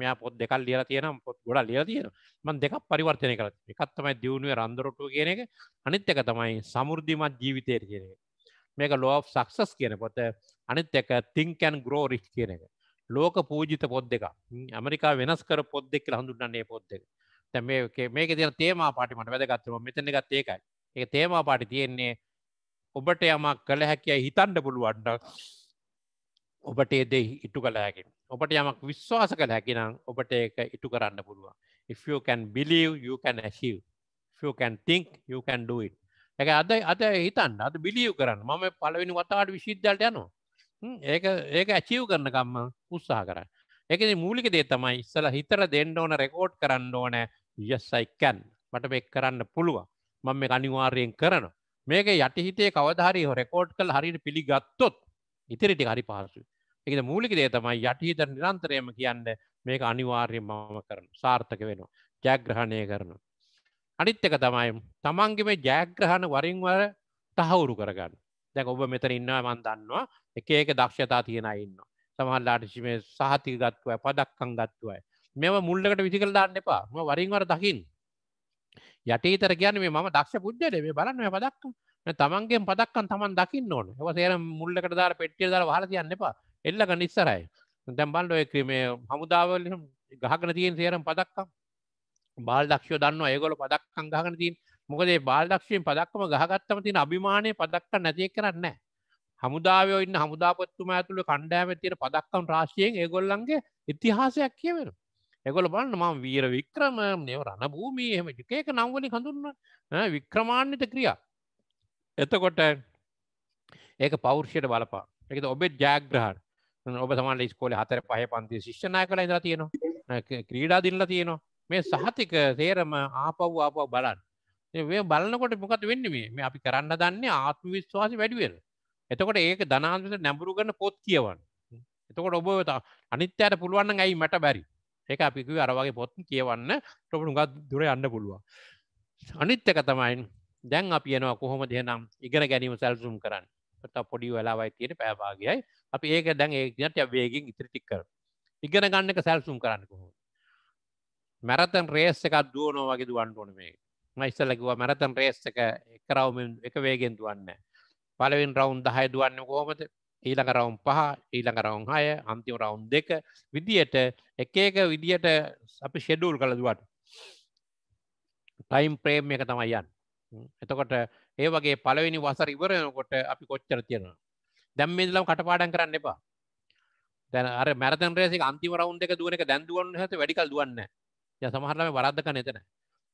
මෙයා පොත් දෙකක් ලියලා තියෙන පොත් ගොඩා ලියලා තියෙන මම දෙකක් පරිවර්තනය කරලා තියෙනවා එකක් තමයි දියුණුවේ රන්දරටුව කියන එක අනිත් එක තමයි සමෘද්ධිමත් ජීවිතය කියන එක මේක law of success කියන පොත අනිත් එක think and grow rich කියන එක ලෝක පූජිත පොත් දෙක ඇමරිකාව වෙනස් කර පොත් දෙක කියලා හඳුන්වන්නේ මේ පොත් දෙක දැන් මේ මේකේ තියෙන තේමා පාටි මට වැදගත් වෙනවා මෙතන එකත් ඒකයි ඒක තේමා පාටි තියෙන්නේ ඔබට යමක් කළ හැකියි හිතන්න පුළුවන් නම් ඔබට එදෙහි ඉටු කළහැකි. ඔබට යමක් විශ්වාස කළ හැකිනම් ඔබට ඒක ඉටු කරන්න පුළුවන්. If you can believe, you can achieve. If you can think, you can do it. එක අද අද හිතන්න අද බිලියව් කරන්න මම පලවෙනි වතාට විශිද්ධලට යනවා ඒක ඒක ඇචිව් කරනකම්ම උත්සාහ කරන්න ඒක මූලික දේ තමයි ඉස්සල හිතර දෙන්න ඕන රෙකෝඩ් කරන්න ඕන යස්සයිකැන් මට මේ කරන්න පුළුවන් මම මේ අනිවාර්යෙන් කරන මේක යටිහිතේ කවධාරී රෙකෝඩ් කළ හරිට පිළිගත්තොත් ඉතිරිටි හරි පහසු එකද මූලික දේ තමයි යටහිත නිරන්තරයම කියන්න මේක අනිවාර්යෙන් මම කරන සාර්ථක වෙනවා ජයග්‍රහණය කරන අනිත් එක තමයි තමන්ගේ මේ ජයග්‍රහණ වරින්වර තහවුරු කරගන්න දැක ඔබ මෙතර ඉන්නවා මන් දන්නවා එක එක දක්ෂතා තියෙන ඉන්න සමහල්ලාටිසිමේ සහතික ගත්තුවයි පදක්කං ගත්තුවයි මෙම මුල්ලකට විසිකල් දාන්න එපා වරින්වර දකිින් යටතර කියන මේ ම දක්ෂ පුද්ජලේ මේ බලන්න පදක් තමන්ගේ පදක්කන් තමන් දකින්න ඕන එව සේර මුල්ලකට දාර පෙට්ටිය දර හල තියන්න එපා එල්ලක නිස්සරයි දැම්බල්ඩ එකීමේ හමුදාවල ගහගන තියෙන් සේරම් පදක්කම් බාල් දක්ෂ දන්න ඒගොල පදක්කං ගහන තින් මොකදේ බාල්දක්ෂයෙන් පදක්කම ගහගත්තම තින අභිමානය පදක්ක නැතිය කරන්න හමුදාවයඉන්න හමුදාපත්තුම ඇතුළ කණ්ඩෑම තිර පදක්කම් රාශියෙන් ඒගොල්ලන්ගේ ඉතිහාසයක් කියවෙනවා එකොල බලන්න මම වීර වික්‍රම නව රණභූමී එහෙම එකක නම්වලින් හඳුන්න වික්‍රමාණ්‍යත ක්‍රියා. එතකොට ඒක පෞර්ෂයට බලපා එකත ඔබේ ජාග්‍රහන් ඔබ සමාල ස්කෝල හතර පහ පන්ති ශිෂ්ණය කළ ඉදලා තියෙනවා ක්‍රීඩා දිල්ලා තියෙනවා මේ සහතික තේරම ආපව් ආපව බලන්න මේ බලනකොට මොකද වෙන්නේ මේ මේ අපි කරන්න දන්නේ ආත්ම විශ්වාසය වැඩි වෙන. එතකොට ඒක ධනාන්විත නැඹුරු කරන පොත් කියවන්න. එතකොට ඔබ අනිත්‍යයට පුළුවන් නම් ඇයි මට බැරි? එක අපික අරවගේ පොත් කියවන්න ටොපට ගත් දුර යන්න පුළුවන් අනිත් එක තමයින් දැන් අපියනවා කොහොම දෙනම් ඉගෙන ගැනීම සැල්සුම් කරන්න ත පොඩි වෙලාවයි තියෙන පෑභාගයයි අපි ඒක දැන් ඒනට වේගෙන් ඉතිරිටික් කර ඉගෙන ගන්න එක සැල්සුම් කරන්න කොහොම මැරතන් රේස් එකක් දුවනෝ වගේ දුවන්ට ඕන මේ මයිස්සලකිව මැරතන් රේස් එක කරවම එක වේගෙන් දුවන්න පලවින් රවුන් දහය දුවන්න කොහොමද ඊළඟ රවුම් පහ ඊළඟ රවුම් හය අන්තිම රවුම් දෙක විදියට එක එක විදියට අපි ෂෙඩුල් කළදුවට ටයිම් ප්‍රේම් එක තමයි යන් එතකොට ඒ වගේ පළවෙනි වසර ඉවරයනකොට අපි කොච්චර තියෙනවා දැම් මේදලම් කටපාඩන් කරන්න එපා දැන අර මැරතන් රේසික අන්තිම රවුන් එක දුවන එක දැන් දුවන්න හැත වැඩිකල් දුවන්න ය සමහරලම වරද්ද කරන එතන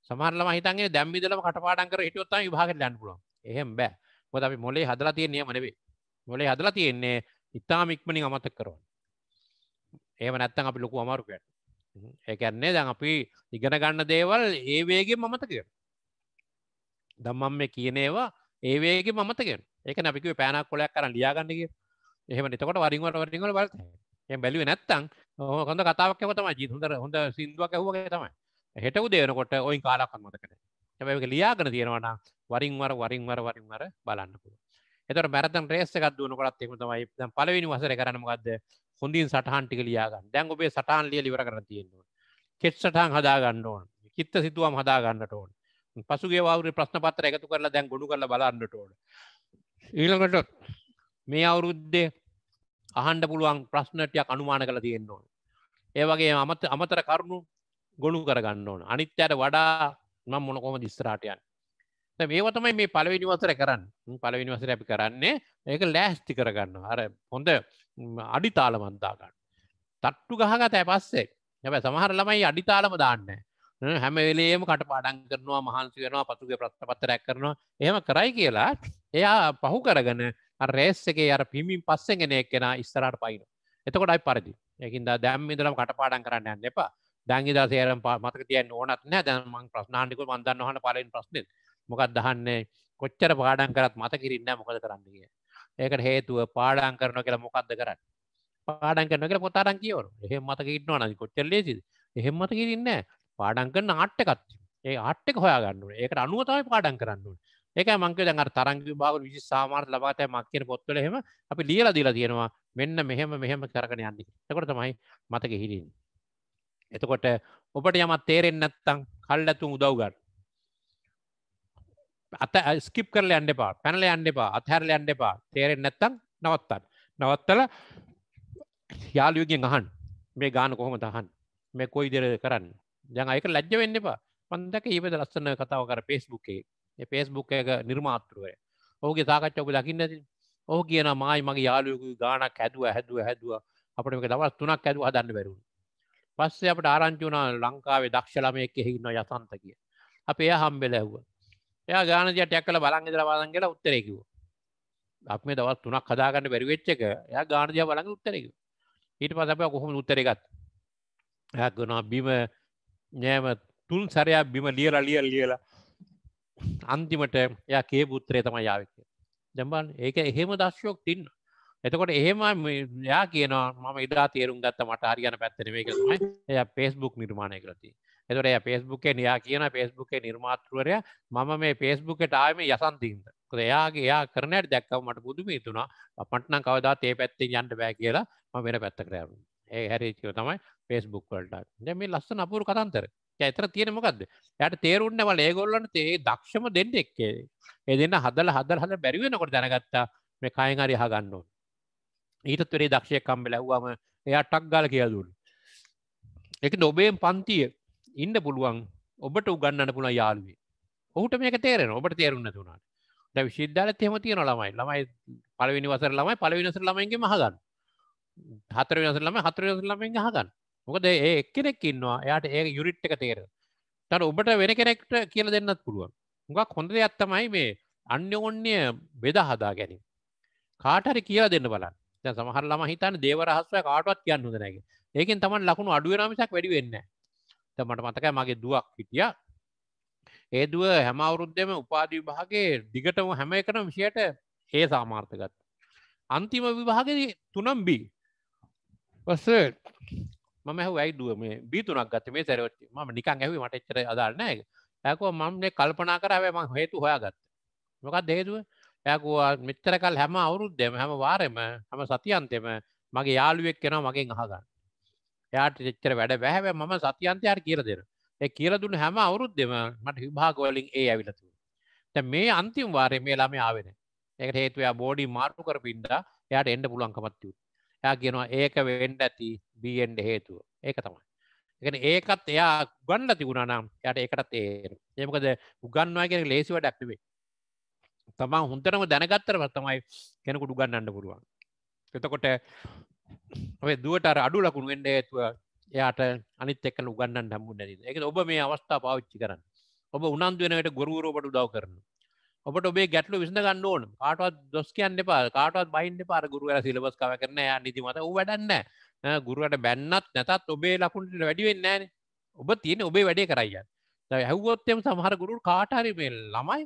සමහරලම හිතන්ගේ දැම්මිදලම කටපාඩන් කර හිටියොත් තමයි විභාගෙට යන්න පුළුවන් එහෙම බෑ මොකද අපි මොලේ හදලා තියෙන නියම නෙවෙයි මොලේ හදලා තියෙන්නේ ඉතාම ඉක්මනින් අමතක කරවන්න. එහෙම නැත්නම් අපි ලොකු අමාරුවක් යනවා. ඒ කියන්නේ දැන් අපි ඉගෙන ගන්න දේවල් ඒ වේගෙම අමතක කරනවා. දැන් මම මේ කියන ඒවා ඒ වේගෙම අමතක කරනවා. ඒකනේ අපි කිව්වේ පෑනක් කොලයක් අරන් ලියා ගන්න කියලා. එහෙමනේ එතකොට වරින් වර වරින් වල බලතේ. එහෙම බැලුවේ නැත්නම් හොඳ කතාවක් ඇහුවා තමයි ජීවිත හොඳ හොඳ සින්දුවක් ඇහුවා වගේ තමයි. හෙට උදේ වෙනකොට ඔයින් කාලක් අමතක නැහැ. හැබැයි මේක ලියාගෙන තියෙනවා නම් වරින් වර වරින් වර වරින් වර බලන්න පුළුවන්. එතට මැරතන් රේස් එකක් දුවනකොටත් එක්ම තමයි දැන් පළවෙනි වසරේ කරන්නේ මොකද්ද හොඳින් සටහන් ටික ලියා ගන්න දැන් ඔබේ සටහන් ලියලා ඉවර කරලා තියෙන්න ඕන කෙට් සටහන් හදා ගන්න ඕන චිත්ත සිතුවම් හදා ගන්නට ඕන පසුගිය වවුරේ ප්‍රශ්න පත්‍ර එකතු කරලා දැන් ගොනු කරලා බලන්නට ඕන ඊළඟට මේ අවුරුද්දේ අහන්න පුළුවන් ප්‍රශ්න ටිකක් අනුමාන කරලා තියෙන්න ඕන ඒ වගේ අමතර කරුණු ගොනු කරගන්න ඕන අනිත්‍යයට වඩා මම මොන කොහොමද ඉස්සරහට යන්නේ මේවතමයි මේ පළවෙනි වසර කරන්න පළවෙනි වසර අපි කරන්නේ ඒක ලෑස්ති කරගන්න අර හොඳ අඩිතාල මන්දාගන්න තට්ටු ගහගත ඇපස්සේ හැබ සමහර ළමයි අඩිතාලම දාන්න හැමවෙලේම කට පාඩන් කරනවා මහන්සි වෙනවා පතුගේ ප්‍රත්තපත්තරැක් කරනවා එහම කරයි කියලා එයා පහු කරගන රේස් එකේ අර පිමින් පස්සෙන්ගෙන එක් කෙන ඉස්තරට පයින එතකොටයි පරිදි එකින්ද දැම් ඉදරම් කට පාඩන් කරන්න යන්න එපා දැංගි දසේරම් මතක තියන්න ඕනත් නෑ දැන්මං ප්‍රශ්නාන්ිකු මන්දන්න හන පලින් ප්‍රශ්නෙත් මොකක් දහන්නේ කොච්චර පාඩන් කරත් මත කිරන්න මොකද කරන්නගේ ඒකට හේතුව පාඩන් කරන කියලා මොකක්ද කරන්න පාඩන් කරන කියලා පොතාරන් කියවරු එහෙම මතක ඉන්නවා නද කොච්චර ලේසිද එහෙම මතක ඉන්න පාඩන් කරන ආට්ටකත් ඒ ආට්ටක හොයාගන්නුන ඒකට අනුවතමයි පාඩන් කරන්නුන් ඒක මංකද අර තරංග විභාග විසි සාමාර්ථ ලබාතය මක්කන පොත්වල හෙම අපි ලියල දීලා තියෙනවා මෙන්න මෙහෙම මෙහෙම කරගෙන යන්න එකොට තමයි මතක හිරින් එතකොට ඔබට යමත් තේරෙන් නැත්තං කල් ඇතුන් උදව්ගන්න අත ස්කිප් කරල යන්න එපා පැනල යන්න එපා අත්හැරල යන්න එපා තේරෙන් නැත්තං නවත්තන්න නවත්තල යාලයගෙන් අහන් මේ ගාන කොහොම තහන් මේ කොයි දෙර කරන්න ජන අයක ලැජ්ජ වෙන්න එපා පන්දක ඒවද ලස්සන කතාව කර පේස්බුක්කේ පේස්බුක් එක නිර්මාතෘවය ඔහුගේ සාකච්ච ඔබ ලකින්න ඇති ඔහ කියන මයි මගේ යාලයකු ගානක් හැදුව හැදුව හැදුව අපට මේ දවස් තුනක් ඇදුව හදන්න බැරුණ පස්සේ අපට ආරංචුනා ලංකාවේ දක්ෂලමයක හෙහින්න යසන්ත කිය අප එය හම්බෙල ඇව්වා එයා ගානතියට ටැක් කළ බලන් ඉදලා බලන් කියලා උත්තරේ කිව්වා. අපි දවස් තුනක් හදාගන්න බැරි වෙච්ච එක එයා ගානතිය බලන් උත්තරේ කිව්වා. ඊට පස්සේ අපි කොහොමද උත්තරේ ගත්තේ? එයා කියනවා බිම නෑම තුන් සැරයක් බිම ලියලා ලියලා ලියලා අන්තිමට එයා කියපු උත්තරේ තමයි ආවේ කියලා. දැන් බලන්න ඒක එහෙම දස්යෝක් තින්න. එතකොට එහෙම එයා කියනවා මම ඉදා තේරුම් ගත්ත මට හරියන පැත්ත නෙමෙයි කියලා තමයි එයා Facebook නිර්මාණය කරලා තියෙන්නේ. එතොට පෙස්බුකේ නයා කියන පෙස්බුකේ නිර්මාතෘවරය මම මේ පෙස්බුකට ආයම යසන්තිීන්ද ක්‍රයාගේ යා කරනයට දැක්කව මට පුදුමී තුනා පට්නම් කවදා තේ පැත්තිෙන් යන්ට බෑ කියලා ම වෙන පැත්ත කරෑරු ඒ හැරිචව තමයි පෙස්බුක් වලට දැම ලස්ස නපුරු කතන්තර ඇතර තියෙනමකක්ද යට තේරුන්නවල ඒගොල්ලන්ට ඒ දක්ෂම දෙන්න එක්කේ ඒ දෙන්න හදල හදල් හද බැරිවෙනකොට දැනගත්තා මේ කයින් හරි හගන්න ඕන ඊටත් වෙරේ දක්ෂයකම්බ ලැහුවම එයා ටක් ගාල කියදුන් එක නොබේම් පන්තිය ඉන්න පුළුවන් ඔබට උගන්නන්න පුළුව යාලුවේ ඔහුට මේක තේරෙන ඔබට තේරුන්න තුනාට දැ විශිද්ධලත් එහෙම තියෙන ළමයි ළමයි පලවිනි වසර ළමයි පලවිනිසර ළමයින්ගේ මහගන්න හතර වෙනසර ළම හතර වෙනසර ළමයින්ගේ හගන්න මොකද ඒ එක්කෙනෙක් ඉන්නවා එයාට ඒ යුරිට් එක තේරෙන තන ඔබට වෙන කෙනෙක්ට කියල දෙන්නත් පුළුවන් හුඟක් හොඳ දෙයක් තමයි මේ අන්‍යෝන්‍ය බෙද හදා ගැනීම කාටරි කියලා දෙන්න බලන්න සමහරලම හිතන් දේවරහස්ව කාටවත් කියන්න හොඳ නැගේ ඒකෙන් තමන් ලකුණු අඩුවනමිසක් වැඩි වෙන්නේ මට මතකයි මගේ දුවක් හිටිය ඒ දුව හැම අවුරුද්දම උපාදී විභාගේ දිගටම හැම එකන විෂයට ඒ සාමාර්ථකත් අන්තිම විභාග තුනම් බි පස්ස මම ඇයි දුව මේ බී තුනක් ගත්ත මේ සැරවච් ම නිකන් ඇව මට එච්චර අදාරන ඇකෝ මම කල්පනා කරාව ම හේතු හොයාගත්ත මොකක් දේදුව ඇකවා මෙච්චර කල් හැම අවුරුද්දෙම හැම වාරෙම හැම සතියන්තෙම මගේ යාළුවෙක් කෙන මගේ අහගන්න යාට චෙච්චර වැඩ බැහැව ම සතියන්තයාට කියරදෙන ඒ කියලදුන්න හැම අවුරුද්දෙම මට විභාගවලින් ඒ ඇවිලතු. තැ මේ අන්තිම් වාරය මේ ළම ආවෙන ඒක හේතුවයා බෝඩි මාර්ටු කර පින්ඩ යායට එන්ඩ පුලන්කමත්යු යා කියනවා ඒක වෙන්ඩ ඇති බියෙන්ඩ හේතුව ඒක තමයි. එකන ඒකත් එයා ගන්න තිබුණනම් යට ඒකටත් තේර ඒමකද උගන්නවා කියෙන ලේසිවට ඇක්ටිවේ තමා හොන්තරම දැනගත්තර පත්තමයි කෙනෙකුට උගන්නන්න පුළුවන් එතකොට ඔය දුවට අර අඩු ලකුණු වෙන්ඩ ඇතුව එයාට අනිත් එක්ක උගන්න හම්බු නැති එක ඔබ මේ අවස්ථා පාවිච්චි කරන්න ඔබ උනන්දු වෙනට ගොරුවරෝපට උදව කරන ඔබට ඔබේ ගැටලු විසඳ ගන්න ඕන කාටවත් දොස් කියන්න එපා කාටවත් බයින්න පාර ගුරුවර සිලබස් කව කරන යා නිතිමත ඌ වැඩන්න ගුරුවට බැන්නත් නැතත් ඔබේ ලකුණට වැඩි වෙන්නේ නැහනේ ඔබ තියෙන ඔබේ වැඩේ කරයි යන්න දැන් ඇහුවොත් එම් සමහර ගුරුවරු කාට හරි මේ ළමයි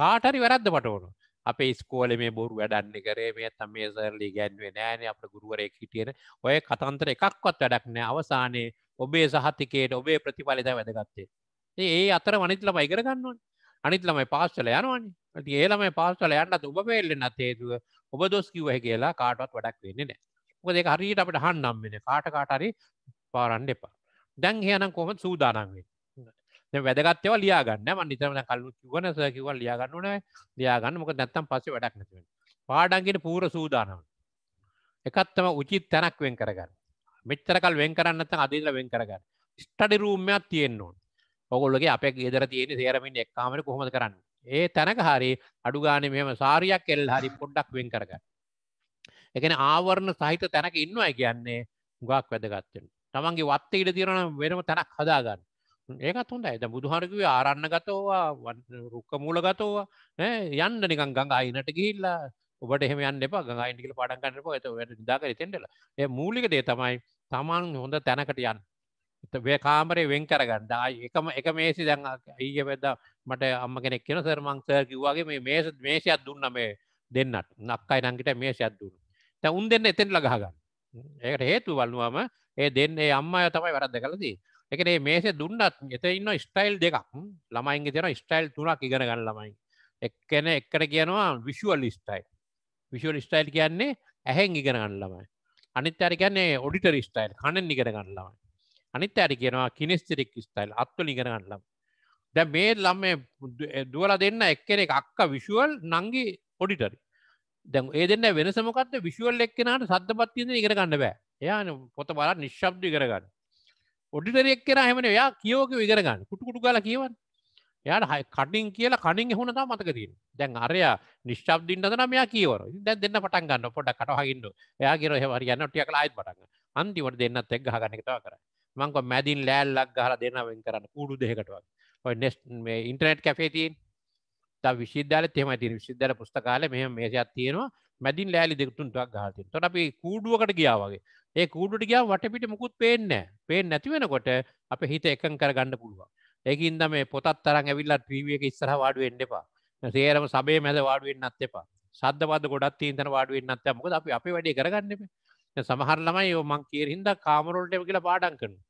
කාට හරි වැරද්ද පටවනවා අප ස්කෝල මේ බොරු වැඩන්න කරේ මේ තම මේ සරලි ගැන්වේ නෑන අප ගුරුවරය හිටියෙන ඔය කතන්තර එකක්වත් වැඩක් නෑ අවසානයේ ඔබේ සහතිකයට ඔබේ ප්‍රතිඵලිත වැදගත්තේ ඒ අතර වනිතල මයිකර ගන්නවන් අනිත් ළමයි පාස්සල යනවන ති ඒළමයි පාස්සල යන්නත් ඔබ පෙල්ලෙන්න තේතුව ඔබ දොස් කිවහ කියලා කාටවත් වැඩක් වෙන්නේ නෑ ඔක දෙක හරිට අපට හන් නම්මෙන කාට කාටරි පාරන්න එපා දැන් හයනම් කොම සූදානන්වෙන් වැදගත්තව ලියාගන්න ම නිතරම කල්ු ගන සැකිවල් ලියාගන්න නෑ ලියාගන්න මොක නැත්තම් පස වැඩක් නැතිවෙන පාඩන්ගෙන පූර සූදානම් එකත්තම උචිත් තැනක් වෙන් කරගන්න මෙච්චරකල් වෙන් කරන්නත අදීල වෙන් කරගන්න ස්ටඩි රූම්මයක් තියෙන්නවා ඔගොල්ලගේ අප ගෙදර තියෙන සේරමින් එක්කාමට කොහොම කරන්න ඒ තැනක හරි අඩුගාන මෙම සාරියක් එල් හරි පොඩ්ඩක් වෙන් කරගන්න එකන ආවරණ සහිත තැනක ඉන්නවා කියන්නේ ගක් වැදගත්තෙන තමන්ගේ වත්ත ඉඩ තිරන වෙනම තැනක් හදාගන්න ඒකත් හොඳ ඇද බුදුහරකිවේ ආරන්න ගතෝවා රුක්ක මූල ගතෝවා යන්න නිකන් ගඟ අයිනට ගිහිල්ලා ඔබට එහම යන්න එපා ගඟ අයිටිකල පඩන් ගන්නප ඇත වැට නිදාකර තෙන්ටල ඒ මූලික දේ තමයි තමන් හොඳ තැනකට යන්න වේ කාමරේ වෙන් කරගන්න එකම එක මේසි දැන් අයිය වෙද මට අම්ම කෙනෙක් කියෙන සර්මං සර් කිව්වාගේ මේ මේස මේසයක් දුන්න මේ දෙන්නට නක්කයි නංගිට මේසයක් දුන්න තැ උන් දෙන්න එතෙන් ලගහගන්න ඒකට හේතු වල්නුවම ඒ දෙන්නේ අම්මය තමයි වැරද්ද කලදී එකනේ මේසේ දුන්නත් එත ඉන්න ස්ටයිල් දෙකක් ළමයින්ගේ තියෙන ස්ටයිල් තුනක් ඉගෙන ගන්න ළමයි එක්කන එක්කට කියනවා විශුවල් ස්ටයිල් විශුවල් ස්ටයිල් කියන්නේ ඇහෙන් ඉගෙන ගන්න ළමයි අනිත් අර කියන්නේ ඔඩිටර් ස්ටයිල් කණෙන් ඉගෙන ගන්න ළමයි අනිත් අර කියනවා කිනෙස්තරික් ස්ටයිල් අත්වල ඉගෙන ගන්න ළමයි දැන් මේ ළමේ දුවලා දෙන්න එක්කෙනෙක් අක්ක විශුවල් නංගි ඔඩිටරි දැන් ඒ දෙන්න වෙනසමකක්ද විශුවල් එක්කෙනාට සද්දපත් තියෙන ඉගෙන ගන්න බෑ එයා පොත බලලා නිශ්ශබ්ද ඉගෙන ගන්න ඔඩිටරෙක් කෙන හමන යා කියෝක විගරගන්න කුටුකුටු ගල කියවන්න යාට හයි කටින් කියලා කනින් එහුණ තා මතකතින් දැන් අරයා නිශ්්‍යාබ්දින්ට නමයා කියවර දැ දෙන්න පටන් ගන්න පොඩ කටහකින්න යා කියර හවරි යන්න ටියක අයිත් පටන්න අන්තිවට දෙන්නත් එක් ගහගනකතාව කර මංක මැදින් ලෑල්ලක් ගහල දෙන්නවෙන් කරන්න කුඩු දෙකටවක් ඔයි නෙස් ඉන්ටනෙට් කැපේතින් විශද්‍යාල තෙම ති විශද්ධල පුස්තකාල මෙහම මේසයක් තියෙනවා මැදින් ලෑලි දෙකුටුන්ටක් ගහතින් තොට අපි කූඩුවකට ගියාවගේ ඒ කූඩුට ගියා වටපිට මුකුත් පේන්නේ පේන්නේ නැති වෙනකොට අපේ හිත එකඟ කරගන්න පුළුවන්. ඒකින්ද මේ පොතක් තරම් ඇවිල්ලා ටීවී එක ඉස්සරහා වාඩි වෙන්න එපා. සේරම සබේ මැද වාඩි වෙන්නත් එපා. ශබ්ද පද ගොඩක් තියෙන තැන වාඩි වෙන්නත් එපා. මොකද අපි අපේ වැඩේ කරගන්න එපා. දැන් සමහර ළමයි මං කියන හින්දා කාමරවලට එපා කියලා පාඩම් කරනවා.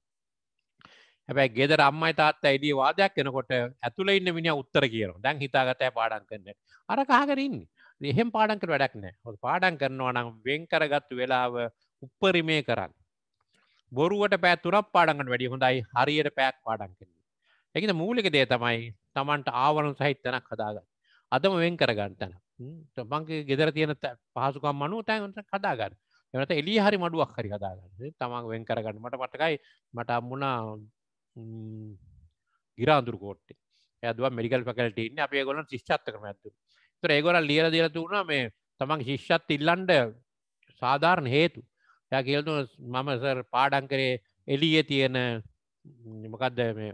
හැබැයි ගෙදර අම්මයි තාත්තා එළිය වාදයක් වෙනකොට ඇතුළේ ඉන්න මිනිහා උත්තර කියනවා. දැන් හිතාගතයි පාඩම් කරන්න. අර කහගෙන ඉන්නේ. එහෙම පාඩම් කරලා වැඩක් නැහැ. මොකද පාඩම් කරනවා නම් වෙන් කරගත්තු වෙලාව උපරිමය කරන්න බොරුවට පැත් තුරක් පාඩගට වැඩි හොඳයි හරියට පැත් පාඩන් කරන්න එකන මූලික දේ තමයි තමන්ට ආවනු සහිත්තනක් හදාගන්න අදම වෙන් කරගන්න තැන තමන්ගේ ගෙදර තියෙන පහසුකම් අනුව තැන්ට කදාගන්න එනට එලි හරි මඩුවක් හරි කදාගන්න තමන් වෙන් කරගන්න මට පටකයි මට අම්මුණා ගිරාන්දුර කෝට්ටේ ඇදුව මඩිකල් පකට ඉන්න අපේ ගොලන් ශිෂ්චත්ත කරම ඇතු තුර ඒගොල ලියල දිරතු වුණා මේ තමන් ශිෂ්ෂත් ඉල්ලන්ඩ සාධාරණ හේතු එයා කියලතු මම සර් පාඩන් කරේ එලිය තියෙන මොකක්ද මේ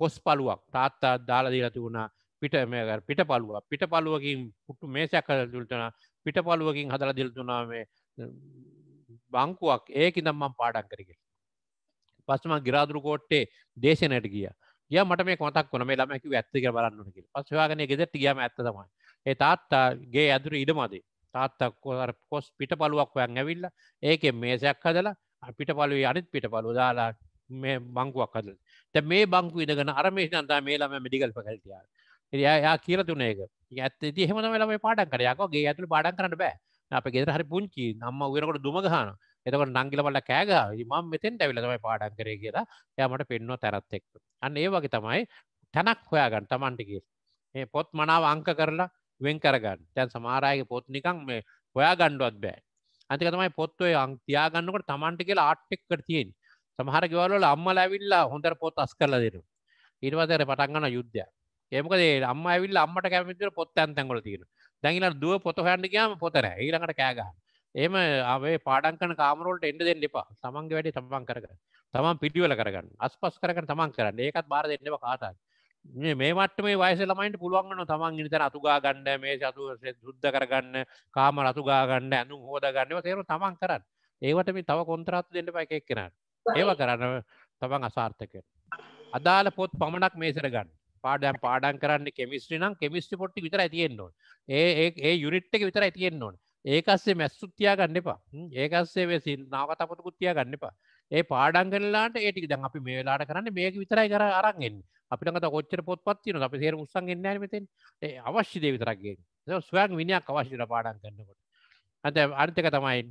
කොස් පලුවක් තාත්තා දාලදී ඇති වුණා පිට මේකර පිට පලුව පිට පලුවකින් පුට්ටු මේසයක් කර දුල්ටන පිට පලුවකින් හදල දිල්තුනා මේ බංකුවක් ඒකිදම් මම පාඩන් කරගෙන පස්සම ගිරාදුරු කෝට්ටේ දේශනයට ගිය ගිය මට මේ කොතක් වන මේ ළමැකි ඇත්තික බලන්නනකි පස්වාගන ගෙදට ගියම ඇත්තතමයි ඒ තාත්තාගේ ඇදුර ඉඩමදේ තාත්තක්කෝ අර කොස් පිට පලුවක් ඔයන් ඇවිල්ල ඒක මේසයක් හදලා අපිට පලුව අනිත් පිට පලු දාලා මේ බංකුවක් හදල ත මේ බංකු ඉදගෙන අරමේ නන්තා මේලාම මඩිකල්ප කල්තියා එයා කියල තුනේක ඇත්ත හෙම වෙලම පාඩන් කරයකගේ ඇතුළ පාඩන් කරන්න බෑ අප ගෙදර හරි පුංචි නම්ම වෙනකොට දුමගහන එතකට නංගිලවල කෑග මම් මෙතෙන් ඇවිලතමයි පාඩන් කරේ කියලා යාමට පෙන්නවා තැරත් එෙක් අන්න ඒ වගේ තමයි තැනක් හොයාගන්න තමන්ටිගේ ඒ පොත් මනාව අංක කරලා වෙන් කරගන්න තැන් සමාරයගේ පොත් නිකං මේ හොයා ගණ්ඩුවත් බෑ අන්තික තමයි පොත්වය අංතියාගන්නකට තමන්ට කියලා ආට්ටෙක්කට තියෙන් සමහර ගවල්ල අම්ම ඇවිල්ලා හොඳර පොත් අස් කරලා දෙරු ඉටවතර පටන්ගන්න යුද්ධ ඒමකදේ අම්ම ඇවිල් අම්මට කැමිතර පොත් ඇන්තැන්ගොල තියෙන දැඟිල දුව පොත හැන්ඩිකයාම පොතර ඒරකට කෑගන්න එම අේ පාඩංකන කාමරෝට එන්ඩ දෙන්න එපා තමන්ගේ වැඩි තමන් කරගන්න තමන් පිටිවල කරගන්න අස් පස් කරගන්න තමන් කරන්න ඒකත් බාර දෙන්නවා කාතාන්න මේ මට මේ වයස ළමයින්ට පුළුවන්ගන තමන් නිතර අතුගා ගණ්ඩ මේ සතු සුද්ධ කරගන්න කාම රතුගා ගණ්ඩ ඇඳු හෝද ගන්නව තේරු තමන් කරන්න ඒවට මේ තව කොන්ත්‍රාත් දෙන්න පයි එකක් කරන්න ඒව කරන්න තමන් අසාර්ථක අදාල පොත් පමණක් මේසර ගන්න පාඩම් පාඩන් කරන්න කෙමිස්ටි නම් කෙමිස්ටි පොට්ටි විතර ඇතියෙන්න්නවන ඒ ඒ යුනිට් එක විතර ඇතියෙන්න්නවන ඒකස්සේ මැස්සුත්තියා ගන්න එපා ඒකස්සේ වෙසි නාවතපතු කුත්තියා ගන්න එපා ඒ පාඩගලාට ඒටි දැන් අපි මේ වෙලාට කරන්න මේක විතරයි කර අරන්ගෙන් අපිට කොච්චර පොත්පත්තින අප සේර උත්සන් එන්නමතෙන් ඒ අවශ්‍ය දේ විතරක්ගේ ස්වයන් විනියක් අවශ්‍යයට පාඩන් කරන්නකොට ඇත අර්ථක තමයි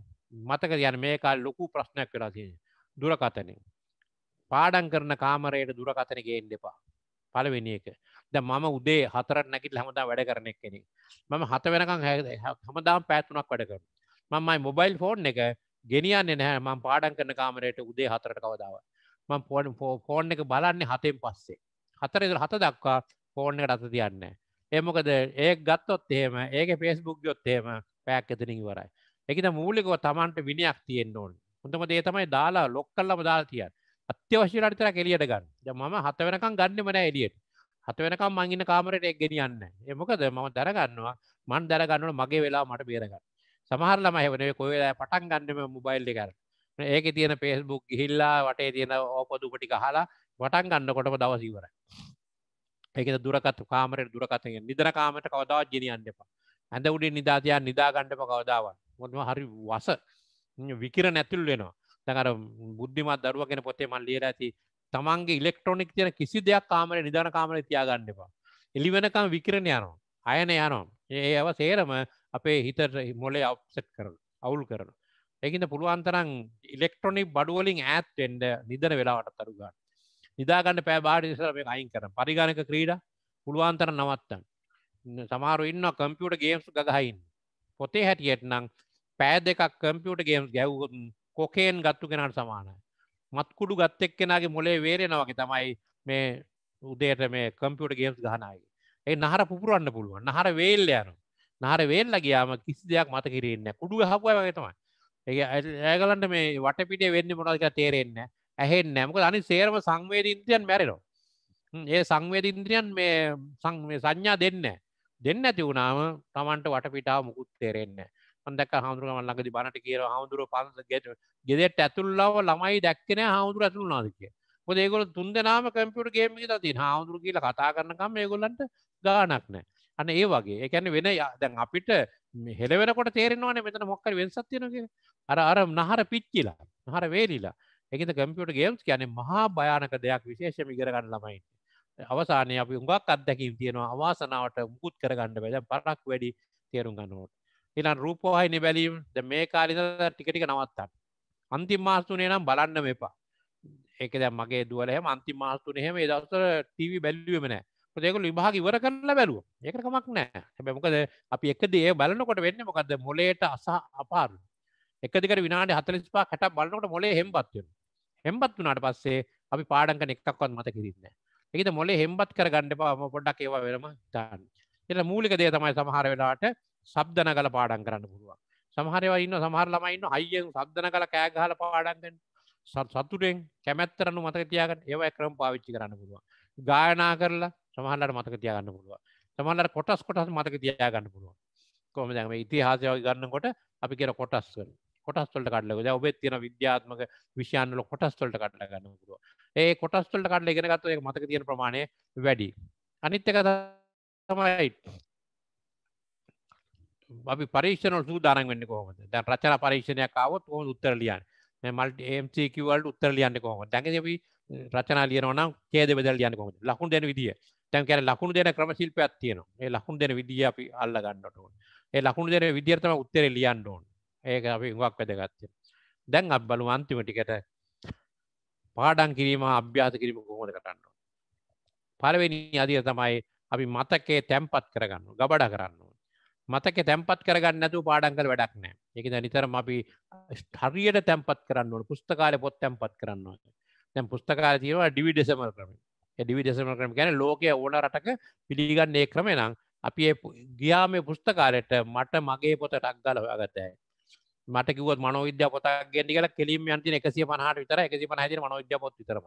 මතක යන මේකාල් ලොකු ප්‍රශ්නයක් වෙලා තියෙන දුරකතනින් පාඩන් කරන කාමරයට දුරකතන ගේෙන් දෙපා පලවෙනි එක ද මම උදේ හතරට නැකිට හමදා වැඩ කරන එක් කෙනෙ මම හත වෙනකං හැද හමදාම් පැත්තුනක් වැඩ කරන මමයි මොබයිල් ෆෝන් එක ගෙනියන්නේ නැහැ මම පාඩම් කරන කාමරයට උදේ හතරට කවදාව මම ෆෝන් ෆෝන් එක බලන්නේ හතෙන් පස්සේ හතර ඉඳලා හත දක්වා ෆෝන් එකට අත තියන්නේ ඒ මොකද ඒක ගත්තොත් එහෙම ඒකේ Facebook ගියොත් එහෙම පැයක් එතනින් ඉවරයි ඒකද මූලිකව Tamanට විනයක් තියෙන්න ඕනේ හොඳම දේ තමයි දාලා ලොක් කල්ලම දාලා තියන්න අත්‍යවශ්‍යයට විතරක් එළියට ගන්න දැන් මම හත වෙනකම් ගන්නෙම නෑ එළියට හත වෙනකම් මං ඉන්න කාමරේට ගෙනියන්නේ නෑ ඒ මොකද මම දරගන්නවා මන් දරගන්නකොට මගේ වෙලාව මට බේරගන්න සමහරලම හවනේ කොයි වෙලා පටන් ගන්නම මොබයිල් එකකට. ඒක තියෙන Facebook ගිහිල්ලා වටේ තියෙන ඕපදුප ටික අහලා වටන් ගන්නකොටම දවස් ඉවරයි. ඒකද දුරකත් කාමරේ දුරකතෙන් නිදන කාමරට කවදාවත් ගෙනියන්න එපා. ඇඳ උඩින් නිදා තියන් නිදා ගන්න එපා කවදාවත්. මොකද හරි වස විකිරණ ඇතුල් වෙනවා. දැන් අර බුද්ධිමත් දරුවා කෙන පොතේ මම ලියලා ඇති තමන්ගේ ඉලෙක්ට්‍රොනික තියෙන කිසි දෙයක් කාමරේ නිදාන කාමරේ තියාගන්න එපා. එළි වෙනකම් විකිරණ යනවා. අයන යනවා. ඒ ඒව සේරම අපේ හිතර මොලේ අවසෙට් කරන අවුල් කරන ඒකින්ද පුළුවන්තරන් ඉලෙක්ට්‍රොනික් බඩුවලින් ඇත්තෙන්ඩ නිදන වෙලාවට තරුගන්න නිදාගන්න පෑ බාඩිසර මේ අයින් කරන පරිගණක ක්‍රීඩ පුළුවන්තර නවත්තන් සමාරු ඉන්න කම්පියට ගේම්ස් ගහයින් පොතේ හැටියට නම් පෑ දෙකක් කම්පියට ගේම්ස් ගැව්ගුත් කොකේන් ගත්තු කෙනට සමානයි මත්කුඩු ගත් එක් කෙනගේ මොලේ වේරෙනවගේ තමයි මේ උදේට මේ කම්පියට ගේම්ස් ගහනගේ ඒ නහර පුපුරන්න පුළුවන් නහර වේල් යනු නාර වේල්ල ගයාම කිසි දෙයක් මත කිරන්න කුඩු හපුුව වගතමයි ඒ ඇගලන්ට මේ වට පිට වෙන්න මොනක තේරෙන්න ඇහෙන් නෑමක අනි සේරම සංවේදීන්ද්‍රයන් මැරෙනෝ ඒ සංවේදීන්ද්‍රියන් මේ සං සංඥා දෙන්න දෙන්න ඇති වුණාම තමන්ට වට පිටාව මුකුත් තේරෙන්නේ දැක් හාමුදුරුව ලඟදි බණට කියර හාමුදුරුව පන්ස ගෙට ගෙදෙට ඇතුල්ලාව ළමයි දැක්කන හාමුදුර ඇතුළු නාදක පොදේගොල තුන්දනාම කැම්පියුට ගේම ති හාමුදුරු කියල කතා කරනකම් ඒගොල්ලන්ට ගානක් නෑ අන ඒ වගේ එකැන වෙන දැන් අපිට හෙළවෙනකොට තේරෙනවාන මෙතන මොක්කර වෙනසත්තියනක අර අර නහර පිච්චිලා නහර වේලිලා එකත කම්පියට ගේම්ස් කියන මහා භයානක දෙයක් විශේෂම ඉගරගන්න ළමයින් අවසානය අපි උඟක් අත්දැකීම් තියෙනවා අවාසනාවට මුකුත් කරගන්න බැද පරක් වැඩි තේරුම් ගන්නෝට එලන් රූපෝහයිනි බැලීම් ද මේ කාලිද ටිකටික නවත්තන්න අන්තිම් මාස්තුනේ නම් බලන්න මෙපා ඒක දැ මගේ දුවලහම අන්ති මාස්තුන හෙම දවසර ටීවි බැල්ලුවමනෑ ප්‍රදයකු විභාග ඉවර කරලා බැලුව ඒකමක් නෑ හැබැ මොකද අපි එකද ඒ බලන්නකොට වෙන්න මොකද මොලේට අසහ අපාරු එකදික විනාට හතලස්පා කට බලන්නට මොලේ හෙම්බත්වන හෙම්බත් වනාට පස්සේ අපි පාඩක නෙක්තක්වත් මත කිරන්න එකද මොලේ හෙම්බත් කර ගණඩපාම පොඩ්ඩක් ඒවා වෙනම තාන්න එට මූලික දේ තමයි සමහර වෙලාට සබ්දන කල පාඩන් කරන්න පුළුවන් සමහරව ඉන්න සමහරලමයින්න අයියෙන් සබ්දන කල කෑගහල පාඩන්ගෙන් සත් සතුරෙන් කැමැත්තරනු මතක තියාගන්න ඒව ක්‍රම පාවිච්චි කරන්න පුළුවන් ගායනා කරලා සමහල්ලට මතක තියාගන්න පුළුව සමහල්ලට කොටස් කොටස් මතක තියාගන්න පුළුව කොම දැම ඉතිහාසයව ගන්නකොට අපි කියර කොටස් වල කොටස්වලට කඩලක ඔබේ තියෙන විද්‍යාත්මක විෂයන්ල කොටස්වලට කටල ගන්න පුළුව ඒ කොටස්වලට කඩල ඉගෙන ගත්ත එක මතක තියෙන ප්‍රමාණය වැඩි අනිත්්‍යක තමයි අපි පරීක්ෂණ සූදානන් වෙන්න කොහොමද දැන් රචන පරීක්ෂණයක් ආවොත් කොහොමද උත්තර කියන්නේ මේ මල්ටි MCQ වලට උත්තර ලියන්නේ කොහොමද දැන් අපි රචනා ලියනවා නම් ඡේද බෙදලා ලියන්නේ කොහොමද ලකුණු දෙන විදිය තැන් කැන ලකුණු දෙන ක්‍රම ශිල්පයක් තියෙනවා ඒ ලකුණු දෙන විදිිය අපි අල්ල ගන්නට ඕන ඒ ලකුණු දෙන විදිර්තම උත්තර ලියන්න ඕන් ඒක අපි හුවක් වැදගත්ය දැන් අත් බලු අන්තිමටිකට පාඩන් කිරීම අභ්‍යාත කිරීම කොහොද කටන්න පලවෙනි අදිය තමයි අපි මතකේ තැම්පත් කරගන්න ගබඩ කරන්න මතක තැම්පත් කරගන්න ඇතු පාඩන්කල් වැඩක් නෑ එක නිතරම අපි හරියට තැම්පත් කරන්න පුස්තකාල පොත් තැම්පත් කරන්න දැම් පුස්තකාල තියෙනවා ඩිවිඩෙසමල් කරමින් ඩිවි දෙසමල් ක්‍රම ගැන ලෝකය ඕන රටක පිළිගන්නේ ක්‍රම නම් අපි ගියාම පුස්තකාරයට මට මගේ පොත ටක්ගල හොයාගතයි මට කිවත් මනෝවිද්‍ය පොතක් ගෙන්ඩි කල කෙලීම යන්ති එකසිය පහට විතර එකසි පහති මනෝවිද්‍ය පොත් විතරම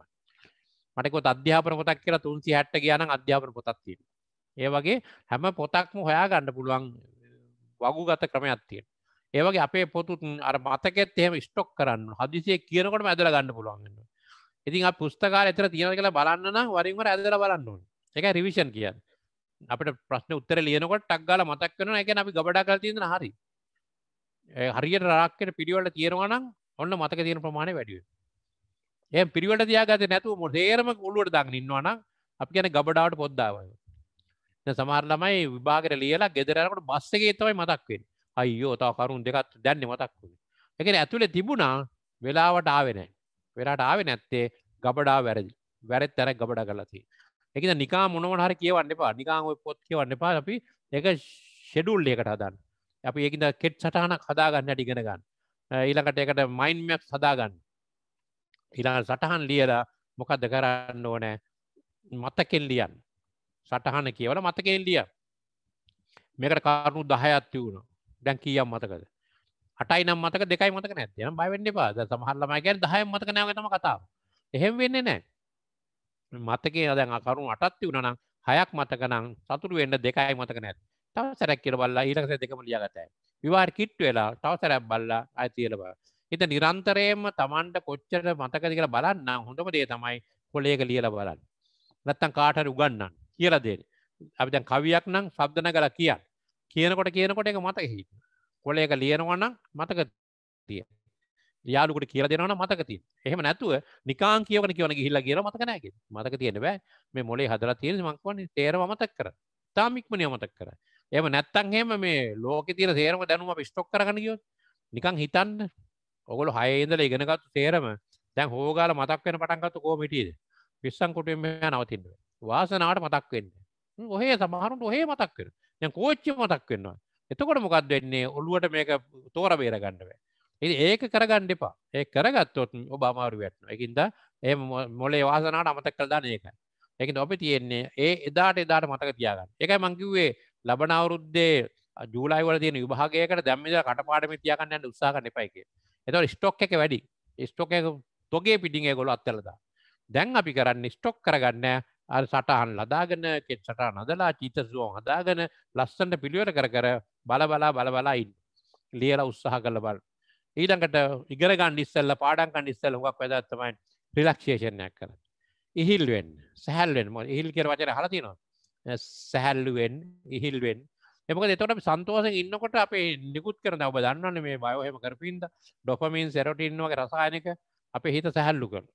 මටකොත් අධ්‍යාපන පොතක් කියලා තුන්සි හැට්ට කියන අධ්‍යාපන පොතත්තිය ඒ වගේ හැම පොතක්ම හොයා ගණ්ඩ පුළුවන් වගුගත ක්‍රමයක්ත්තියෙන් ඒවගේ අපේ පොතුත් අර මතකෙත් එහෙම ස්ටොක් කරන්න හදිසිය කියනකොට ඇදල ගන්න පුළුවන්න්න ඉතින් පුස්තකාල එතර තියෙන කියලා බලන්න වරින්වර ඇදල බලන්න ඕන එක රිවිෂන් කියන්න අපට ප්‍රශ්න උත්තර ලියනකොට ටක්ගල මතක් වෙන එක අපි ගබඩා කර තියෙන හරි හරියට රාක්කට පිඩිවලට තියෙනවා නම් ඔන්න මතක තියෙන ප්‍රමාණය වැඩිය එ පිරිවට තියාගත නැතුව මොටේරම ඔලුවට දක් ඉන්නවාන අපි කියන ගබඩාවට පොද්දාවය සමාරලමයි විභාගට ලියලා ගෙදරකට බස්ස එක තවයි මතක්වෙන් අයෝ තව කරුන් දෙකත් දැන්න මතක් වුණ එක ඇතුළේ තිබුණා වෙලාවට ආවෙනෑ වෙලාට ආව නැත්තේ ගබඩා වැරදි වැරත් තැනක් ගබඩ කරලති එක නිකා මොනවහර කියවන්න එපා නිකාම පොත් කියවන්න එපා අපි එක ෂෙඩුල් එකට හදන්න අපි ඒකින්ද කෙට් සටහනක් හදාගන්න ටිගෙන ගන්න ඊළඟට එකට මයින්මයක් සදාගන්න ඊළඟ සටහන් ලියලා මොකක්ද කරන්න ඕනෑ මතකෙල් ලියන්න සටහන කියවල මතකෙල් ලිය මේකට කාරුණු දහයත්ති වුණ දැන් කියම් මතකද අටයි නම් මතක දෙකයි මතක නැති නම් බය වෙන්න එපා. දැන් සමහර ළමයි කියන්නේ 10යි මතක නැහැ තමයි කතාව. එහෙම වෙන්නේ නැහැ. මතකේ දැන් කරුණු 8ක් තිබුණා නම් 6ක් මතක නම් සතුටු වෙන්න දෙකයි මතක නැති. තව සැරයක් කියලා බලලා ඊළඟ සැරේ දෙකම ලියාගතයි. විවාර කිට්ටු වෙලා තව සැරයක් බලලා ආයෙ තියලා බලන්න. ඉතින් නිරන්තරයෙන්ම Tamanට කොච්චර මතකද කියලා බලන්න හොඳම දේ තමයි කොලේක ලියලා බලන්න. නැත්තම් කාට හරි උගන්වන්න කියලා දෙන්න. අපි දැන් කවියක් නම් ශබ්ද නගලා කියන්න. කියනකොට කියනකොට ඒක මතකෙ හිටිනවා. කොලයක ලියනවනම් මතක තිය යාලුකට කියලා දෙනවන මතක තිය එහෙම නැතුව නිකාන් කියවන කියවන ගිහිල්ලා කියල මතක නෑගේ මතක තියෙන බෑ මේ මොලේ හදලා තියෙන මක්වන තේරව මතක් කර තාමික්මනිය මතක් කර එම නැත්තන් හෙම මේ ලෝක තිර තේරම දැනුම පිස්ටොක් කරගන ගියොත් නිකං හිතන්න ඔගොල හයඉදල ඉගෙනගත්තු තේරම දැන් හෝගාල මතක් වෙන පටන්ගත්තු කෝමිටීද පිස්සං කොටම නවතින්න වාසනාවට මතක් වෙන්න ඔහේ සමහරුන්ට ඔහේ මතක් වෙන දැන් කෝච්චි මතක් වෙන්නවා එතකොට මොකක්ද වෙන්නේ ඔළුවට මේක තෝර බේර ගණ්ඩුව ඒක කරගන්න එපා ඒ කරගත්තොත් ඔබමාරු වැටන එකින්ද ඒ මොලේ වාසනාට අමතක් කල්දාන ඒක එකද අපි තියෙන්නේ ඒ එදාට එදාට මතක තියාගන්න එකයි මංකිවේ ලබන අවුරුද්දේ ජූලයිවල තියෙන විභාගයකට දැම්මිද කටපාඩම තියාගන්න යන්න උත්සාහන්න එපයික එතවට ස්ටොක් එක වැඩි ස්ටොක තොගේ පිටිගේ ගොලු අත්තලදා දැන් අපි කරන්න ස්ටොක් කරගන්න අර සටහන් ලදාගෙන කෙත් සටහන් අදලා චීත සුවන් හදාගෙන ලස්සන්ට පිළිවෙල කර කර බලබලා බලබලා ඉන්න ලියලා උත්සාහ කළ බල ඊළඟට ඉගරගන් ඉස්සල්ල පාඩන්කන් ඉස්සල්ල හුඟක් වැදත්තමයි රිලක්ෂේෂණයක් කර ඉහිල්වෙන් සැහැල්වෙන් ම ඉහිල් කර වචන හලතිනවා සැහැල්ලුවෙන් ඉහිල්වෙන් එමක එතොට සන්තෝසෙන් ඉන්නකොට අපේ නිකුත් කරන ඔබ දන්නන්න මේ බයෝහෙම කරපින්ද ඩොපමින් සැරොටින්වගේ රසායනක අපේ හිත සැහැල්ලු කරන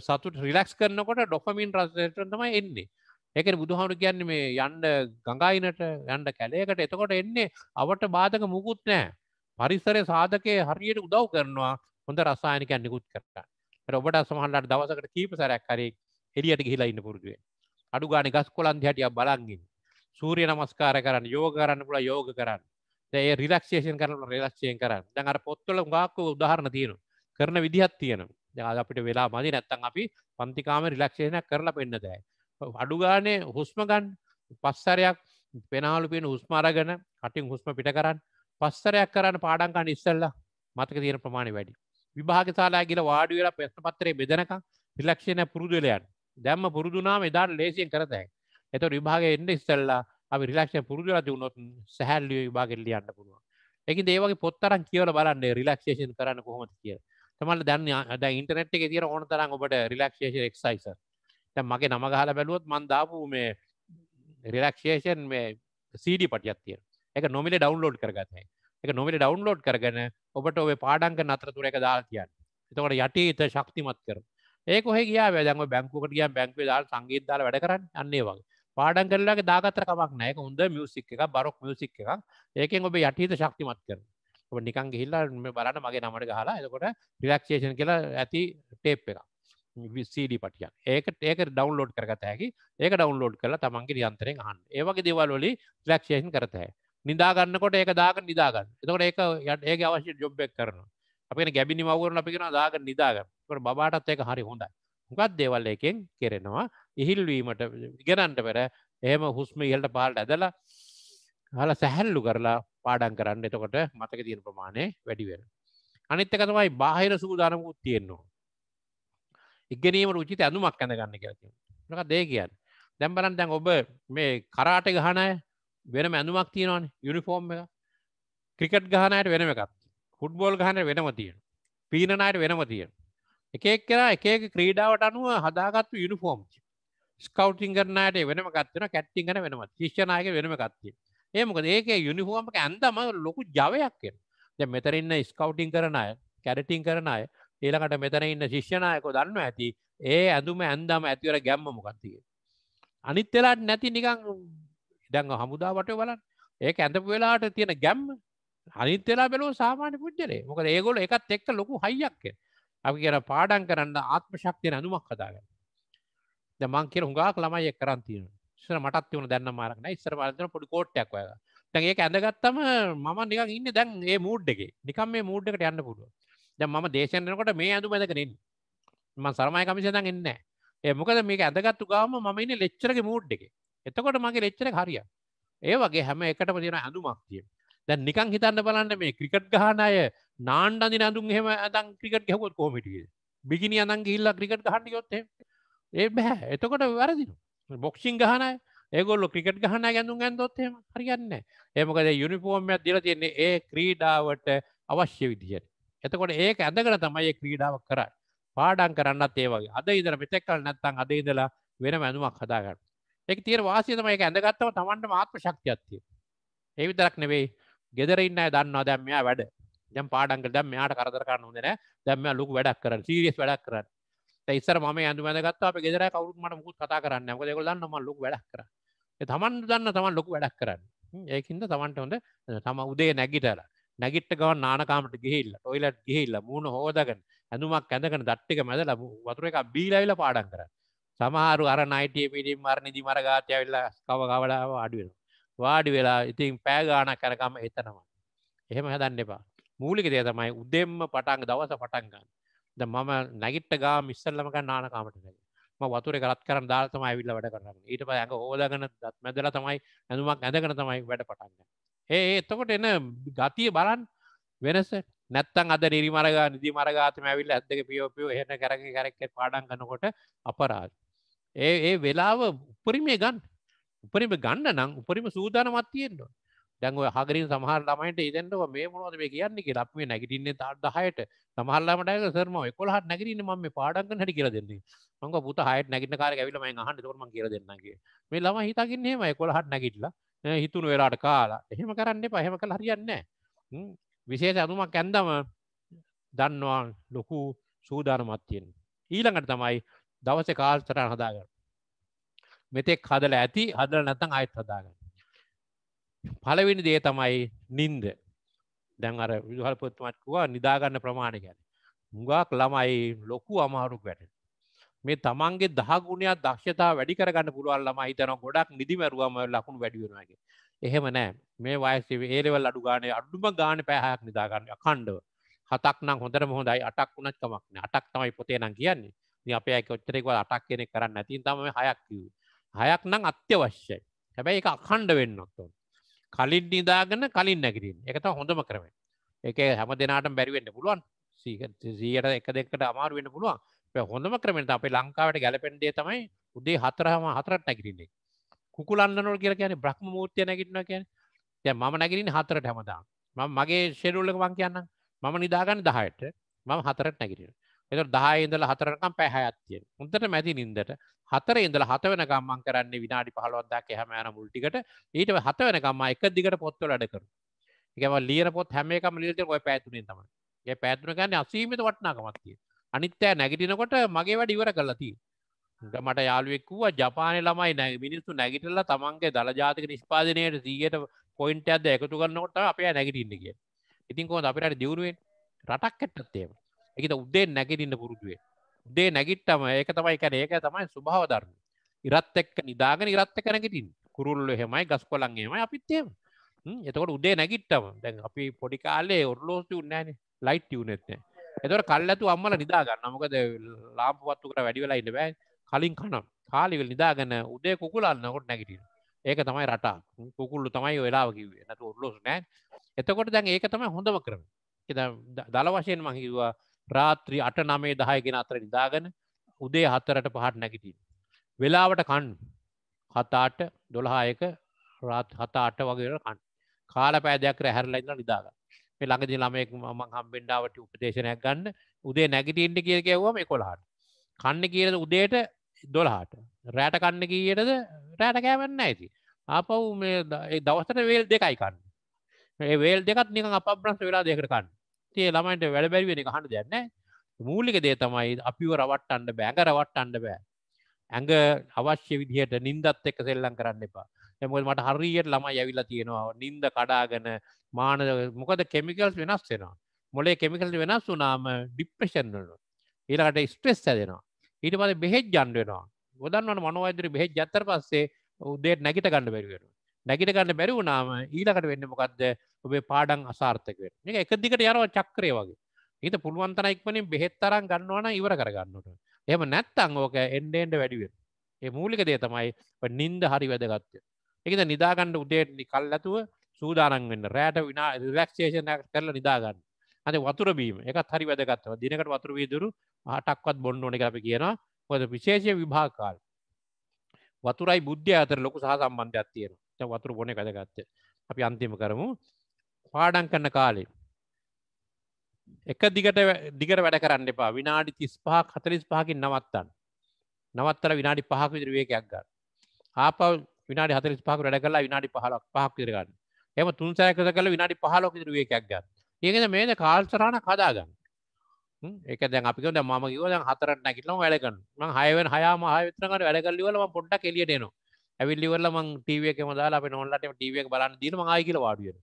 සතුට රිලක්ස් කරනකොට ඩොකමින් රස්ටටම එන්නේ ඒක බුදුහමරු කියන්න මේ යන්න ගඟයිනට යන්න කැලේකට එතකොට එන්නේ අවට බාධක මුකුත් නෑ පරිස්සරය සාධකය හරියට උදව් කරනවා හොඳ රස්සායනිකයන් නිකුත් කරට ඔබට සමහන්ලට දවසකට කීප සැරැක් කරේ එලියට ගිහිලා ඉන්න පුරුදුුවෙන් අඩු ගාන ගස් කොලන් හැටිය බලන්ගින් සූරිය නමස්කාර කරන්න යෝග කරන්න පුළ යෝග කරන්න ඒ රිලක්ෂේෂන් කරන රිලක්ෂයෙන් කරන්න දැඟර පොත්තල ගාක්ක උදාහරණ තියෙන කරන විදිහත් තියෙනවා දෙකා අපිට වෙලා මදි නැත්තන් අපි පන්තිකාම රිලක්ෂේෂණයක් කරලා පෙන්න්න දෑ. අඩුගානේ හුස්මගන් පස්සරයක් පෙනාලු පෙන හුස්මාරගන කටින් හුස්ම පිට කරන්න පස්සරයක් කරන්න පාඩන්කන්න ඉස්සල්ල මතක තියෙන ප්‍රමාණය වැඩි. විභාග සාලා ගිල වාඩි වෙලා ප්‍රශ්න පත්තරේ බෙදනක රිලක්ෂණය පුරුදුලයන් දැම්ම පුරුදුනාම එදාට ලේසියෙන් කරතයි. එත විභාග එන්න ඉස්සල්ලා අපි රිලක්ෂණ පුරුදුලති වුණොත් සැහැල්ලිය විභාගෙල්ලියන්න පුළුවන්. එක දේවගේ පොත්තරන් කියවල බලන්නේ රිලක්ෂේෂන් කරන්න කොහොමති කියලා. තමට දැන් අද ඉන්ටනෙට් එක තිර ඕන තරන් ඔබට රිලක්ෂේෂන් එක්සයිස තැන් මගේ නම ගහල බැලුවොත් මන්දාපු මේ රිලක්ෂේෂන් මේ සීඩි පටියත් තිය එක නොමිල ඩවන්ලෝඩ් කරගත්න එක නොමිල ඩවන්ලෝඩ් කරගන ඔබට ඔබ පාඩංක නතර තුර එක දාල් තියන්න එතකට යට ඉත ශක්තිමත් කර ඒක හො කිය වැදම බැංකුවට කිය බැංකව දාල් සංගීතදාල වැඩ කරන්න අන්නේ වගේ පාඩන් කරලාගේ දාගතර කමක් නෑක හොඳ මියසික් එක බරොක් මියසික් එක ඒකෙන් ඔබ යටීත ශක්තිමත් කරන නිකන් ගිහිල්ලා බලන්න මගේ නමට ගහලා එතකොට ඩිලක්ෂේෂන් කියලා ඇති ටේප් එක CD පටියන් ඒක ඒක ඩවන්ලෝඩ් කරගත හැකි ඒක ඩවන්ලෝඩ් කරලා තමන්ගේ නියන්තරෙන් අහන්න ඒවගේ දේවල් වලින් රිලැක්සේෂන් කරත හැකි නිදාගන්නකොට ඒක දාගෙන නිදාගන්න එතකොට ඒක ඒකේ අවශ්‍ය ජොබ් එක කරනවා අපි කියන ගැබිනි මව් කරන අපි කියනවා දාගෙන නිදාගන්න ඒකට බබාටත් ඒක හරි හොඳයි මොකක් දේවල් එකෙන් කෙරෙනවා ඉහිල්වීමට ඉගෙනන්න පෙර එහෙම හුස්ම ඉහළට පහළට ඇදලා හල සැහැල්ලු කරලා පාඩන් කරන්න එතකොට මතක තියෙන ප්‍රමාණය වැඩිවෙන. අනිත්තක තමයි බාහිර සූදානමකුත් තියෙන්නවා. ඉගෙනීම රුචිත ඇඳුමක් ඇඳගන්න කියලා නක දේ කියන්න. දැන් බලන්න දැන් ඔබ මේ කරාට ගහන අය වෙනම ඇඳුමක් තියෙනවානේ යුනිෆෝම් එක. ක්‍රිකට් ගහන අයට වෙනම එකක්. ෆුට්බෝල් ගහන අයට වෙනම තියෙනවා. පීනන අයට වෙනම තියෙනවා. එක එක්කෙනා එක එක ක්‍රීඩාවට අනුව හදාගත්තු යුනිෆෝම්. ස්කවුටින් කරන අයට වෙනම එකක් තියෙනවා, කැට්ටින් කරන වෙනම. ශිෂ්‍යනායක වෙනම එකක් තියෙනවා. ඒමකද ඒක යුනිහෝමක ඇන්දම ලොකු ජවයක් ය මෙතර ඉන්න ස්කවටිං කරන අය කැරටිං කරන අය ඒලකට මෙතර ඉන්න ශිෂ්‍යනායකො දන්න ඇති ඒ ඇඳුම ඇන්දම ඇතිවර ගැම්මම කත්තිය අනිත්තෙලාට නැති නිකං ඉඩංග හමුදාවට බලන් ඒක ඇඳපු වෙලාට තියෙන ගැම්ම අනිත්වෙලා බැලෝ සාමාන්‍ය පුද්ජලේ මොකද ඒගොල එකත් එක්ක ලොකු හයියක්ය අපි කියන පාඩන් කරන්න ආත්ම ශක්තිය ඇඳුමක් කතාගන්න මං කියර හුඟක් ළමයි එක් කරන්තියෙනවා ර මටත් වුණ දැන්න මාරන ඉස්සර පාලතන පොඩි කෝට්ටයක් ඔය තැඒ ඇඳගත්තම මම නික ඉන්න දැන් ඒ මූඩ් එක නිකම් මේ මූඩ්ඩකට යන්න පුඩුව දැ ම දේශනකොට මේ ඇඳු ඇදකරින් ම සරමය කමිසද එන්න මොකද මේක ඇදගත්තු ගාම ම ඉන්න ලෙච්චරක මූඩ් එක එතකොට මගේ ලෙච්චර හරිය ඒ වගේ හැම එකට පතින ඇඳුමක්තිය දැන් නිකං හිතන්න බලන්න මේ ක්‍රිකට් ගහනය නාන්ඩදි නඳුන් හෙම ඇදන් ක්‍රිකට් හැකොත් කෝමිටිය බිගිනි අනන් ගිල්ල ක්‍රිකට් හන්ඩියොත්තේ ඒ බැහැ එතකොට වැරදිනවා බොක්ෂිං ගහන ඒගොල්ලො ක්‍රිකට් ගහන ගැඳුම් ඇන්දොත්තේම හරිගන්න ඒමකද යුනිපෝර්මයක් දිල තියන්නේ ඒ ක්‍රීඩාවට අවශ්‍ය විදිහයට එතකොට ඒක ඇඳගෙන තමයි ක්‍රීඩාවක් කරයි පාඩන් කරන්නත් ඒ වගේ අද ඉදර මෙතෙක්කල් නැත්තං අද ඉදලා වෙන මැනුවක් හදාගන්න එක තීර වාසිතම එක ඇඳගත්තව තමන්ට මාත්ම ශක්තියක්තිය ඒ විතරක් නෙවෙයි ගෙදර ඉන්න දන්නවා දැම්මයා වැඩ ජම් පාඩන්ක දැම් මෙයාට කරදර කරන්න හොදන දැම්ම ලොක වැඩක් කර සීරියස් වැඩක් කරන්න ඉස්සර ම ඇඳුමදගත් අප ගෙදර කවරුත් මට මුකුත් කතා කරන්න ක දෙකොලන්න ම ලොක වැඩක් කර තමන් දන්න තමන් ලොක වැඩක් කරන්න ඒකින්ද තමන්ට හොඳ තම උදේ නැගිටල නැගිට ගව නානකාමට ගෙහිල්ල ටොයිලට ගෙහිල්ල මුණ හෝදගන ඇඳුමක් ඇඳකන දට්ටික මැද ලබ වතුර එක බීලයිල පාඩන් කර සමහරු අර නයිටිය පිටිම් මර නිදි මරගාතයවෙල්ල කව ගවඩාව අඩුවෙන වාඩි වෙලා ඉතින් පෑගානක් කරකම එතනවා එහෙම හැදන්න එපා මූලික දේ තමයි උදෙම්ම පටන් දවස පටන්ගන්න ද මම නැගිට්ට ගා මිස්සල්ලමක නානකාමට නැ ම වතුර කරත් කරන දාතම ඇවිල්ල වැඩ කරන්න ඊට ප ඇඟ ඕදගන දත් මැදල තමයි ඇඳුමක් ඇඳගන තමයි වැඩ පටන්න ඒ එතකොට එන ගතිය බලන් වෙනස නැත්තන් අද නිරිමරග නිදි මරගාතම ඇවිල්ල ඇදක පියෝපියෝ හෙන කරග කරක්ක පාඩන් කනකොට අපරාල් ඒ ඒ වෙලාව උපරිමේ ගන්න උපරිම ගන්න නම් උපරිම සූදානමත් තියෙන්ට දැන් ඔය හගරින් සමහර ළමයින්ට ඉදෙන්ට මේ මොනවද මේ කියන්නේ කියලා අපි මේ නැගිටින්නේ 10ට සමහර ළමයට ඒක සර් මම 11ට නැගිටින්නේ මම මේ පාඩම් කරන හැටි කියලා දෙන්නේ මම කිව්වා පුතා 6ට නැගිටින කාලේ ඇවිල්ලා මම අහන්න ඒකෝ මම කියලා දෙන්නම් කියේ මේ ළමයි හිතාගින්නේ එහෙමයි 11ට නැගිටලා හිතුණු වෙලාවට කාලා එහෙම කරන්න එපා එහෙම කළා හරියන්නේ නැහැ විශේෂ අඳුමක් ඇන්දම දන්නවා ලොකු සූදානමක් තියෙනවා ඊළඟට තමයි දවසේ කාල්තරන් හදාගන්න මෙතෙක් හදලා ඇති හදලා නැත්නම් ආයෙත් හදාගන්න පළවෙනි දේ තමයි නින්ද දැන් අර විදුහල් පොත්තුමත්කුවා නිදාගන්න ප්‍රමාණ ගැන මුගක් ළමයි ලොකු අමාරුක් වැට මේ තමන්ගේ දහගුණයක් දක්ෂතා වැඩි කරගන්න පුළුවන් ළම හිතන ගොඩක් නිදිමැරුවම ලකුණු වැඩිවෙනගේ එහෙම නෑ මේ වයසේ ඒලෙවල් අඩු ගානය අඩුම ගාන පැහයක් නිදාගන්න කණ්ඩව හතක් නම් හොඳට හොඳයි අටක් වුණත් කමක්න අටක් තමයි පොතේ නම් කියන්නේ අපේ අයක ඔච්චරෙකවල් අටක් කෙනෙක් කරන්න ඇතින් තම හයක් කිව් හයක් නම් අත්‍යවශ්‍යයි හැබැයි එක අකණ්ඩ වෙන්නක්තුොන් කලින් නිදාගන්න කලින් නැගරින් එකත හොඳම කරම එක හැම දෙනාට බැරිවෙන්න පුළුවන් සීට එක දෙකට අමාරුවෙන්න පුළුවන් හොඳම කරමට අපේ ලංකාවට ගැලපෙන්ඩේ තමයි උදේ හතරහම හතරට නැකිරන්නේ කුකුලන්නනොට කියල කියන බ්‍රහ්ම මූර්තිය නැගටන කියන ය ම නැගරින් හතරට හැමදා ම මගේ ශෙරුල්ලක මං කියන්න මම නිදාගන්න දහයට මම හතරට නැකිරෙන එතට දාය ඉඳල හතරකම් පැහැත් තිය උන්දට මැති නින්දට හතර ඉඳල හත වෙන ගම්මන් කරන්නේ විනාඩි පහළොද්දක් හැම යන මුල්ටිකට ඊට හත වෙන ගම්ම එක දිගට පොත්ව ලඩකරු එකම ලියන පොත් හැමකම ලිට ඔය පැතුනින් තමයි ඒ පැතුන ගන්න අසීමිත වටනාකමත්තිය අනිත්තෑ නැගිටිනකොට මගේ වැඩ ඉවර කලති මට යාලුවෙක්වා ජපානය ළමයි නැ මිනිස්සු නැගිටල්ලා තමන්ගේ දළජාතික නිස්පාදනයට සීයට පොයින්ට ඇද එකතු කරන්නකොට අපේ නැගිටින්නගේ ඉතින් කො අපිට දියුණුවෙන් රටක් ඇත්තත්තේම එකත උදේ නැගිටින්න පුරුදුවේ උදේ නැගිට්ටම ඒක තමයි කැන ඒක තමයි ස්වභාව ධර්ම ඉරත් එක්ක නිදාගෙන ඉරත්ත කැනගිටින් කුරුල්ල හෙමයි ගස් කොලන්ගේම අපිත්තේම එතකොට උදේ නැගිට්ටම දැන් අපි පොඩි කාලේ ඔරලෝස්ටි උන්නෑන ලයිට් ියුනෙත්නෑ එතොට කල්ලඇතු අම්මල නිදාගන්න මොකද ලාම්පුවත්තුකට වැඩිවෙලා ඉන්න බෑ කලින් කනම් කාලිවල් නිදාගන්න උදේ කුකුලන්නකොට නැගිටින් ඒක තමයි රටා කුකුල්ලු තමයි වෙලාව කිවේ නතු ඔරලෝස් නෑ එතකොට දැන් ඒක තමයි හොඳම කරන දල වශයෙන් මහිවා රාත්‍රී අට නමේ දහයගෙන අතර නිදාගන උදේ හතරට පහට නැගිටින්. වෙලාවට කන් හතාට දොළහායක රාත් හතා අට වගේ කන් කාල පෑදයක් රැහැරලඉන්න නිදාග මේ ළඟදි ළමයෙක් ම හම්බෙන්ඩාවට උපදේශනයක් ගන්න උදේ නැගිටීන්ට කිය කියවම කොළහට කන්න කියද උදේට දොළහට රෑට කන්න කියටද රෑට කෑවන්න ඇති. අපව් මේ දවසට වේල් දෙකයි කන්න. වේල් දෙකත් නික අප බ්‍රන්ස් වෙලා දෙකරකන්න තිය ළමයින්ට වැඩ බැරිවෙන හඬ දෙයන්න මූලික දේ තමයි අපිව රවට්ටන්ඩ බෑඟ රවට්ටන්ඩ බෑ ඇඟ අවශ්‍ය විදිහට නින්දත් එක්ක සෙල්ලම් කරන්න එපා එමුල් මට හරියට ළම ඇවිල්ලා තියෙනවා නින්ද කඩාගෙන මාන මොකද කෙමිකල්ස් වෙනස් වෙනවා මොලේ කෙමිකල් වෙනස් වුනාම ඩිප්‍රෂන් වන ඒකට ස්ට්‍රෙස් ඇදෙනවා ඊට පද බෙහෙත් ජන්ඩ වෙනවා ගොදන්වන මනවදරි බෙහෙත් ජත්තර පස්සේ උදේට නැගිට ගණඩ බැරිවෙන නැගිට ගන්න බැරි වුණාම ඊළකට වෙන්න මොකක්ද ඔබේ පාඩන් අසාර්ථකව මේ එක දිකට යනවා චක්‍රය වගේ ඊට පුළුවන්තන ඉක්මනින් බෙහෙත් තරම් ගන්නවන ඉවර කරගන්නට එම නැත්තං ඕක එන්ඩෙන්ඩ වැඩිවෙන් ඒ මූලික දේ තමයි නින්ද හරි වැදගත්ය එකද නිදාගන්න උදේට කල් ඇතුව සූදානන් වන්න රෑට විනා රක්ෂේෂන කරල නිදාගන්න අද වතුරබීම එක හරි වැදගත්ව දිනකට වතුර වීදුරු හටක්වත් බොන්න ඕන කරප කියනවා පොද විශේෂය විභාකාල් වතුරයි බුද්ධ අතර ලොකු සහ සම්බන්ධයක් තියෙනවා වතුර බොන වැදගත්ත අපි අන්තිම කරමු පාඩන් කන්න කාලේ එක දිගට දිගට වැඩ කරන්න එපා විනාඩි තිස් පහක් හතලිස් පහකින් නවත්තන්න නවත්තර විනාඩි පහක් විදිර වේකයක් ගන්න ආපව විනාඩි හතලිස් පහක වැඩ කරලා විනාඩි පහලක් පහක් විදිරගන්න එම තුන්සෑකත කළ විනාඩි පහලොක විදිර වේකයක් ගන්න ඒකද මේද කාල්සරහන කදාගන්න ඒක දැන් අපික ද ම කිව හතරට නැකිලම වැඩකන්න හයවෙන් හයාම හයවිතරකට වැඩකල්ලිවලම පොඩ්ඩක් එලියටනවා ඇවිල්ලිවල මං ටීවක මදාලා අප නොල්ලට ටීවක් බලන්න දීම ආයි කියල වාඩියෙන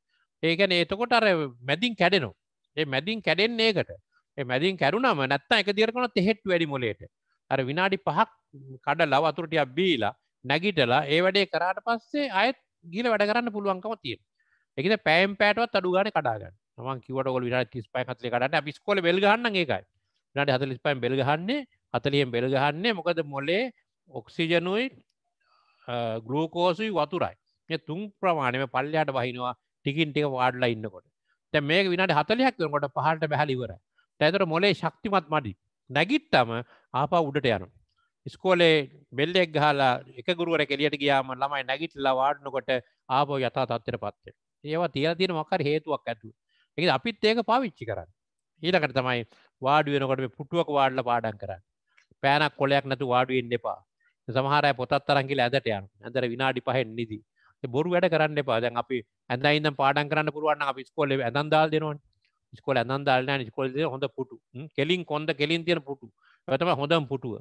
ඒකන එතකොට අර මැදින් කැඩෙනවා ඒ මැදින් කැඩෙන්නේ ඒකට ඒ මැදින් කැරුණම නැත්ත එක දිරකන තෙහෙට් වැඩි මොලේට අර විනාඩි පහක් කඩ ලව අතුරටිය බීලා නැගිටලා ඒ වැඩේ කරාට පස්සේ අයත් ගීල වැඩ කරන්න පුළුවන්කම තියෙන එකද පෑම් පෑටවත් අඩුගන කඩාගන්න මං කිවට ගොල විට තිස්පයි කතලි කඩන්න අපිස්කොල බෙල්ගන්න ඒකයි නට හතලිස්පයිම් බෙල්ගහන්නේ හතලියෙන් බෙල්ගහන්නේ මොකද මොලේ ඔක්සිජනුයි ගලූකෝසුයි වතුරයි මෙ තුන් ප්‍රමාණයම පල්ලයාට බහිනවා ටිකින් ටික වාඩලා ඉන්නකොට තැ මේ විනාට හතලයක් වෙනකොට පහට බැහලිවර තැතර මොලේ ශක්තිමත් මඩි නැගිට්ටම ආපා උඩට යනු ස්කෝලේ බෙල්ලෙක් ගහලා එක ගුරුවර කෙලියට ගියාම ළමයි නැගිටලා වාඩනකොට ආපෝ යතා තත්තර පත්වේ ඒවා තිය තියෙන මකර හේතුවක් ඇතු එක අපිත් ඒක පාවිච්චි කරන්න ඊලකට තමයි වාඩුවෙනකොට පුටුවක් වාඩල පාඩන් කරන්න පෑනක් කොලයක් නැතු වාඩුවෙන් එපා සමහර පොතත් තරන් කියලා ඇදට යන ඇදර විනාඩි පහෙන් නිදි බොරු වැඩ කරන්න එපා දැන් අපි ඇඳයින්ද පාඩම් කරන්න පුළුවන් අපි ඉස්කෝලේ ඇඳන් දාලා දෙනවනේ ඉස්කෝලේ ඇඳන් දාලා නැහැ ඉස්කෝලේ දෙන හොඳ පුටු කෙලින් කොන්ද කෙලින් තියෙන පුටු ඒක තමයි හොඳම පුටුව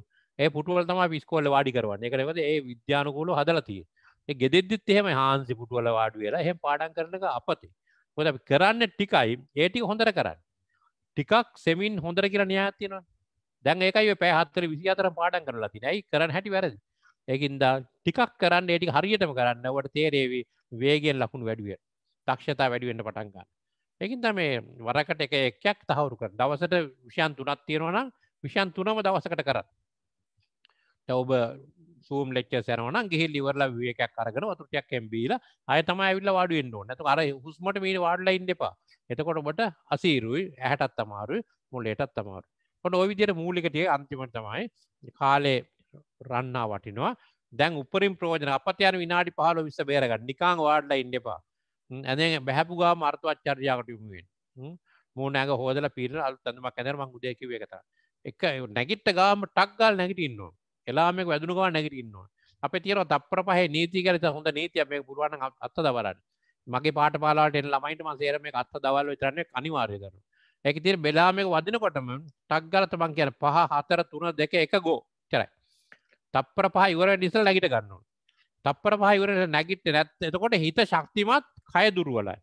ඒ පුටු වල තමයි අපි ඉස්කෝලේ වාඩි කරවන්නේ ඒක නේද ඒ විද්‍යානුකූලව හදලා තියෙන්නේ ඒ ගෙදෙද්දිත් එහෙම හාන්සි පුටු වල වාඩි වෙලා එහෙම පාඩම් කරනක අපතේ මොකද අපි කරන්නේ ටිකයි ඒ ටික හොඳට කරන්නේ ටිකක් සෙමින් හොඳට කියලා න්‍යායක් තියෙනවනේ දැන් ඒකයි පැ හත්තර විසි අතර පාඩන් කරලා තිනයි කරන හැටි වැරදි ඒකින්දා ටිකක් කරන්න ඒටි හරියටම කරන්නවට තේරේවි වේගෙන් ලකුණු වැඩුවිය තක්ෂතා වැඩිවෙන්න පටන්ගන්න එකින්ද මේ වරකට එක එකක් තහවුරු කර දවසට විෂයන් තුනත් තියෙනවනම් විෂයන් තුනම දවසකට කරන්න ඔබ සූම් ලෙච්ච සැරවන ගිහිල් ඉවරලා වියකයක් අරගෙන වතුරටයක් එම්බීල අය තමයි ඇවිල්ලා වාඩුවෙන්න ඕන. එතකොට අර හුස්මට මීට වාඩිලා ඉන්න එපා. එතකොට ඔබට අසීරුයි, ඇහැටත් අමාරුයි, මොළයටත් අමාරුයි. ොට ඔය විදියට මූලිකටිය අන්තිමට තමයි කාලේ රන්නා වටිනවා දැන් උපරින් ප්‍රෝජන අපතයන විනාඩි පහල විස්ස බේරග නිකාං වාඩල ඉන්නවා ඇ බැහැපුගා මර්තවච්චර්යාකට යමුවෙන් මූන ඇඟ හෝදල පිර අල්තන්නම කැදරම උදයකිව එකත එක නැගිට්ට ගාම ටක්ගල් නැගට ඉන්න එලාමෙක් වැදනුවා නැගට ඉන්නවා අප තියර තප්‍ර පහ නීති කරත හොඳ නීතිය මේ පුරුවන් අත්ත දවරන්න මගේ පාට පාලාට එන ළමයිට මසේරම අත්ත දවල් විතරන්නේ අනිවාර්ය කරනවා ඇතිර බෙලාමක වදිනකොටම ටක් ගලත මං කියන පහ හතර තුන දෙක එක ගෝ කරයි තප්පර පහ ඉවර නිසල් නැගිට ගන්නවා තප්පර පහ ඉවර නැගිට නැත් එතකොට හිත ශක්තිමත් කය දුරුවලයි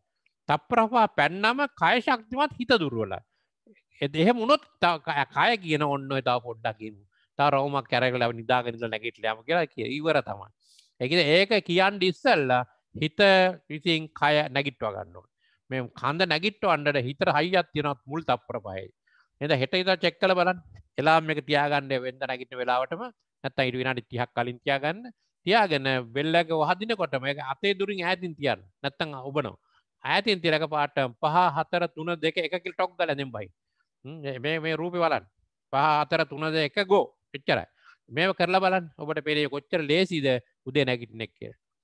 තප්පරපා පැන්නම කය ශක්තිමත් හිත දුරුවලයි එදෙහෙ මුණොත් කය කියන ඔන්න තා පොඩ්ඩක් කියමු තා රෝමක් කැරගල නිදාගනිල නැගිට යම කියලා කිය ඉවර තමයි එකද ඒක කියන්න ඉස්සල්ලා හිත විසින් කය නැගිට්වා ගන්නවා මේ කන්ද නැගිට්ට අන්ඩට හිතර හයිත් තියෙනත් මුල් තප්පර පහයි එද හෙට ඉතා චෙක්කල බලන් එලාම එක තියාගන්න වෙද නැගිට වෙලාවටම නැත්ත ඉට විනාට තිහක් කලින් තියාගන්න තියාගෙන වෙල්ලක වහදින කොටම එක අතේ දුරින් ඇතින් තියන්න නැත්තං ඔබනවා ඇතින් තිරක පාට පහ හතර තුන දෙක එකකිල් ටොක් ගලනෙම් බයි මේ මේ රූපි බලන් පහ අතර තුනද එක ගෝ එච්චරයි මේ කරලා බලන් ඔබට පෙරේ කොච්චර ලේසිද උදේ නැගිටිනෙක්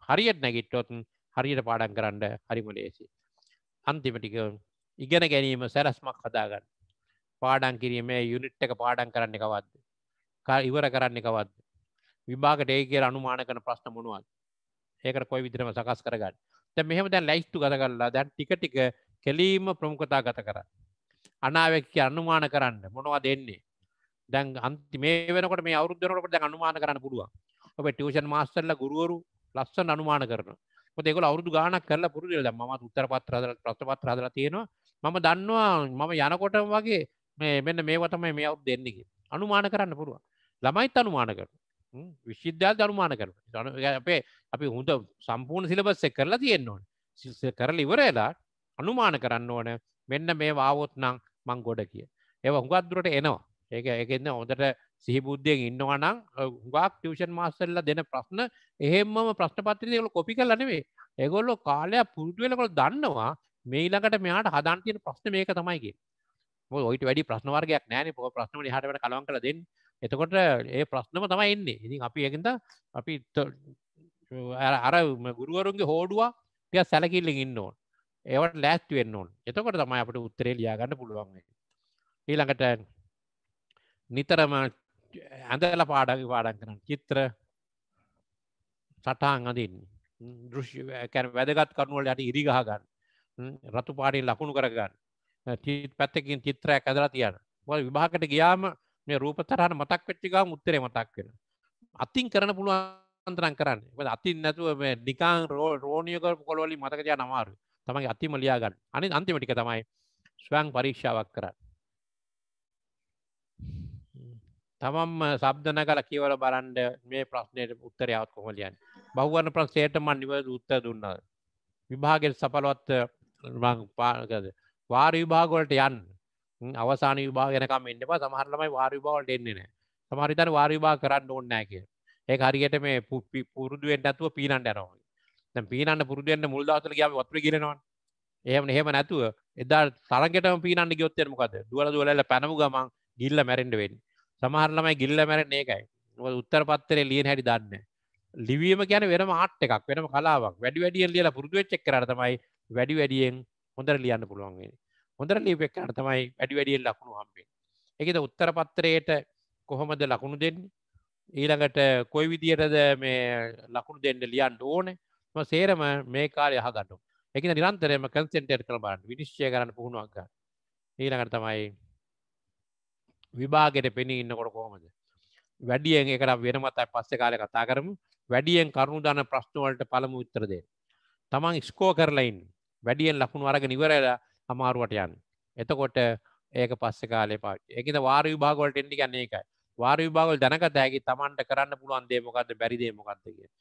හරියට නැගිට්ටොත් හරියට පාඩන් කරන්න හරිම ලේසි අන්තිමටික ඉගෙන ගැනීම සැරස්මක් හදාගන්න පාඩන් කිරීමේ යුනිට් එක පාඩන් කරන්න එකවත්ද ඉවර කරන්න එකවත්ද විභාගට ඒ කියර අනුමාන කන ප්‍රශ්න මොනුවත් ඒකට කොයි විදිරම සකස් කරගන්න තැ මෙහම දැන් ලයිස්්තු ගත කරලා දැන් ටික ටික කෙලීම ප්‍රමුඛතා ගත කර අනාවැක්ක අනුමාන කරන්න මොනවා දෙන්නේ දැන් අන්ති මේ වෙනකට මේ අවුද්දනකට දැන් අනුමාන කරන්න පුළුවන් ඔබ ටියෂන් මාස්ටර්ල ගුරුවරු ලස්සන් අනුමාන කරනවා මොදෙකොල අවුදු ගානක් කරලා පුරුදුල ම උත්තර පත්රද ප්‍රශ්පත් රදල තියෙනවා මම දන්නවා මම යනකොට වගේ මේ මෙන්න මේ වතමයි මේ අවුත් දෙන්නක අනුමාන කරන්න පුළුව ළමයිත් අනුමාන කර විශ්ද්ධාල් අනුමාන කර අපේ අපි හොඳ සම්පූර්ණ සිලබස්සෙක් කරලා තියෙන්නවන සිල්ස කරල ඉවරලා අනුමාන කරන්න ඕන මෙන්න මේ වාවොත් නම් මං ගොඩ කිය ඒව හුඟත්දුරට එනවා ඒක එකන්න හොඳට සිහිබුද්ධියෙන් ඉන්නවනම් ගක් ටියෂන් මාස්සල්ල දෙන ප්‍රශ්න එහෙම ප්‍රශ්නපත්‍රයකල කොපි කල නෙවේ ඒගොල්ලො කාලයක් පුරුදුවෙනකොට දන්නවා මේ ඊළඟට මෙයාට හදන් තියෙන ප්‍රශ්න මේක තමයිගේ ඔයිට වැඩි ප්‍රශ්නවර්ගයක් නෑන පො ප්‍රශ්නම හට වැට කලවන් කළ දෙන්න එතකොට ඒ ප්‍රශ්නම තමයි එන්නේ ඉතින් අපි එකද අපි අර ගුරුවරුන්ගේ හෝඩුවා පිය සැලකිල්ලින් ඉන්න ඕන් ඒවට ලෑස්ති වෙන්න ඕන් එතකොට තමයි අපට උත්තරේ ලියාගන්න පුළුවන් ඊළඟට නිතරම ඇඳල පාඩග පාඩන් කරන චිත්‍ර සටහන් අඳන්නේ දෘෂ්‍යැන වැදගත් කරනුවල යට ඉරිගහගන්න රතු පාඩෙන් ලකුණු කරගන්න පැත්තකින් චිත්‍රයක් ඇදලා තියන්න වල විභාකට ගියාම මේ රූපතරහන මතක් පච්චිකා මුත්තරේ මතක් වෙන අතින් කරන පුළුවන්තරන් කරන්න අතින් නැතුව නිකාන් රෝ රෝණියක කොළොලි මතකජය නමාරු තමයි අතිම ලියාගන්න අනි අන්තිමටික තමයි ස්වයන් පරීක්ෂාවක් කරන්න තමම් සබ්දන කල කියවල බලන්ඩ මේ ප්‍රශ්නයට උත්තරයාවත් කොහොලියන් බහුවන ප්‍රශ්ේටම නිවද උත්තර දුන්නා විභාගෙන් සපලවත් පාගද වාර විභාගොලට යන් අවසාන විභාගෙනකම එන්නම සමහරලමයි වාරිභාවලට එන්නේ නෑ සමහරිතන වාරිභා කරන්න ඕන්නෑ කිය ඒ හරියට මේ පුපි පුරුදුුවෙන් ඇතුව පීනන්ට යනවා පීනන්න පුරුදුවෙන්න්න මුල්දවසල ගම වත්‍ර ගෙනවා එහම එහෙම නැතුව එදා සරගෙටම පීනන්න ගොත්තයමකද දුවල දුවලල පැනමු ගමන් ගිල්ල මැරෙන්ඩ වෙන්නේ සමහරලමයි ගිල්ල මැරෙන් ඒකයි උත්තර පත්තරේ ලියන හැටි දන්න ලිවීම ගැන වෙන මාට් එකක් වෙන කලාවක් වැඩි වැඩියෙන් ලියලා පුරුදු වෙච්ච එක්කනට තමයි වැඩි වැඩියෙන් හොඳට ලියන්න පුළුවන් වෙන්නේ හොඳට ලියපෙක්කනට තමයි වැඩි වැඩියෙන් ලකුණු හම්බෙන්නේ ඒකද උත්තර පත්තරයට කොහොමද ලකුණු දෙන්නේ ඊළඟට කොයි විදියටද මේ ලකුණු දෙන්න ලියන්න ඕනේ ම සේරම මේ කාලය අහගන්නු එක නිරන්තරයම කන්සෙන්ටර් කළ බලන්න විනිශ්චය කරන්න පුහුණුවක් ගන්න ඊළඟට තමයි විභාගෙට පෙනී ඉන්නකොට කොහොමද වැඩියෙන් එකට වෙනමත් අයි පස්සේ කාලය කතා කරමු වැඩියෙන් කරුණු දාන ප්‍රශ්නවලට පළමු උත්තර දෙන්න තමන් ස්කෝ කරලා ඉන්න වැඩියෙන් ලකුණු අරගෙන ඉවරලා අමාරුවට යන්න එතකොට ඒක පස්සේ කාලේ පාවිච්චි ඒකද වාර විභාග වලට එන්න කියන්නේ ඒකයි වාර විභාග වල දැනගත හැකි තමන්ට කරන්න පුළුවන් දේ මොකද්ද බැරි දේ මොකද්ද කියලා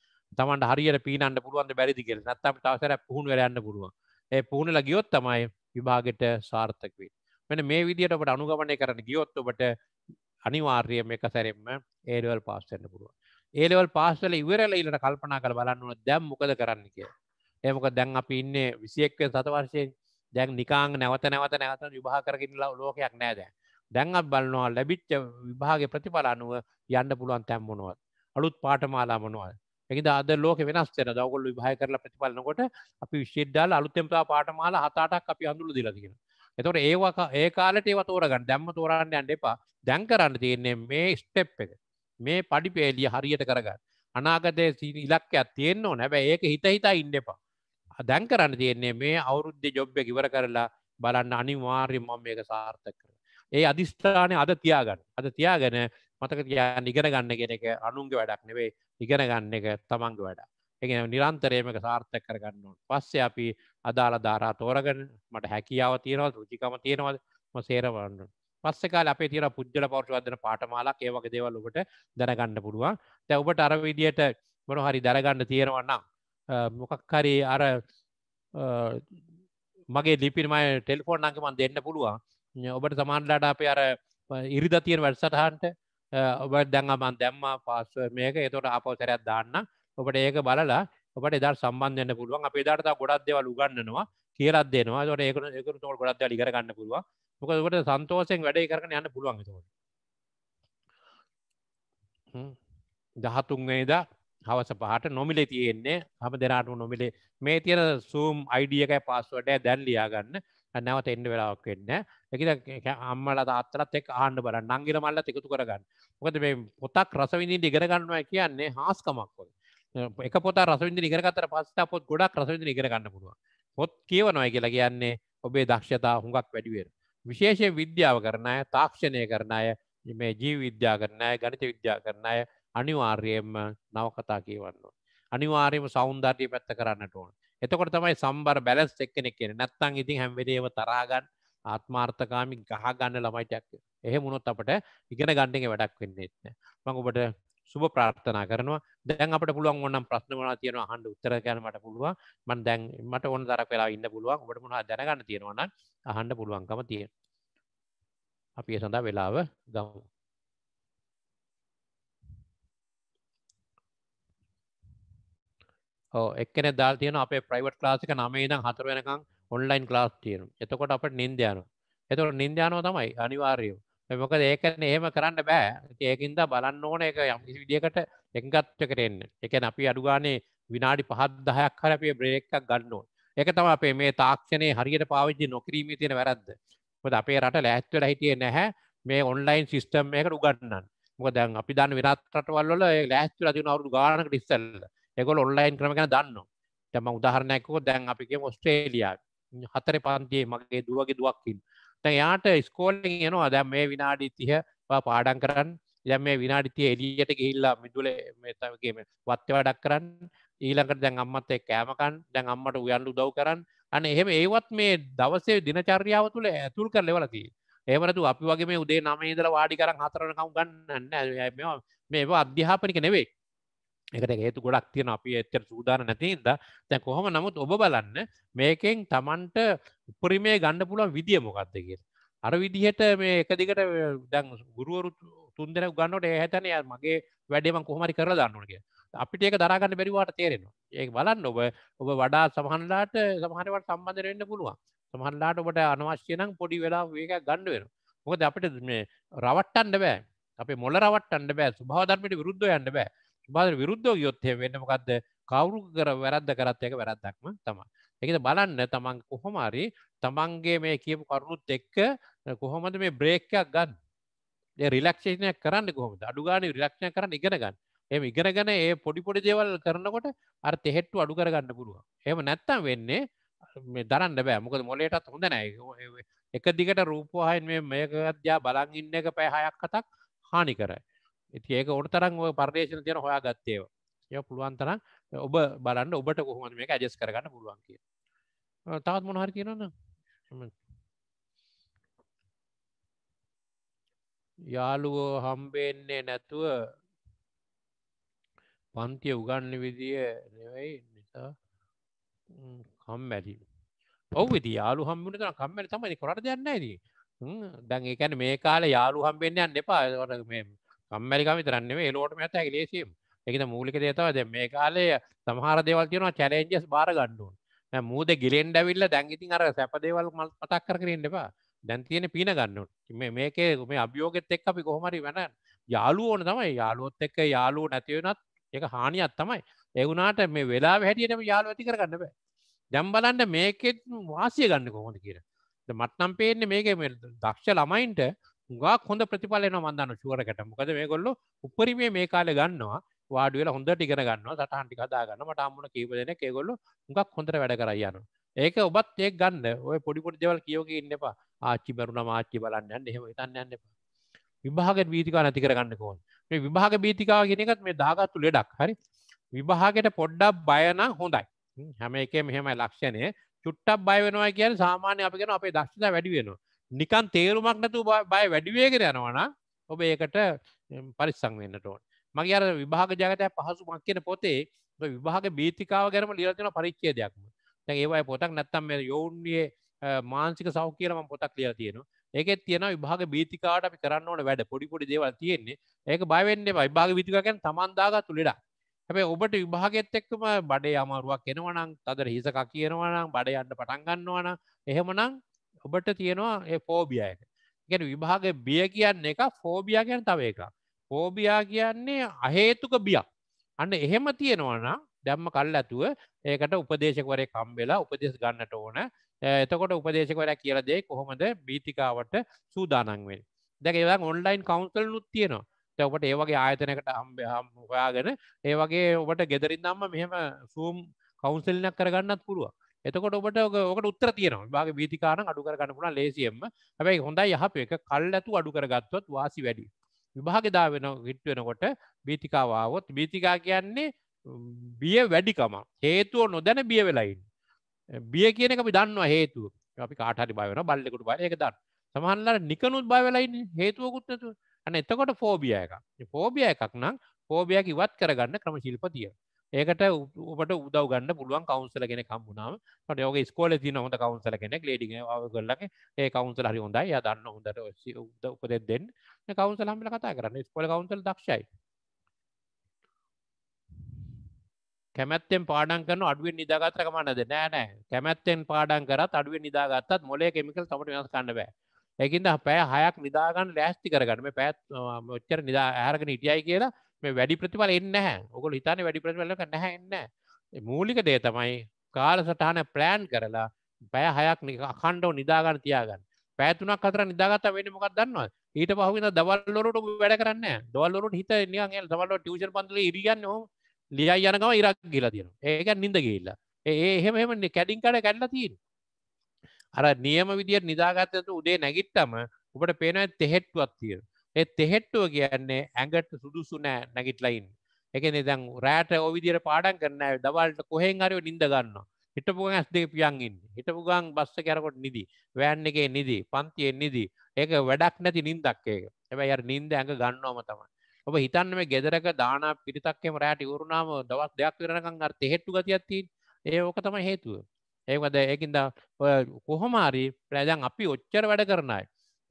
තමන්ට හරියට පීනන්න පුළුවන්ද බැරිද කියලා නැත්නම් තව සැරයක් පුහුණු වෙලා යන්න පුළුවන් ඒ පුහුණුලා ගියොත් තමයි විභාගෙට සාර්ථක වෙන්නේ මෙන මේ විදියට ඔබට අනුගමනය කරන්න ගියොත් ඔබට අනිවාර්යයෙන් එක සැරෙන්ම ඒ ලෙවල් පාස් වෙන්න පුළුවන්. ඒ ලෙවල් පාස් වෙලා ඉවරලා ඊළඟ කල්පනා කරලා බලන්න ඕන දැන් මොකද කරන්න කියලා. ඒ මොකද දැන් අපි ඉන්නේ 21 වෙනි සතවර්ෂයේ දැන් නිකාං නැවත නැවත නැවත විභාග කරගෙන ලෝකයක් නෑ දැන්. දැන් අපි බලනවා ලැබිච්ච විභාගයේ ප්‍රතිඵල අනුව යන්න පුළුවන් තැන් මොනවද? අලුත් පාඨමාලා මොනවද? ඒකද අද ලෝකෙ වෙනස් වෙනවා. ඔයගොල්ලෝ විභාග කරලා ප්‍රතිඵලනකොට අපි විශ්වවිද්‍යාල අලුතෙන් පාඨමාලා හත අටක් අපි අඳුරලා දීලා තියෙනවා. එතොට ඒවා ඒ කාලට ඒව තෝරගන්න දැම්ම තෝරන්න යන්න එපා දැන් කරන්න තියන්නේ මේ ස්ටෙප් එක මේ පඩිපේලිය හරියට කරගන්න අනාගතය ඉලක්කයක් තියෙන්න්න නැබැ ඒක හිත හිතා ඉන්න එපා දැන් කරන්න තියන්නේ මේ අවුරුද්ධ ජොබ්බ කිවර කරලා බලන්න අනිවාර්යෙන් මම මේක සාර්ථක කර ඒ අධිස්ථානය අද තියාගන්න අද තියාගෙන මතක තියා නිගෙන ගන්න කෙනෙක අනුන්ගේ වැඩක් නෙවෙයි ඉගෙන ගන්න එක තමන්ග වැඩක් එක නිරන්තරයමක සාර්ථක කරගන්න ඕන පස්සේ අපි අදාළ ධාරා තෝරගන්න මට හැකියාව තියෙනවද රුචිකම තියෙනවද ම සේරවන්න පස්සේ කාලේ අපේ තියෙන පුජ්‍යල පෞරුෂවර්ධන පාඨමාලාවක් ඒ වගේ දේවල් ඔබට දැනගන්න පුළුවන් දැන් ඔබට අර විදියට මොන හරි දරගන්න තියෙනවා නම් මොකක් හරි අර මගේ ලිපිනම ටෙල්ෆෝන් අංක මන් දෙන්න පුළුවන් ඔබට සමාන්ලාට අපේ අර ඉරිදා තියෙන වැඩසටහන්ට ඔබ දැන් අමන් දැම්මා පාස්ව මේක එතකොට ආපහු සැරයක් දාන්න ඔකට ඒක බලලා ඔට එදා සම්බන්ධන්න පුළුවන් අප දාට ගොඩක් දෙවල් උගන්නනවා කියලත් දෙනවා ොට ඒක එකරු තොට ගොඩක් ලිරගන්න පුළුව මොකකට සන්තෝසයෙන් වැඩ කරන යන්න පුළුවන් දහතුන්වේද හවස පහට නොමිලේ තියෙන්නේ හම දෙනාටම නොමිලේ මේ තියෙන සූම් අයිඩියකයි පස්සුවට දැන් ලියාගන්න නැවත එන්න වෙලාවක් වෙන්න එක අම්මල තාත්තලත් එක් ආණ්ඩ බල නංගිර මල්ල එකතු කරගන්න මොකද මේ පොතක් රසවිඳින් ඉගෙන ගන්නවා කියන්නේ හාස්කමක් වගේ එක පොත රසවිදි නිගරගතර පස්සා පොත් ගොඩක් රසවිදි නිගරගන්න පුළුව පොත් කියව නොය කියලා කියන්නේ ඔබේ දක්ෂතා හුඟක් වැඩිවේර විශේෂය විද්‍යාව කරන අය තාක්ෂණය කරන අය මේ ජී විද්‍යා කරන අය ගනිත විද්‍යා කරන අය අනිවාර්යයෙන්ම නවකතා කියවන්න අනිවාර්යම සෞන්දර්ය පැත්ත කරන්නට ඕන එතකොට තමයි සම්බර බැලස් එක්කෙනෙක් කියෙන නැත්තං ඉතින් හැම්වෙරේව තරාගන්න ආත්මාර්ථකාමි ගහ ගන්න ළමයිටයක් එහෙ මුණොත් අපට ඉගෙන ගණ්ඩෙ වැඩක් වෙන්නේ එත්න මඟ ඔබට සුබ ප්‍රාර්ථනා කරනවා දැන් අපට පුළුවන් ඔන්නම් ප්‍රශ්න වනා තියෙන හන්ඩ උත්තර ගැනමට පුළුවන් මන් දැන් මට ඔන්න දර වෙලා ඉන්න පුළුවන් ඔබට මුණහ දැනගන්න තියෙනවන අහන්ඩ පුළුවන්කම තියෙන අපි සඳහා වෙලාව ගමු එක්කන දාල් තියන අපේ ප්‍රයිවට් ලාසික නමේ දම් හතර වෙනකම් ඔන්ලයින් ලාස් තියෙනු එතකොට අපට නින්දයනු එතකොට නින්දයානෝ තමයි අනිවාර්යෝ මොකද ඒකන එහෙම කරන්න බෑ ඒකින්ද බලන්න ඕන එක යම් කිසි විදිියකට එකගත්වකට එන්න එකන අපි අඩුගානේ විනාඩි පහත් දහයක් හර අපේ බ්‍රේක්ක් ගන්නඕන් එක තම අපේ මේ තාක්ෂණය හරියට පාවිච්චි නොකිරීම තියෙන වැරද්ද ොද අපේ රට ලෑත්වල හිටිය නැහැ මේ ඔන්ලයින් සිිස්ටම් එකට උගන්නන් මොක දැන් අපි දන්න විරත්රටවල්ල ලෑස්තු රතින අවරු ගානක ටිස්සල් එකකොල් ඔන්ලයින් ක්‍රමගෙන දන්න තැම උදාහරණයකෝ දැන් අපිගේ ඔස්ට්‍රේලියයා හතර පන්තියේ මගේ දුවගේ දුවක්කින් යාට ස්කෝලෙන් යනවා දැම් මේ විනාඩි තිය පාඩන් කරන්න දැම් මේ විනාඩිතිය එලියට ගිහිල්ලා මිදුල මෙතගේම වත්්‍ය වැඩක් කරන්න ඊළඟට දැන් අම්මත් එක් කෑමකන් දැන් අම්මට උයන්ඩු දව් කරන්න අන එහෙම ඒවත් මේ දවසේ දිනචර්යාව තුළ ඇතුල් කර ලෙවලති ඒමනතු අපි වගේ මේ උදේ නමේදල වාඩි කරන්න හතරනකම් ගන්න මේ අධ්‍යාපනික නෙවෙයි එකට හේතු ගොඩක් තියෙන අපි එච්චර සූදාන නැතින්ද තැන් කොහොම නමුත් ඔබ බලන්න මේකෙන් තමන්ට උපරිමේ ගණ්ඩ පුළුවන් විදිිය මොකක්ද කිය අර විදිහට මේ එකදිකට දැන් ගුරුවරු තුන්දෙන ගන්නට ඇතැන ය මගේ වැඩේම කොහමරි කර දන්නුගේ අපිට ඒක දරාගන්න බැරිවාට තේරෙනවා ඒ බලන්න ඔබ ඔබ වඩා සමහන්ලාට සමහරවට සම්බන්ධරෙන්න්න පුළුවන් සමහන්ලාට ඔබට අනවශ්‍යනම් පොඩි වෙලා ඒක ගණ්ඩ වෙන මොකද අපිට මේ රවට්ටන්න බෑ අපේ මොල රවට්ටන්න බෑ සුභාධර්මට විරුද්ධ යන්න බෑ බාදර විරුද්ධෝ යොත්තය වෙන්න මොකක්ද කවුරු කර වැරද්ද කරත් එක වැරද්දක්ම තමා එකද බලන්න තමන් කොහොමරි තමන්ගේ මේ කියපු කරුණුත් එක්ක කොහොමද මේ බ්‍රේක්කයක් ගන්න රිලක්ෂේෂණයක් කරන්න කොහොමද අඩුගාන රිලක්ෂණය කරන්න ඉගෙන ගන්න එම ඉගෙනගන ඒ පොඩිපොඩි දේවල් කරනකොට අර තෙහෙට්ටු අඩු කරගන්න පුළුවන් එම නැත්තම් වෙන්නේ මේ දරන්න බෑ මොකද මොලේටත් හොඳ නෑ එක දිගට රූපවාහන් මේ මේක අධ්‍යා බලන් ඉන්න එක පැහයක් කතක් හානි කරයි ඉති ඒක ඕන තරන් ඔය පර්යේෂණ තියෙන හොයා ගත්තේව ය පුළුවන් තරම් ඔබ බලන්න ඔබට කොහොමද මේක ඇජස් කරගන්න පුළුවන් කිය තවත් මොනහරි කියනන්න යාළුවෝ හම්බෙන්නේ නැතුව පන්තිය උගන්න විදිය නෙවයි නිසා කම්මැලි ඔවවිදි යාලු හම්බුණ තන කම්මැලි තමයි කොරට දෙන්න ඇද දැන් ඒකැන මේ කාල යාලු හම්බෙන්න්න එපා මේ කම්මැලිකම විතරක් නෙමෙයි එළුවටම ඇත හැකි ලේසියෙන් ඒකද මූලික දේ තමයි දැන් මේ කාලේ සමහර දේවල් තියෙනවා චැලෙන්ජස් බාර ගන්න ඕන දැන් මූදේ ගිලෙන්න ඇවිල්ලා දැන් ඉතින් අර සැප දේවල් මතක් කර කර ඉන්න එපා දැන් තියෙන පීන ගන්න ඕන මේ මේකේ මේ අභියෝගෙත් එක්ක අපි කොහොම හරි වෙන යාළුවෝ ඕන තමයි යාළුවොත් එක්ක යාළුවෝ නැති වෙනත් ඒක හානියක් තමයි ඒ වුණාට මේ වෙලාවේ හැටියට මේ යාළුවෝ ඇති කරගන්න බෑ දැන් බලන්න මේකෙත් වාසිය ගන්න කොහොමද කියලා මට නම් පේන්නේ මේකේ මේ දක්ෂ ළමයින්ට හුඟා හොඳ ප්‍රතිඵලන මන්දන්න ශුවරකට මොකද මේ ගොල්ල උපරිමේ මේ කාලෙ ගන්නවා වාඩුවල හොඳ ටිගෙන ගන්නවා සටහන්ටි කදාගන්න මට අම්මුණ කීප දෙන කෙගොල්ල හුඟක් හොඳට වැඩ කරයන්න ඒක ඔබත් ඒක ගන්න ඔය පොඩිපොඩි දෙවල් කියෝක ඉන්න එපා ආච්චි බරුණ මාච්චි බලන්න එහෙම හිතන්න යන්න එපා විභාග බීතිකා නැති කරගන්න කෝන් මේ විභාග බීතිකාව ගෙනකත් මේ දාගත්තු ලෙඩක් හරි විභාගයට පොඩ්ඩක් බයන හොඳයි හැම එක මෙහෙමයි ලක්ෂණය චුට්ටක් බය වෙනවා කියන සාමාන්‍ය අපිගෙන අපේ දක්ෂතා වැඩි වෙනවා නිකන් තේරුමක් නැතු බය වැඩිවේගෙන යනවන ඔබ ඒකට පරිස්සං වෙන්නට ඕන් මගේ අර විභාග ජගතය පහසුමක් කියන පොතේ විභාග බීතිකාව ගැනම ලියලතින පරිච්චේ දෙයක්ම තැ ඒවයි පොතක් නැත්තම් යෝන්ගේ මාන්සික සෞ කියලම පොතක් ලිය තියෙන ඒක තියෙන විභාග බීතිකාට අපි කරන්න ඕන වැඩ පොඩිපොඩි දේවල් තියෙන්නේ ඒක බයවෙන්නේ විභාග විතිකගැන් තමන්දාගත් තුළෙඩා හැබේ ඔබට විභාගෙත් එක්කම බඩේ අමාරුවක් එනවනම් තදර හිසක කියනවනම් බඩ යන්න පටන්ගන්නවන එහෙමනම් ඔබට තියෙනවා ඒ ෆෝබිය එක ගැන විභාග බිය කියන්න එක ෆෝබිය ගැන තව එක ෆෝබියා කියන්නේ අහේතුක බියක් අන්න එහෙම තියෙනවන දැම්ම කල් ඇතුව ඒකට උපදේශකවරය කම්බෙලා උපදෙස් ගන්නට ඕන එතකොට උපදේශකවරයක් කියලදේ කොහොමද බීතිකාවට සූදානන්වෙන් දැක ඒවා ඔන්ලයින් කවන්සල් නුත් තියෙනවා තැවට ඒවගේ ආයතනකට හොයාගෙන ඒවගේ ඔබට ගෙදරින් දම්ම මෙහෙම සූම් කවුන්සල්නක් කරගන්නත් පුළුව එතකොට ඔබට ඔකට උත්තර තියෙනවා වගේ වීතිකාරණ අඩු කරගන්න පුළුවන් ලේසියෙන්ම හැබැයි හොඳයි යහපු එක කල්ැතු අඩු කරගත්තොත් වාසි වැඩි විභාග දා වෙන හිට වෙනකොට බීතිකාව ආවොත් බීතිකා කියන්නේ බිය වැඩිකම හේතුව නොදැන බිය වෙලයින් බිය කියන එක අපි දන්නවා හේතුව අපි කාටරි බය වෙන බල්ලෙකුට බය එක දන්න සමහරලාට නිකනුත් බය වෙලයින් හේතුවකුත් නැතුව අන්න එතකොට ෆෝබියා එකක් ෆෝබියා එකක් නම් ෆෝබියා ඉවත් කරගන්න ක්‍රම ශිල්ප තියෙනවා ඒකට උට උදව ගන්න පුළුවන් කවන්සල කෙන කම්බුණාව ට යෝක ස්කෝල ති හොඳ කවන්සල කෙනෙක් ලඩිග කරලගේ ඒ කවන්සල හරි හොඳයි යදන්න හොඳට උද උපදෙත් දෙන්න කවන්සල හමිල කතා කරන්න ස්කොල කවන්සල දක්ෂයි කැමැත්තෙන් පාඩන් කරන අඩුවෙන් නිදාගත්‍රක මන්නද නෑනෑ කැමැත්තෙන් පාඩන් කරත් අඩුවෙන් නිදාගත්තත් මොලේ කෙමිකල් තමට වෙනස් කන්න බෑ එකන්ද පෑ හයක් නිදාගන්න ලෑස්ති කරගන්න පැත් ොච්චර නිදා ඇහරගෙන ඉටියයි කියලා මේ වැඩි ප්‍රතිඵල එන්න හැ ඔකොල හිතන වැඩි ප්‍රතිඵලක නැහැ එන්න මූලික දේ තමයි කාල සටහන ප්ලෑන් කරලා පෑ හයක් අකණ්ඩව නිදාගන්න තියාගන්න පෑතුනක් අතර නිදාගත වෙන මොකක් දන්නවා ඊට පහුවෙන දවල්ලොරට වැඩ කරන්න දවල්ලොරට හිත නිියන් දවල්ල ටියෂන් පන්තල ඉරියන්න ලියයි යනකම ඉරක් කියලා තියෙන ඒක නිඳ ගිල්ලා ඒ එහෙම එම කැඩින් කඩ කැල්ලා තිීන් අර නියම විදිිය නිදාගත්තතු උදේ නැගිත්තම ඔබට පේන තෙහෙට්ටුවත් තියෙන ඒත් එහෙට්ටුව කියන්නේ ඇඟට සුදුසු නෑ නැගිටලයින් එකන දැන් රෑට ඔවිදිර පාඩන් කරන්න දවල්ට කොහෙන් අරව නිින්ද ගන්න හිටපු ඇස් දෙක පියන්ගින් හිටපු ගන් බස්ස කැරකොට නිදී වෑන් එකේ නිදී පන්තියෙන් නිදී ඒක වැඩක් නැති නින්දක්කේක හැබැයි අර නින්ද ඇඟ ගන්නවම තමයි ඔබ හිතන්න මේ ගෙදරක දාන පිරිතක්කෙම රෑට ඉවරුණාම දවස් දෙයක් වෙනකන් අර තෙහෙට්ටු ගතියක් තියෙන ඒ ඕක තමයි හේතුව ඒකද ඒකින්ද කොහොම හරි දැන් අපි ඔච්චර වැඩ කරනයි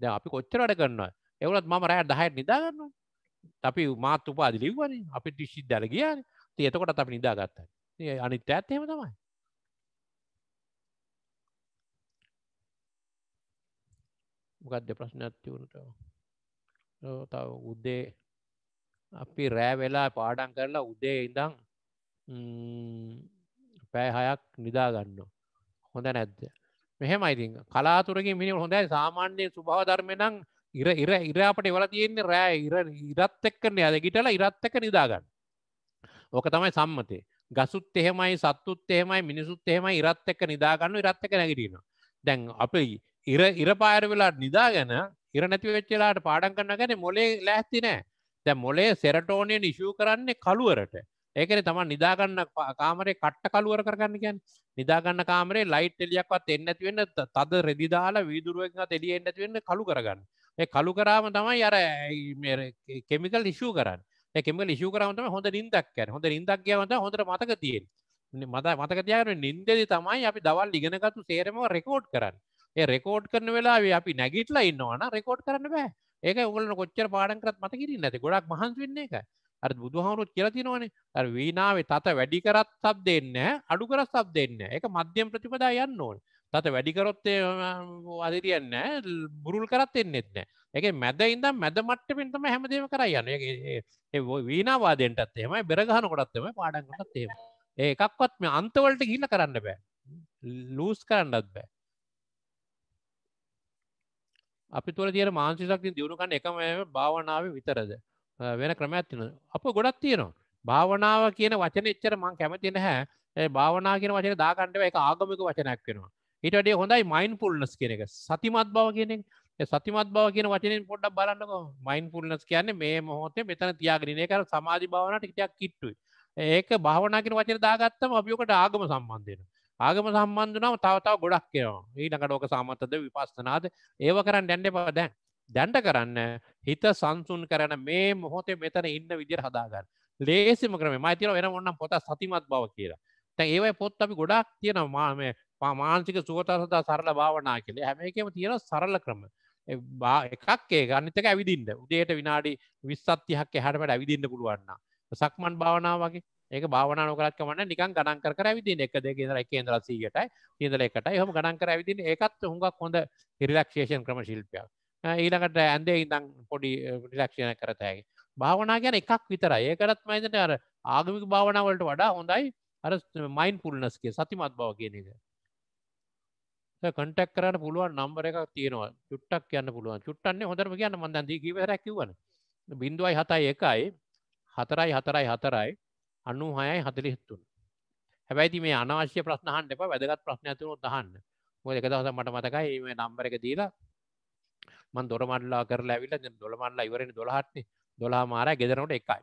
දැන් අපි කොච්චර වැඩ කරනවා එවලත් මම රෑට දහයට නිදාගන්න අපි මාත් උපාදි ලිව්වන අපි ටිසිි දර ගිය තියතකොට අපි නිදාගත්ත අනිත් ඇත් එහෙම තමයි මොකක්ද ප්‍රශ්න ඇතිවුණට තව උද්දේ අපි රෑ වෙලා පාඩන් කරලා උදේ ඉඳං පෑ හයක් නිදාගන්න හොඳ නැද්ද මෙහෙම ඉතින් කලාතුරකින් මිනි හොඳයි සාමාන්‍යයෙන් සුභාධර්මය නම් ඉර ඉර ඉරාපට එවල තියෙන්නේ රෑ ඉර ඉරත් එක්කන අද ගිටල ඉරත් එක නිදාගන්න ඕක තමයි සම්මතේ ගසුත් එහෙමයි සත්තුත් එහෙමයි මිනිසුත් එහෙමයි ඉරත් එක්ක නිදාගන්න ඉරත් එක නැගටීම දැන් අප ඉර ඉර පාර වෙලා නිදාගැන ඉර නැති වෙච්චලාට පාඩන් කන්න ගැන මොලේ ලැස්ති නෑ දැ මොලේ සෙරටෝනය නිශූ කරන්නේ කළුවරට ඒකන තමන් නිදාගන්න කාමරේ කට්ට කලුවර කරගන්න කියන් නිදාගන්න කාමරේ ලයිට් එලියක්වත් එන්නැතිවෙන්න තද රෙදිදාලා වීදුරුවෙන්ත් එලිය එන්නැතිවෙන්න කළු කරගන්න කළු කරාම තමයි අර කෙමිකල් ඉශූ කරන්න කෙම ලිශු කරමටම හොඳ ඉින්දක්කන හොඳ ඉදක්ගවට හොඳ මතක තියෙන් මත මතකතියන නින්දෙදි තමයි අපි දවල් ඉගෙනගතු සේරම රෙකෝඩ් කරන්න ඒ රෙකෝඩ් කරන වෙලා අපි නැගිටලා ඉන්නවන රෙකෝඩ් කරන්න බෑ ඒක උගලන කොච්චර පාඩන් කරත් මතකිරන්න ඇති ගොඩක් මහන්ස වෙන්නේ එක අර බුදුහවරුත් කියලතිනවන අර වීනාවේ තත වැඩි කරත් සබ් දෙන්න අඩු කර සබ් දෙන්න එක මධ්‍යම් ප්‍රතිපදා යන්න ඕන තත වැඩිකරොත්තේ අදිරියන්න බුරුල් කරත් එන්නෙත් නෑ එක මැද ඉඳම් මැද මට්ට පින්ටම හැමදීම කරයන්න වීනවාදෙන්ටත් එමයි බෙරගහන කොටත්ම පාඩන්ගටත් තේම ඒකක්වත් මේ අන්තවලට ගිල්ල කරන්න බෑ ලූස් කරන්නත් බෑ අපි තුර තිය මාංසිසක්ති දියුණුකන් එකම භාවනාව විතරද වෙන ක්‍රමඇත්තින අප ගොඩක් තියෙනවා භාවනාව කියන වචන එච්චර මං කැමති නැහැ ඒ භාවනා කියන වචන දාකණ්ඩව එක ආගමික වචනයක් වෙනවා ඊට වැඩේ හොඳයි මයින් පුල්නස් කියන එක සතිමත් බව කියන සතිමත් බව කියන වචනෙන් පොඩ්ඩක් බලන්නකො මයින් පුල්නස් කියන්නේ මේ මොහොතේ මෙතන තියාගෙන ඒක අර සමාධි භාවනාවට ටිකක් කිට්ටුයි ඒක භාවනා කියන වචනේ දාගත්තම අපි ඔකට ආගම සම්බන්ධ වෙනවා ආගම සම්බන්ධ වුණාම තව තව ගොඩක් එනවා ඊළඟට ඕක සමතද විපස්සනාද ඒව කරන්න යන්න එපා දැන් දැන්ට කරන්න හිත සංසුන් කරන මේ මොහොතේ මෙතන ඉන්න විදිහට හදාගන්න ලේසිම ක්‍රමේ මම හිතනවා වෙන මොනම් පොත සතිමත් බව කියලා දැන් ඒවයි පොත් අපි ගොඩක් තියෙනවා මා මේ මානසික සුවත සඳහා සරල භාවනා කළේ හැම එකම තියෙන සරල ක්‍රම බා එකක් ඒ ගන්නතක ඇවිදින්න උදේට විනාඩි විස්සත්තිහක් හැටමට ඇවිදින්න පුළුවන්න සක්මන් භාවනාවගේ ඒක භාවනා නොකරත් කමන්න නිකන් ගණන් කර ඇවිදින එක දෙක ඉඳලා එකේ ඉඳලා 100ටයි ඉඳලා එකටයි එහෙම ගණන් කර ඇවිදින ඒකත් හුඟක් හොඳ රිලැක්සේෂන් ක්‍රම ශිල්පයක් ඊළඟට ඇඳේ ඉඳන් පොඩි රිලැක්සේෂන් කරත හැකි භාවනා කියන්නේ එකක් විතරයි ඒකටත් මම හිතන්නේ අර ආගමික භාවනාවලට වඩා හොඳයි අර මයින්ඩ්ෆුල්නස් කිය සතිමත් බව කියන එක කටක් කරන්න පුළුවන් නම්බර එකක් තියෙනවා චුට්ටක් කියන්න පුළුවන් චුට්ටන්නේ හොඳරම කියන්න මන්දන්දී කිවරැක් කිවන බිඳුවයි හතයි එකයි හතරයි හතරයි හතරයි අනු හයයි හතලිහිත්තුන් හැබැයිති මේ අනවශ්‍ය ප්‍රශ්නහන් එප වැදගත් ප්‍රශ්න ඇතිනු දහන්න මො එක දහස මට මතකයි මේ නම්බර එක දීලා මන් දොරමල්ලා කරලා ඇවිල දොළමල්ලා ඉවරෙන දොළහටේ දොලා මාරය ගෙදරනට එකයි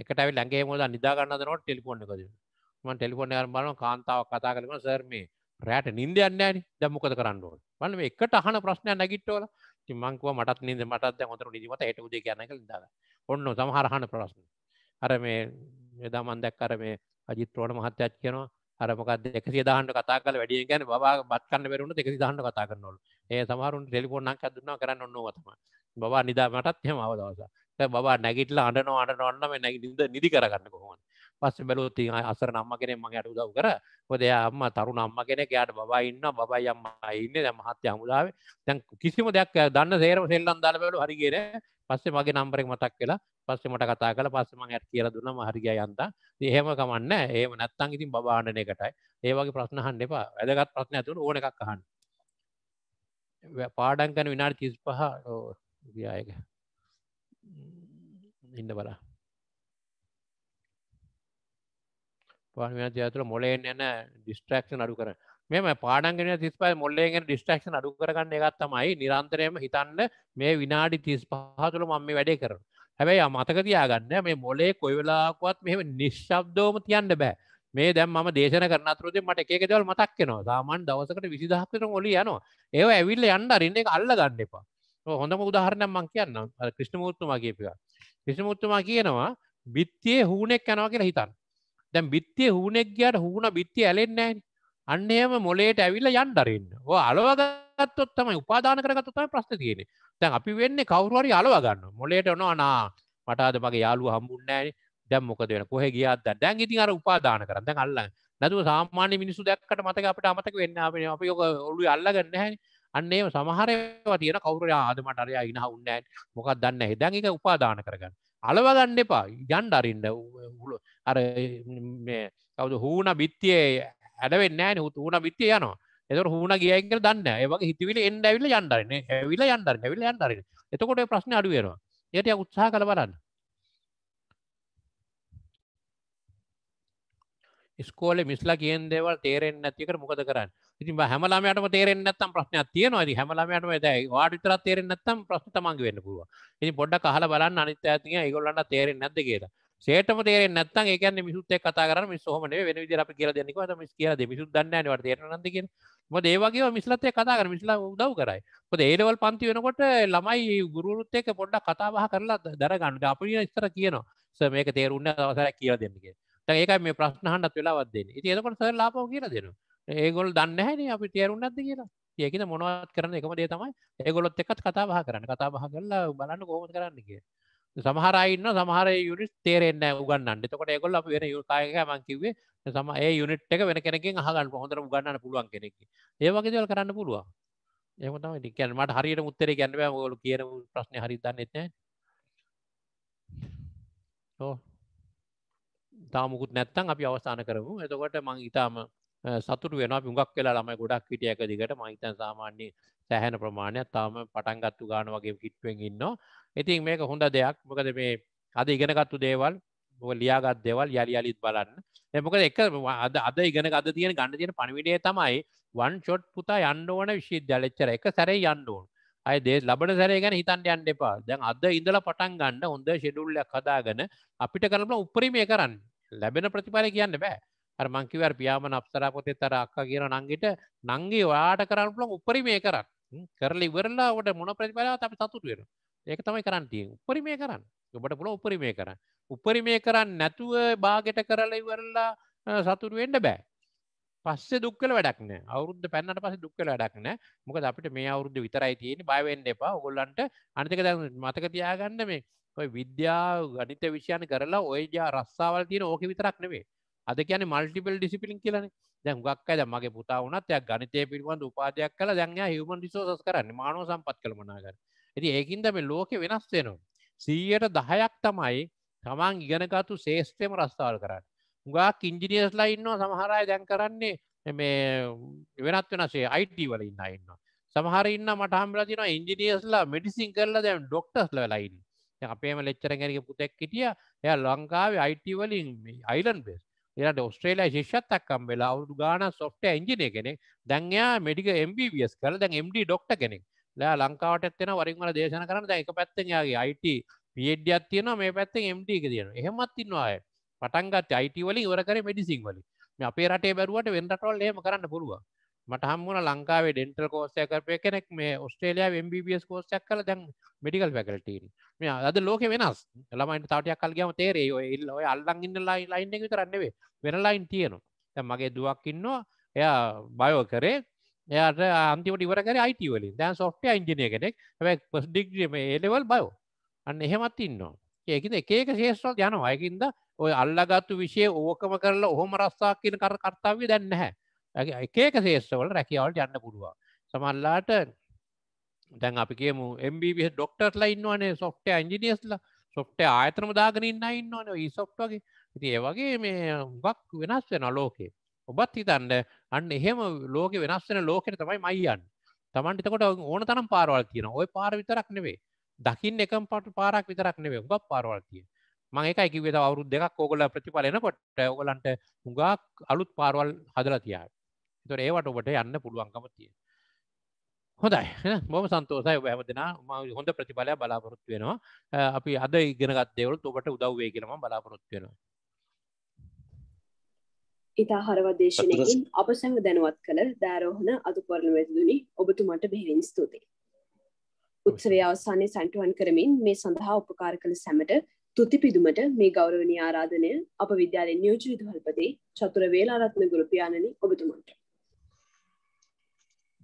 එකට ඇවි ලැගේ මොද නිදාගන්නදනොට ටෙලිපොන්න එකද මන් ටෙලිපොන්න අරම්බලන කාන්තාවක් කතා කරන සර්මේ රෑට නින්දයන්නෑන දැමොකද කරන්න ඕන වන්න එකට අහන ප්‍රශ්නය නැගිට්ටෝල තිමංකුව මටත් නිද මටත් හොතර නිදිමත එට උද ගැනක දල ඔන්න සමහරහන ප්‍රශ්න අර මේ එදාමන්දැක් කර මේ අජිත්‍රෝට මහත්තයක් කියනවා අරමකක් දෙකසි දාහන්න කතා කල වැඩිය ගැන බා බත්කන්න වරුණු දෙකසි දාහන්න කතා කරනොලු ඒ සමහරුන් ටෙලිපොන්නක් දුන්නා කරන්න ඔන්න වතම බවා නිදා මටත් හෙම අවදවස බා නැගිටල අඩන අඩන ඔන්නම නැගි නිද නිදි කරගන්න කොහොමන් පස්ස බැලුවොත් ඉතින් අසරණ අම්මා කෙනෙක් මගේ යට උදව් කරා. මොකද එයා අම්මා තරුණ අම්මා කෙනෙක්. එයාට බබා ඉන්නවා. බබායි අම්මා ඉන්නේ. දැන් මහත්තයා හමුදාවේ. දැන් කිසිම දෙයක් දන්න සේරම සෙල්ලම් දාලා බැලුවා හරි ගියේ නෑ. පස්සේ මගේ නම්බර එක මතක් වෙලා පස්සේ මට කතා කරලා පස්සේ මම එයාට කියලා දුන්නා මම හරි ගියා යන්තම්. ඉතින් එහෙම කමක් නෑ. එහෙම නැත්තම් ඉතින් බබා ආණ්ඩන එකටයි. ඒ වගේ ප්‍රශ්න අහන්න එපා. වැදගත් ප්‍රශ්න ඇතුළු ඕන එකක් අහන්න. පාඩම් කරන විනාඩි 35 ගියා එක. ඉන්න බලන්න. පාමිනතියතුර මොලයෙන් එන ඩිස්ට්‍රක්ෂන් අඩු කර මෙම පාඩන්ගෙන තිස්පයි මොල්ලයෙන් ඩිස්ටක්ෂන් අඩු කරගන්න එකත් තමයි නිරන්තරයම හිතන්න මේ විනාඩි තිස් පහතුළ මම වැඩේ කරන හැබැයි අමතක තියාගන්න මේ මොලේ කොයි වෙලාකුවත් මෙම නිශ්ශබ්දෝම තියන්න බෑ මේ දැම් ම දේශන කරනතුරේ මට එකක දවල් මතක්කෙනවා දාමන් දවසකට විසිදහක්කට මොලි යනවා ඒව ඇවිල්ල යන්න රින්නෙ අල්ලගන්න එපා හොඳම උදාහරණම් මං කියන්න ක්‍රිෂ්ණමුත්තුමා කියපික ක්‍රිෂ්ණමුත්තුමා කියනවා බිත්තියේ හූනෙක් යනවා කියලා හිතන්න දැම් බිත්තිය හුණෙක් ගයාට හුණ බිත්ති ඇලෙන්නෑ අන්න එම මොලේට ඇවිල්ල යන්ඩරන්න අලවගත්තොත් තමයි උපාදාන කරගත්තතම ප්‍රශ්න තියෙන තැන් අපි වෙන්න කවරුවරි අලවගන්න මොලේට නො අනා මටාද මගේ යාලු හම්බුන්නෑ දැම් මොකද වෙන කොහ ගියත් දැන් ඉතින් අර උපාදාන කරන්න දැන් අල්ලන්න නැතුව සාමාන්‍ය මිනිසු දැක්කට මතක අපට අමතක වෙන්න අප අපි යොක ඔලු අල්ලගන්න හැ අන්නේ සමහරව තියෙන කවුර ආදමටරයා ඉනහ උන්නෑ මොකක් දන්න හෙදැන් එක උපාදාන කරගන්න අලවගන්න එපා යන්ඩ අරින්ඩ අර කවද හූන බිත්තියේ හැඩවෙන්න ෑන හුතු වුණ බිත්තිය යනවා එතර හුණ ගියක දන්න ඒවගේ හිතවිල එන්න ඇවිල යන්ඩරන ඇවිල යන්ඩර ඇවිල යන්ඩරන එතකොට ප්‍රශ්න අඩුවේවා යට උත්සාහ කළ බලන්න ස්කෝල මිස්ලා කියෙන් දේවල් තේරෙන් නැතිකට මොකද කරන්න ඉතින් හැම ළමයාටම තේරෙන්නේ නැත්නම් ප්‍රශ්නයක් තියෙනවා. ඉතින් හැම ළමයාටම දැන් ඔයාට විතරක් තේරෙන්නේ නැත්නම් ප්‍රශ්න තමන්ගේ වෙන්න පුළුවන්. ඉතින් පොඩ්ඩක් අහලා බලන්න අනිත් අයත්ගෙන් ඒගොල්ලන්ට තේරෙන්නේ නැද්ද කියලා. සේටම තේරෙන්නේ නැත්නම් ඒ කියන්නේ මිනිසුත් එක්ක කතා කරන මිනිස්සු ඔහම නෙවෙයි වෙන විදිහට අපි කියලා දෙන්නේ කොහොමද මිනිස් කියලා දෙ මිනිසුත් දන්නේ නැහැ නේ වට තේරෙන්නේ නැන්ද කියලා. මොකද ඒ වගේම මිනිස්ලත් එක්ක කතා කරන මිනිස්ලා උදව් කරයි. මොකද ඒ ලෙවල් පන්ති වෙනකොට ළමයි ගුරුවරුත් එක්ක පොඩ්ඩක් කතා බහ කරලා දරගන්න. අපි ඉස්සර කියනවා සර් මේක තේරුන්නේ නැහැ දවසක් කියලා දෙන්න කියලා. දැන් ඒකයි මේ ප්‍රශ්න අහන්නත් වෙලාවක් දෙන්නේ. ඉතින් එතකොට සර් ලාපව කියලා දෙනවා. ඒගොල් දන්න හැන අපි තේරුන්නත්ද කියලා ඒකන මොනවත් කරන එකම දේ තමයි ඒගොලොත් එකත් කතා බහ කරන්න කතා බහ කරලා බලන්න කෝම කරන්න කිය සමහරයින්න සමහර යුනිස් තේරෙන්න උගන්නන්න තකොට ඒගොල් අප වෙන යුකායක මංකිවේ සම ඒ යුනිට් එක වෙන කෙනකින් හගන්න පොහොඳර ගන්න පුළුවන් කෙනෙකි ඒවගේ දවල් කරන්න පුළුවන් එමතම ටිකැන්මට හරියට මුත්තර ගැන්නව ගොලු කියන ප්‍රශ්න හරිතන්න එත්න තාමුකුත් නැත්තන් අපි අවස්ථාන කරමු එතකොට මං ඉතාම සතුරු වෙන පුගක් වෙලා ළමයි ගොඩක් හිටිය එක දිගට මහිතන් සාමාන්‍යෙන් සෑහැන ප්‍රමාණයක් තාම පටන්ගත්තු ගාන වගේ කිට්ුවෙන් ඉන්න ඉතින් මේක හොඳ දෙයක් මොකද මේ අද ඉගෙනගත්තු දේවල් ලියාගත් දෙවල් යළි අලිත් බලන්න එමකද එක අද අද ඉගෙන ගද තියෙන ගන්න තියෙන පණවිඩේ තමයි වන් ෂොට් පුතා යන්න ඕන විශ්විද්‍යාලච්චර එක සැරේ යන්න ඕන අය දේ ලබන සැරේ ගැන හිතන්ට යන්න එපා දැන් අද ඉඳලා පටන් ගන්න හොඳ ෂෙඩුල්ලයක් හදාගෙන අපිට කරලා උපරිමය කරන්න ලැබෙන ප්‍රතිඵල කියන්න බෑ අර මංකිවර් පියාම නප්සරා පොතෙත් අර අක්ක කියන නංගිට නංගේ ඔයාට කරන්න පුළන් උපරි මේ කරන්න කරලි ඉවරලා ඔට මොන ප්‍රතිඵලාව අපි සතුටු වෙන ඒක තමයි කරන්ටිය උපරි මේ කරන්න ඔබට පුළ උපරි මේ කරන්න උපරි මේ කරන්න නැතුව බාගෙට කරලා ඉවරලා සතුටු වෙන්න බෑ පස්සේ දුක්කල වැඩක් නෑ අවුරුද්ද පැන්නට පස්සේ දුක්කල වැඩක් නෑ මොකද අපිට මේ අවුරුද්ද විතරයි තියෙන්නේ බය වෙන්න එපා ඔයගොල්ලන්ට අනිතික දැන් මතක තියාගන්න මේ ඔය විද්‍යාව ගණිත විෂයන් කරලා ඔය ජා රස්සාවල් තියෙන ඕක විතරක් නෙවෙයි අද කියන මල්ටිපල් ඩිසිපිලින් කියලන දැන් ගක් අද මගේ පුතා වනත් යක් ගනිතය පිළිබඳ උපාදයක් කළ දැන්යා හවමන් රිසෝසස් කරන්න මානව සම්පත් කළමනාකර ඇති ඒකින්ද මේ ලෝක වෙනස් වෙනවා සීයට දහයක් තමයි තමන් ඉගෙනකතු ශේෂත්‍රයම රස්ථාවල් කරන්න හුඟා ඉංජිනියස්ලා ඉන්නවා සමහරය දැන් කරන්නේ මේ වෙනත් වෙනසේ අයිට වල ඉන්න ඉන්න සමහර ඉන්න මටහම්ල තින ඉංජිනියස්ලා මෙඩිසින් කරලා දැම් ඩොක්ටස්ල වෙලයින්න අපේම ලෙච්චර ගැනක පුතැක් හිටිය එය ලංකාවේ අයිටවලින් අයිලන් බෙස් එයාට ඔස්ට්‍රේලයා ශිෂ්‍යත්තක්කම් වෙලා අවුදු ගාන සොෆ්ට එන්ජිනය කෙනෙක් දැන්යා මඩික MBBS කල දැන් MD ඩොක්ට කෙනෙක් ලෑ ලංකාවටත්වෙන වරින්වල දේශන කරන දැ එක පැත්තයාගේ අයිට පියඩ්ඩියත් තියෙන මේ පැත්තෙන් MD එක තියෙන එහෙමත් ඉන්නවාය පටන්ගත් අයිට වලින් ඉවර කර මෙඩිසින් වලින් අපේ රටේ බැරුවට වෙන්ටටොල් ඒම කරන්න පුළුවන් මට හම්මුණ ලංකාවේ ඩෙන්ටල් කෝස්සය කරපය කෙනෙක් මේ ඔස්ට්‍රේලයා MBBS කෝස්සයක් කල දැන් මෙඩිකල් පැකලටීන් මේ අද ලෝක වෙනස් ළමයින්ට තවටයක් කල්ගම තේරේ ඔය ඉල් ඔය අල්ලන් ඉන්න ලයි ලයින් එක විතරන්නවේ වෙන ලයින් තියෙනවා මගේ දුවක් ඉන්නවා එයා බයෝ කරේ එයාට අන්තිමට ඉවර කර අයිටවලින් දැන් සොට්ට ඉංජනය කෙනෙක් හැක් පස් ඩික්ම ඒලෙවල් බයෝ අන්න එහෙමත් ඉන්නවා ඒකද එකක ශේෂ්‍රල් යන අයකින්ද ඔය අල්ලගත්තු විශය ඕකම කරලා ඔහොම රස්සාක් කියන කර කර්තාව දැන්න හැ එකක ශේෂවල රැකියාවල් යන්න පුළුවන් සමල්ලාට දැන් අපි කියමු MBBS ඩොක්ටර්ලා ඉන්නවනේ සොෆ්ටය ඉන්ජිනියස්ලා සොෆ්ට ආයතනම දාගෙන ඉන්න ඉන්නවන සොප් වගේ ඉති ඒ වගේ මේ ගක් වෙනස් වෙන ලෝකේ ඔබත් හිතන්න අන්න එහෙම ලෝක වෙනස් වෙන ලෝකෙට තමයි මයියන් තමන්ටිතකොට ඕන තරම් පාරවල් තියෙන ඔය පාර විතරක් නෙවේ දකිින් එකම් පට පාරක් විතරක් නෙවේ උගක් පාරවල් තිය මං එක එකකිවෙත අවුරුද් දෙකක් ඕගොල ප්‍රතිඵලනකොට ඔගලන්ට හුඟක් අලුත් පාරවල් හදලා තියාට තොර ඒවට ඔබට යන්න පුළුවන්කම තිය හොඳයි බොම සන්තෝසයි ඔබ හැම දෙනා හොඳ ප්‍රතිඵලයක් බලාපොරොත්තු වෙනවා අපි අද ඉගෙනගත් දේවලුත් ඔබට උදව්වේ කියලම බලාපොරොත්තු වෙනවා
ඉතා හරවදේශනකින් අප සැඟ දැනුවත් කළ දෑරෝහණ අතුපරණ වැදදුනි ඔබතුමට බෙහිවින් ස්තුති. උත්සවේ අවසානය සැන්ටුවන් කරමින් මේ සඳහා උපකාර කළ සැමට තුතිපිදුමට මේ ගෞරවනි ආරාධනය අප විද්‍යාලෙන් නියෝජ විදුහල්පති චතුර වේලාරත්න ගුරුපියාණනි ඔබතුමන්ට.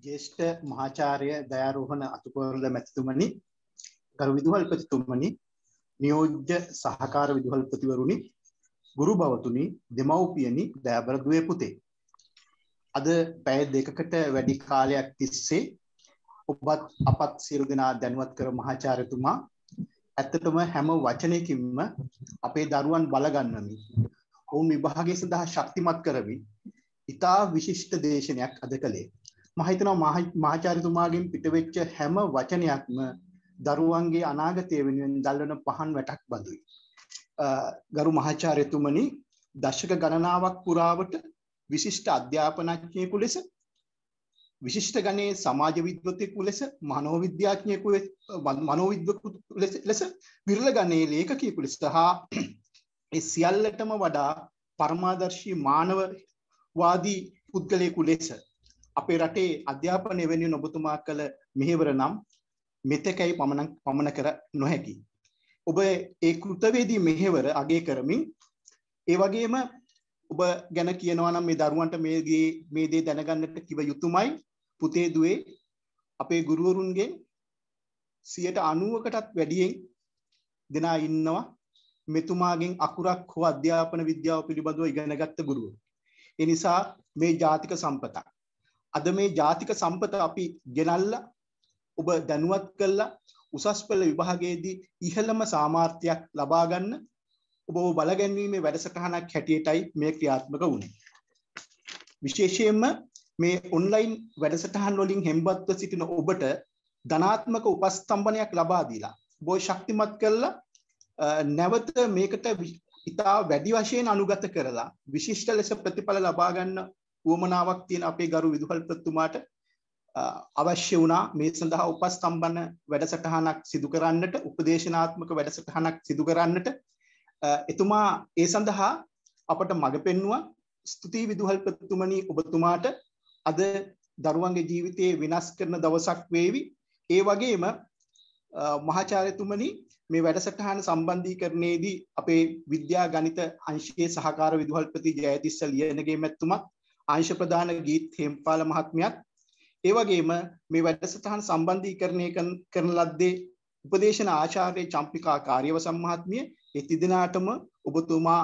ජේෂ්ඨ මහාචාර්ය දයාරෝහණ අතුකෝරල මැතිතුමනි ගරු විදුහල්පතිතුමනි නියෝජ්‍ය සහකාර විදුහල්පතිවරුනි ගුරු භවතුනි දෙමව්පියනි දයාබර දුවේ පුතේ අද පැය දෙකකට වැඩි කාලයක් තිස්සේ ඔබත් අපත් සියලු දෙනා දැනුවත් කර මහාචාර්යතුමා ඇත්තටම හැම වචනයකින්ම අපේ දරුවන් බලගන්නමි ඔවුන් විභාගය සඳහා ශක්තිමත් කරමින් ඉතා විශිෂ්ට දේශනයක් අද කළේ මහිතනවා මාචාරිතුමාගෙන් පිටවෙච්ච හැම වචනයක්ම දරුවන්ගේ අනාගතය වෙනුවෙන් දල්වන පහන් වැටක් බඳුයි. ගරු මහාචාර්යතුමනි දශක ගණනාවක් පුරාවට විශිෂ්ට අධ්‍යාපනඥයෙකු ලෙස විශිෂ්ට ගණයේ සමාජ විද්වතයෙකු ලෙස මනෝවිද්‍යාඥයෙකු මනෝවිද්වකු ලෙස විරල ගණයේ ලේඛකයෙකු ලෙස හා ඒ සියල්ලටම වඩා පරමාදර්ශී මානවවාදී පුද්ගලයෙකු ලෙස අපේ රටේ අධ්‍යාපනය වෙනි නොබතුමා කළ මෙහිවර නම් මෙතකැයි පමණ පමණ කර නොහැකි. ඔබ ඒ කෘතවේදී මෙහෙවර අගේ කරමින් ඒ වගේම ඔබ ගැන කියනවා නම් මේ දරුවන්ට මේගේ මේ දේ දැනගන්නට කිව යුතුමයි පුතේ දුවේ අපේ ගුරුවරුන්ගේ සියට අනුවකටත් වැඩියෙන් දෙනා ඉන්නවා මෙතුමාගෙන් අකුරක් හෝ අධ්‍යාපන විද්‍යාව පිළිබඳව ඉගෙනගත්ත ගුරුවරු. එනිසා මේ ජාතික සම්පතක් අද මේ ජාතික සම්පත අපි ගෙනල්ලා ඔබ දැනුවත් කළා උසස් පෙළ විභාගයේදී ඉහළම සාමාර්ථයක් ලබා ගන්න ඔබ බලගැන්වීමේ වැඩසටහනක් හැටියටයි මේ ක්‍රියාත්මක වුණේ. විශේෂයෙන්ම මේ ඔන්ලයින් වැඩසටහන් වලින් හෙම්බත්ව සිටින ඔබට ධනාත්මක උපස්තම්භනයක් ලබා දීලා බෝ ශක්තිමත් කළා නැවත මේකට ඉතා වැඩි වශයෙන් අනුගත කරලා විශිෂ්ට ලෙස ප්‍රතිඵල ලබා ගන්න වුවමනාවක් තියෙන අපේ ගරු විදුහල්පතිතුමාට අවශ්‍ය වුණා මේ සඳහා උපස්තම්බන වැඩසටහනක් සිදු කරන්නට උපදේශනාත්මක වැඩසටහනක් සිදු කරන්නට එතුමා ඒ සඳහා අපට මඟ පෙන්නවා ස්තුතියි විදුහල්පතිතුමනි ඔබතුමාට අද දරුවන්ගේ ජීවිතයේ වෙනස් කරන දවසක් වේවි. ඒ වගේම මහාචාර්යතුමනි මේ වැඩසටහන සම්බන්ධීකරණයේදී අපේ විද්‍යා ගණිත අංශයේ සහකාර විදුහල්පති ජයතිස්ස ලියනගේ මැතිතුමත් අංශ ප්‍රධාන ගීත් හේම්පාල මහත්මියත් ඒ වගේම මේ වැඩසටහන සම්බන්ධීකරණය කරන ලද්දේ උපදේශන ආචාර්ය චම්පිකා කාර්යවසම් මහත්මිය ඒ තිදෙනාටම ඔබතුමා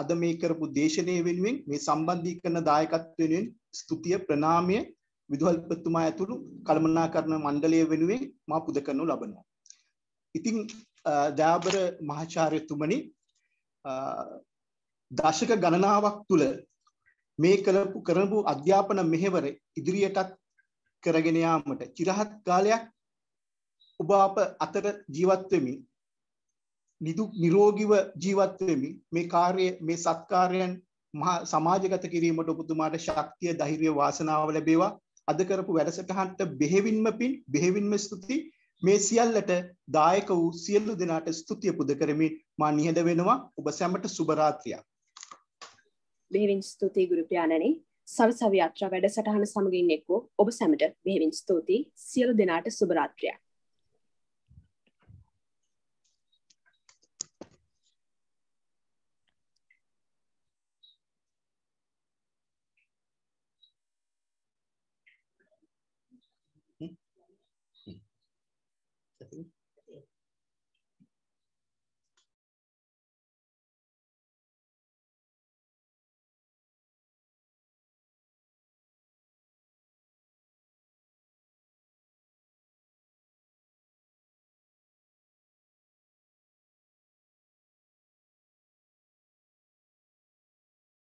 අද මේ කරපු දේශනය වෙනුවෙන් මේ සම්බන්ධීකරණ දායකත්ව වෙනුවෙන් ස්තුතිය ප්‍රණාමය විදුහල්පතිතුමා ඇතුළු කළමනාකරණ මණ්ඩලය වෙනුවෙන් මා පුද කරනු ලබනවා. ඉතින් දයාබර මහාචාර්යතුමනි දශක ගණනාවක් තුළ මේ කළපු කරපු අධ්‍යාපන මෙහෙවර ඉදිරියටත් කරගෙන යාමට চিරහත් කාලයක් ඔබ අප අතර ජීවත් වෙමින් නිදුක් නිරෝගීව ජීවත් වෙමින් මේ කාර්ය මේ සත්කාරයන් මහා සමාජගත කිරීමට ඔබතුමාට ශක්තිය ධෛර්ය වාසනාව ලැබේවා අද කරපු වැඩසටහනට බෙහෙවින්ම පින් බෙහෙවින්ම ස්තුති මේ සියල්ලට දායක වූ සියලු දෙනාට ස්තුතිය පුද කරමින් මා නිහඬ වෙනවා ඔබ සැමට සුබ රාත්‍රියක්
බෙහෙවින් ස්තුතියි ගුරුප්‍රයාණනි සරසවි යාත්‍රා වැඩසටහන සමගින් එක්ව ඔබ සැමට බෙහෙවින් ස්තුතියි සියලු දෙනාට සුබ රාත්‍රියක්